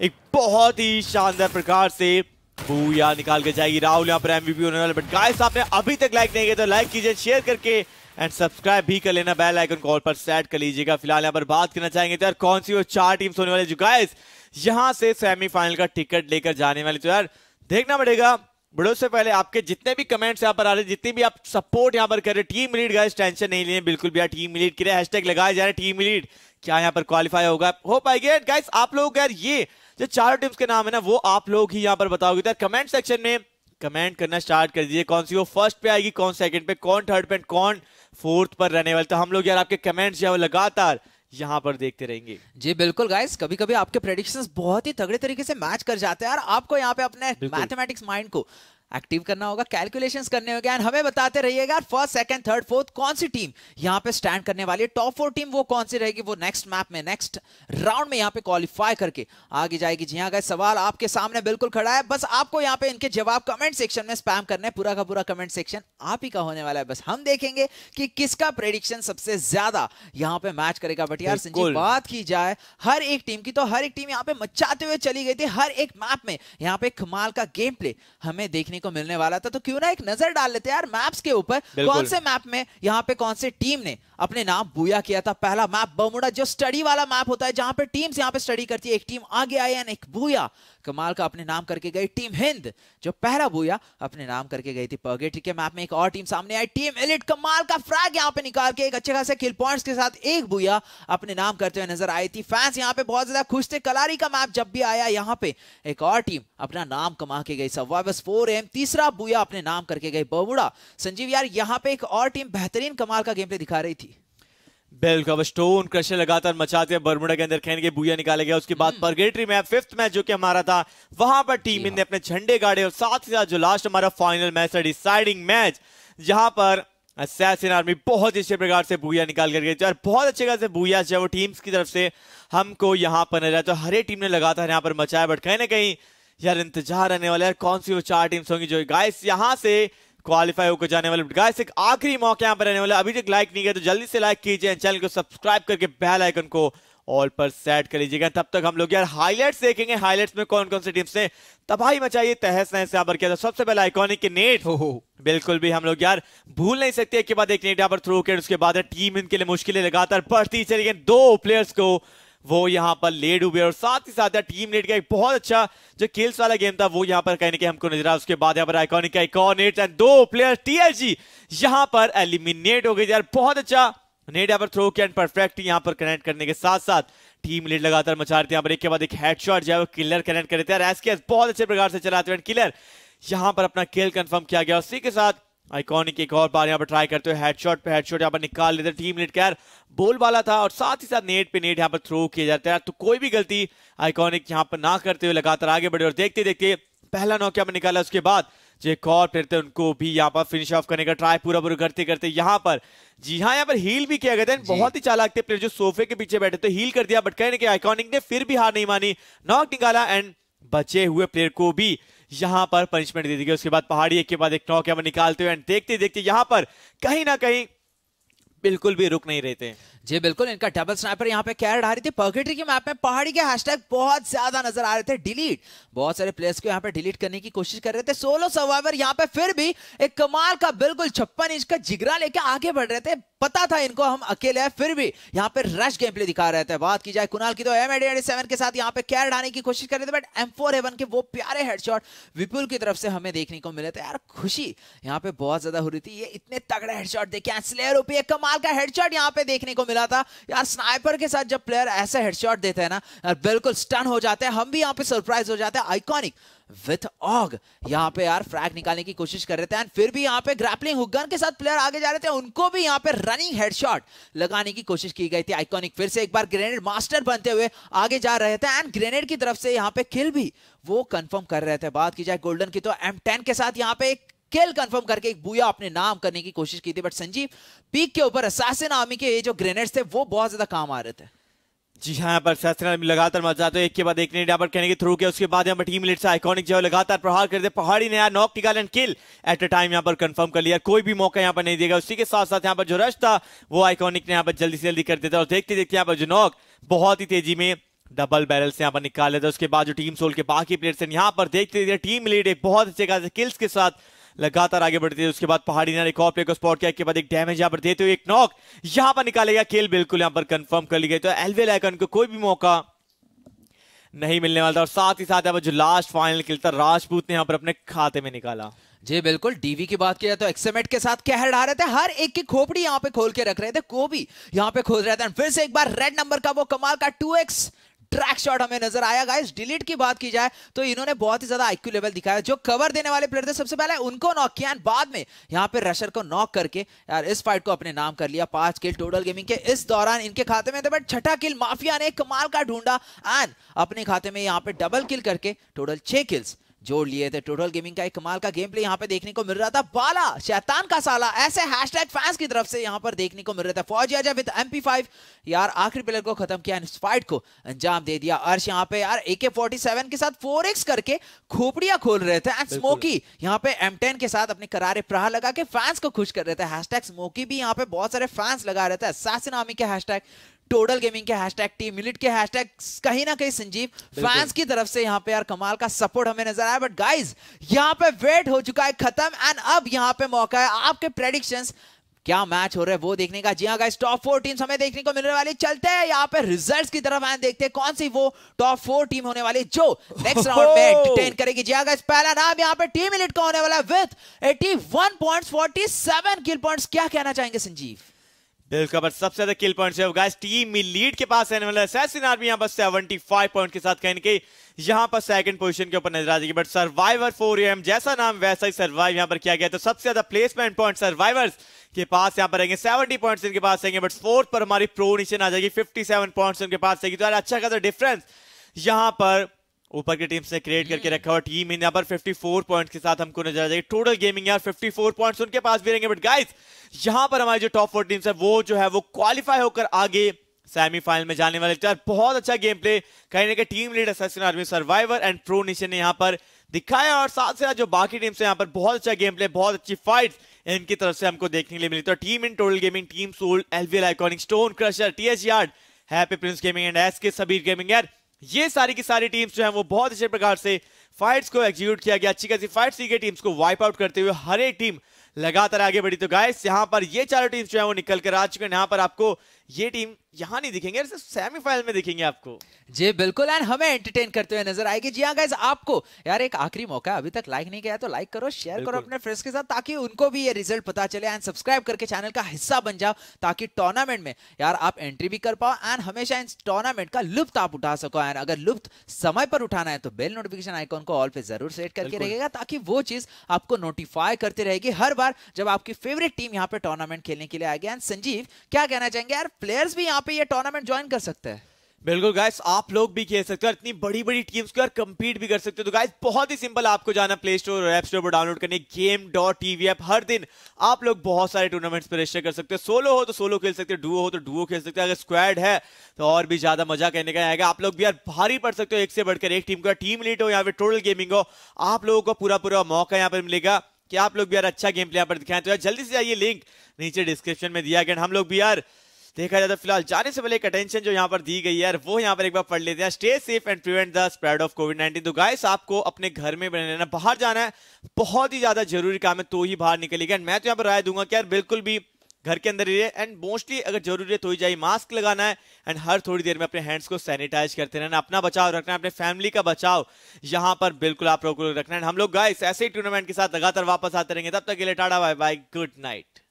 S1: एक बहुत ही शानदार प्रकार से बूया निकाल के जाएगी राहुल यहाँ पर एमवीपी होने वाले बट गाइस आपने अभी तक लाइक नहीं किया तो लाइक कीजिए शेयर करके एंड सब्सक्राइब भी कर लेना बेल आइकन कॉल पर सेट कर लीजिएगा फिलहाल यहाँ पर बात करना चाहेंगे तो यार कौन सी वो चार टीम्स होने वाली जो गाइस यहाँ से सेमीफाइनल का टिकट लेकर जाने वाले तो यार देखना पड़ेगा बड़ों से पहले आपके जितने भी कमेंट्स यहाँ पर आ रहे हैं जितनी भी आप सपोर्ट यहाँ पर कर रहे टीम लीड गाइस टेंशन नहीं लिए बिल्कुल भी यार टीम लीड के लिए हैशटैग लगाया जा रहा है टीम लीड क्या यहाँ पर क्वालिफाई होगा हो पाएगी गाइस आप लोग यार ये जो चारों टीम्स के नाम है ना वो आप लोग ही यहाँ पर बताओगे तो कमेंट सेक्शन में कमेंट करना स्टार्ट कर दीजिए कौन सी वो फर्स्ट पे आएगी कौन सेकंड पे कौन थर्ड पे कौन फोर्थ पर रहने वाले तो हम लोग यार आपके कमेंट्स जो लगातार यहाँ पर देखते रहेंगे जी बिल्कुल गाइस कभी कभी आपके प्रेडिक्शंस बहुत ही तगड़े तरीके से मैच कर जाते हैं और आपको यहाँ पे अपने मैथमेटिक्स
S2: माइंड को एक्टिव करना होगा कैलकुलेशन करने होंगे एंड हमें बताते रहिएगा फर्स्ट सेकंड थर्ड फोर्थ कौन सी टीम यहाँ पे स्टैंड करने वाली है टॉप फोर टीम वो कौन सी रहेगी वो नेक्स्ट मैप में नेक्स्ट राउंड में यहाँ पे क्वालिफाई करके आगे जाएगी जी हाँ गए सवाल आपके सामने बिल्कुल खड़ा है बस आपको यहाँ पे इनके जवाब कमेंट सेक्शन में स्पैम करने पूरा का पूरा कमेंट सेक्शन आप ही का होने वाला है बस हम देखेंगे कि किसका प्रेडिक्शन सबसे ज्यादा यहाँ पे मैच करेगा बट यार संजीव बात की जाए हर एक टीम की तो हर एक टीम यहाँ पे मचाते हुए चली गई थी हर एक मैप में यहाँ पे कमाल का गेम प्ले हमें देखने देखने को मिलने वाला था तो क्यों ना एक नजर डाल लेते यार मैप्स के ऊपर कौन से मैप में यहाँ पे कौन से टीम ने अपने नाम बुया किया था पहला मैप बमुडा जो स्टडी वाला मैप होता है जहां पे टीम्स यहाँ पे स्टडी करती है एक टीम आगे आई एंड एक बुया कमाल का अपने नाम करके गई टीम हिंद जो पहला भूया अपने नाम करके गई थी पर्गेटरी के मैप में एक और टीम सामने आई टीम एलिट कमाल का फ्रैग यहाँ पे निकाल के एक अच्छे खासे किल पॉइंट्स के साथ एक बुया अपने नाम करते हुए नजर आई थी फैंस यहाँ पे बहुत ज्यादा खुश थे कलारी का मैप जब भी आया यहाँ पे एक और टीम अपना नाम कमा के गई सवा बस फोर एम तीसरा बुया अपने नाम करके गई बबुड़ा संजीव यार यहाँ पे एक और टीम बेहतरीन कमाल का गेम प्ले दिखा रही थी
S1: बिल्कुल स्टोन क्रशर लगातार मचाते हैं बर्मुडा के अंदर खेल के बुया निकाले गया उसके बाद हम्म। परगेटरी मैच फिफ्थ मैच जो कि हमारा था वहां पर टीम ने हाँ। अपने झंडे गाड़े और साथ ही साथ जो लास्ट हमारा फाइनल मैच था डिसाइडिंग मैच जहां पर असैसिन आर्मी बहुत अच्छे प्रकार से बुया निकाल कर गए और बहुत अच्छे खास से बुया जो वो टीम्स की तरफ से हमको यहाँ पर नजर तो हर टीम ने लगातार यहाँ पर मचाया बट कहीं ना कहीं यार इंतजार रहने वाला है कौन सी वो चार टीम्स होंगी जो गाइस यहाँ से क्वालिफाई होकर जाने वाले गाइस एक आखिरी मौका यहां पर रहने वाला अभी तक लाइक नहीं किया तो जल्दी से लाइक कीजिए चैनल को सब्सक्राइब करके बेल आइकन को ऑल पर सेट कर लीजिएगा तब तक हम लोग यार हाइलाइट्स देखेंगे हाइलाइट्स में कौन कौन से टीम्स ने तबाही मचाई तहस नहस यहाँ पर किया था सबसे पहले आइकॉनिक के नेट हो बिल्कुल भी हम लोग यार भूल नहीं सकते एक के बाद एक नेट यहाँ पर थ्रो के उसके बाद टीम इनके लिए मुश्किलें लगातार बढ़ती चली गई दो प्लेयर्स को वो यहाँ पर लेट हुए और साथ ही साथ टीम नेट का एक बहुत अच्छा जो किल्स वाला गेम था वो यहाँ पर कहने के हमको नजर आया उसके बाद यहाँ पर आइकॉनिक का इकॉनिट एंड दो प्लेयर टीएलजी यहाँ पर एलिमिनेट हो गए यार बहुत अच्छा नेट यहाँ पर थ्रो किया एंड परफेक्ट यहाँ पर कनेक्ट करने के साथ साथ टीम लीड लगातार मचा रहे थे यहाँ पर एक के बाद एक हेडशॉट जो है वो किलर कनेक्ट कर रहे थे बहुत अच्छे प्रकार से चलाते हैं किलर यहाँ पर अपना खेल कंफर्म किया गया उसी के साथ आइकॉनिक एक और बार यहाँ पर ट्राई करते हुए हेडशॉट पे हेडशॉट यहाँ पर निकाल लेते टीम नेट कैर बोल वाला था और साथ ही साथ नेट पे नेट यहाँ पर थ्रो किया जाता है तो कोई भी गलती आइकॉनिक यहाँ पर ना करते हुए लगातार आगे बढ़े और देखते देखते पहला नौक यहाँ पर निकाला उसके बाद जो एक और फिर उनको भी यहाँ पर फिनिश ऑफ करने का ट्राई पूरा पूरा करते करते यहाँ पर जी हाँ यहाँ पर हील भी किया गया था बहुत ही चालाक थे प्लेयर जो सोफे के पीछे बैठे थे हील कर दिया बट कहने के आइकॉनिक ने फिर भी हार नहीं मानी नॉक निकाला एंड बचे हुए प्लेयर को भी यहां पर पनिशमेंट दे दी गई उसके बाद पहाड़ी एक के बाद एक के निकालते हुए देखते देखते यहां पर कहीं ना कहीं बिल्कुल भी रुक नहीं रहते जी बिल्कुल इनका डबल स्नाइपर यहाँ पे कैर डा रही थी पॉकेटरी
S2: के मैप में पहाड़ी के हैशटैग बहुत ज्यादा नजर आ रहे थे डिलीट बहुत सारे प्लेयर्स को यहाँ पे डिलीट करने की कोशिश कर रहे थे सोलो सर्वाइवर यहाँ पे फिर भी एक कमाल का बिल्कुल छप्पन इंच का जिगरा लेके आगे बढ़ रहे थे पता था इनको हम अकेले हैं फिर भी यहाँ पे रश गेम प्ले दिखा रहे थे बात की जाए कुनाल की तो एम एडी सेवन के साथ यहाँ पे कैर डाने की कोशिश कर रहे थे बट एम फोर एवन के वो प्यारे हेडशॉट विपुल की तरफ से हमें देखने को मिले थे यार खुशी यहाँ पे बहुत ज्यादा हो रही थी ये इतने तगड़े हेडशॉट देखे स्लेयर ओपी कमाल का हेडशॉट यहाँ पे देखने को मिला मिला था यार स्नाइपर के साथ जब प्लेयर ऐसे हेडशॉट देते हैं ना यार बिल्कुल स्टन हो जाते हैं हम भी यहाँ पे सरप्राइज हो जाते हैं आइकॉनिक विथ ऑग यहाँ पे यार फ्रैग निकालने की कोशिश कर रहे थे एंड फिर भी यहाँ पे ग्रैपलिंग हुगन के साथ प्लेयर आगे जा रहे थे उनको भी यहाँ पे रनिंग हेडशॉट लगाने की कोशिश की गई थी आइकॉनिक फिर से एक बार ग्रेनेड मास्टर बनते हुए आगे जा रहे थे एंड ग्रेनेड की तरफ से यहाँ पे किल भी वो कंफर्म कर रहे थे बात की जाए गोल्डन की तो एम के साथ यहाँ पे एक किल कंफर्म करके एक बुया अपने नाम करने की कोशिश की थी बट संजीव पीक के ऊपर असासिन आर्मी के ये जो ग्रेनेड्स थे वो बहुत ज्यादा काम आ रहे थे
S1: जी हाँ यहाँ पर शास्त्री लगातार मजा तो एक के बाद एक ने यहाँ पर कहने के थ्रू किया उसके बाद यहाँ पर टीम लीड से आइकॉनिक जो है लगातार प्रहार करते पहाड़ी ने यार नॉक निकाल and kill at a time यहाँ पर कंफर्म कर लिया कोई भी मौका यहाँ पर नहीं देगा उसी के साथ साथ यहाँ पर जो रश था वो आइकॉनिक ने यहाँ पर जल्दी से जल्दी कर देता और देखते देखते यहाँ पर जो नॉक बहुत ही तेजी में डबल बैरल से यहाँ पर निकाल लेता उसके बाद जो टीम सोल के बाकी प्लेयर्स हैं यहाँ पर देखते देखते टीम लीड एक बहुत अच्छे खास किल्स के साथ लगातार आगे बढ़ती है उसके बाद पहाड़ी ने एक और प्ले को स्पॉट किया के बाद एक डैमेज यहां पर देते हुए एक नॉक यहां पर निकालेगा खेल बिल्कुल यहां पर कंफर्म कर ली गई तो एलवे लाइकन को कोई भी मौका नहीं मिलने वाला और साथ ही साथ यहाँ पर जो लास्ट फाइनल खेलता राजपूत ने यहां पर अपने खाते में निकाला जी बिल्कुल डीवी की बात की जाए तो एक्समेट के साथ क्या हड़ा रहे थे हर एक की
S2: खोपड़ी यहाँ पे खोल के रख रहे थे को भी यहाँ पे खोल रहे थे फिर से एक बार रेड नंबर का वो कमाल का टू एक्स ट्रैक शॉट हमें नजर आया गाइस डिलीट की बात की जाए तो इन्होंने बहुत ही ज्यादा आईक्यू लेवल दिखाया जो कवर देने वाले प्लेयर थे सबसे पहले उनको नॉक किया एंड बाद में यहां पे रशर को नॉक करके यार इस फाइट को अपने नाम कर लिया पांच किल टोटल गेमिंग के इस दौरान इनके खाते में थे बट छठा किल माफिया ने कमाल का ढूंढा एंड अपने खाते में यहाँ पे डबल किल करके टोटल छह किल्स जोड़ लिए थे टोटल गेमिंग का एक कमाल का गेम प्ले यहाँ पे देखने को मिल रहा था बाला शैतान का साला ऐसे हैशटैग फैंस की तरफ से यहाँ पर देखने को मिल रहा था फौजिया आजा विद एमपी फाइव यार आखिरी प्लेयर को खत्म किया इस फाइट को अंजाम दे दिया अर्श यहाँ पे यार ए के फोर्टी सेवन के साथ फोर एक्स करके खोपड़िया खोल रहे थे एंड स्मोकी यहाँ पे एम टेन के साथ अपने करारे प्रहार लगा के फैंस को खुश कर रहे थे हैशटैग स्मोकी भी यहाँ पे बहुत सारे फैंस लगा रहे थे सासिन आर्मी के हैशटैग टोटल गेमिंग के हैशटैग टीम मिलिट के हैशटैग कहीं ना कहीं संजीव फैंस की तरफ से यहाँ पे यार कमाल का सपोर्ट हमें नजर आया बट गाइज यहाँ पे वेट हो चुका है खत्म एंड अब यहाँ पे मौका है आपके प्रेडिक्शंस क्या मैच हो रहा है वो देखने का जी हाँ गाइस टॉप फोर टीम्स हमें देखने को मिलने वाली चलते हैं यहाँ पे रिजल्ट्स की तरफ आए देखते हैं कौन सी वो टॉप फोर टीम होने वाली जो नेक्स्ट राउंड में डिटेन करेगी जी हाँ गाइस पहला नाम यहाँ पे टीम इलिट का होने वाला है विथ 81 किल पॉइंट्स क्या कहना चाहेंगे
S1: संजीव बिल्कुल बट सबसे ज्यादा किल पॉइंट्स है गाइस टीम में लीड के पास है असैसिन आर्मी यहां पर 75 पॉइंट के साथ कहीं के यहां पर सेकंड पोजीशन के ऊपर नजर आ जाएगी बट सर्वाइवर 4am जैसा नाम वैसा ही सर्वाइव यहां पर किया गया तो सबसे ज्यादा प्लेसमेंट पॉइंट सर्वाइवर्स के पास यहां पर रहेंगे 70 पॉइंट्स इनके पास आएंगे बट फोर्थ पर हमारी प्रो निशन आ जाएगी 57 पॉइंट्स इनके पास आएगी तो यार अच्छा खासा डिफरेंस यहां पर ऊपर की टीम्स ने क्रिएट करके हम्म। रखा हुआ टीम इन यहाँ पर 54 पॉइंट्स के साथ हमको नजर आ जाएगी टोटल गेमिंग यार 54 पॉइंट्स उनके पास भी रहेंगे बट गाइस यहाँ पर हमारी जो टॉप फोर टीम्स है वो जो है वो क्वालिफाई होकर आगे सेमीफाइनल में जाने वाले तो यार बहुत अच्छा गेम प्ले कहीं ना कहीं team leader Sachin army survivor and pro निशन ने यहाँ पर दिखाया और साथ साथ जो बाकी टीम्स है यहाँ पर बहुत अच्छा गेम प्ले बहुत अच्छी फाइट इनकी तरफ से हमको देखने के लिए मिली तो team in total gaming team sold LVL iconic stone crusher T H yard happy prince gaming and S K Sabir gaming यार ये सारी की सारी टीम्स जो है वो बहुत अच्छे प्रकार से फाइट्स को एग्जीक्यूट किया गया अच्छी खासी फाइट सी गई टीम्स को वाइप आउट करते हुए हर एक टीम लगातार आगे बढ़ी तो गाइस यहां पर ये चारों टीम्स जो है वो निकल कर आ चुके हैं यहां पर आपको ये टीम यहाँ नहीं दिखेंगे सेमीफाइनल में दिखेंगे आपको जी बिल्कुल एंड हमें एंटरटेन करते हुए नजर आएगी जी हाँ गाइज आपको यार एक आखिरी मौका अभी तक
S2: लाइक नहीं किया तो लाइक करो शेयर करो अपने फ्रेंड्स के साथ ताकि उनको भी ये रिजल्ट पता चले एंड सब्सक्राइब करके चैनल का हिस्सा बन जाओ ताकि टूर्नामेंट में यार आप एंट्री भी कर पाओ एंड हमेशा इस टूर्नामेंट का लुप्त आप उठा सको एंड अगर लुप्त समय पर उठाना है तो बेल नोटिफिकेशन आइकॉन को ऑल पे जरूर सेट करके रहेगा ताकि वो चीज आपको नोटिफाई करती रहेगी हर बार जब आपकी फेवरेट टीम यहाँ पे टूर्नामेंट खेलने के लिए आएगी एंड संजीव क्या कहना चाहेंगे यार प्लेयर्स भी यहाँ पे ये टूर्नामेंट ज्वाइन कर सकते हैं
S1: बिल्कुल गाइस आप लोग भी खेल सकते हो इतनी बड़ी बड़ी टीम्स को कंपीट भी कर सकते हो तो गाइस बहुत ही सिंपल आपको जाना प्ले स्टोर और ऐप स्टोर पर डाउनलोड करने गेम डॉट टीवी ऐप हर दिन आप लोग बहुत सारे टूर्नामेंट्स पर रजिस्टर कर सकते हो सोलो हो तो सोलो खेल सकते हो डुओ हो तो डुओ खेल सकते हो अगर स्क्वाड है तो और भी ज्यादा मजा कहने का आएगा आप लोग भी यार भारी पड़ सकते हो एक से बढ़कर एक टीम का टीम लीड हो या फिर टोटल गेमिंग हो आप लोगों को पूरा पूरा मौका यहाँ पर मिलेगा कि आप लोग भी यार अच्छा गेम प्ले यहाँ पर दिखाएं तो यार जल्दी से जाइए लिंक नीचे डिस्क्रिप्शन में दिया गया हम लोग भी यार देखा जाए तो फिलहाल जाने से पहले एक अटेंशन जो यहाँ पर दी गई है वो यहाँ पर एक बार पढ़ लेते हैं stay safe and prevent the spread of covid nineteen तो गाइस आपको अपने घर में बने रहना बाहर जाना है बहुत ही ज्यादा जरूरी काम है तो ही बाहर निकलेगा एंड मैं तो यहाँ पर राय दूंगा कि यार बिल्कुल भी घर के अंदर ही रहे एंड मोस्टली अगर जरूरी है तो ही जाए मास्क लगाना है एंड हर थोड़ी देर में अपने हैंड्स को सैनिटाइज करते रहना अपना बचाव रखना अपने फैमिली का बचाव यहां पर बिल्कुल आप लोगों को रखना है हम लोग गाइस ऐसे ही टूर्नामेंट के साथ लगातार वापस आते रहेंगे तब तक के लिए tata bye bye good night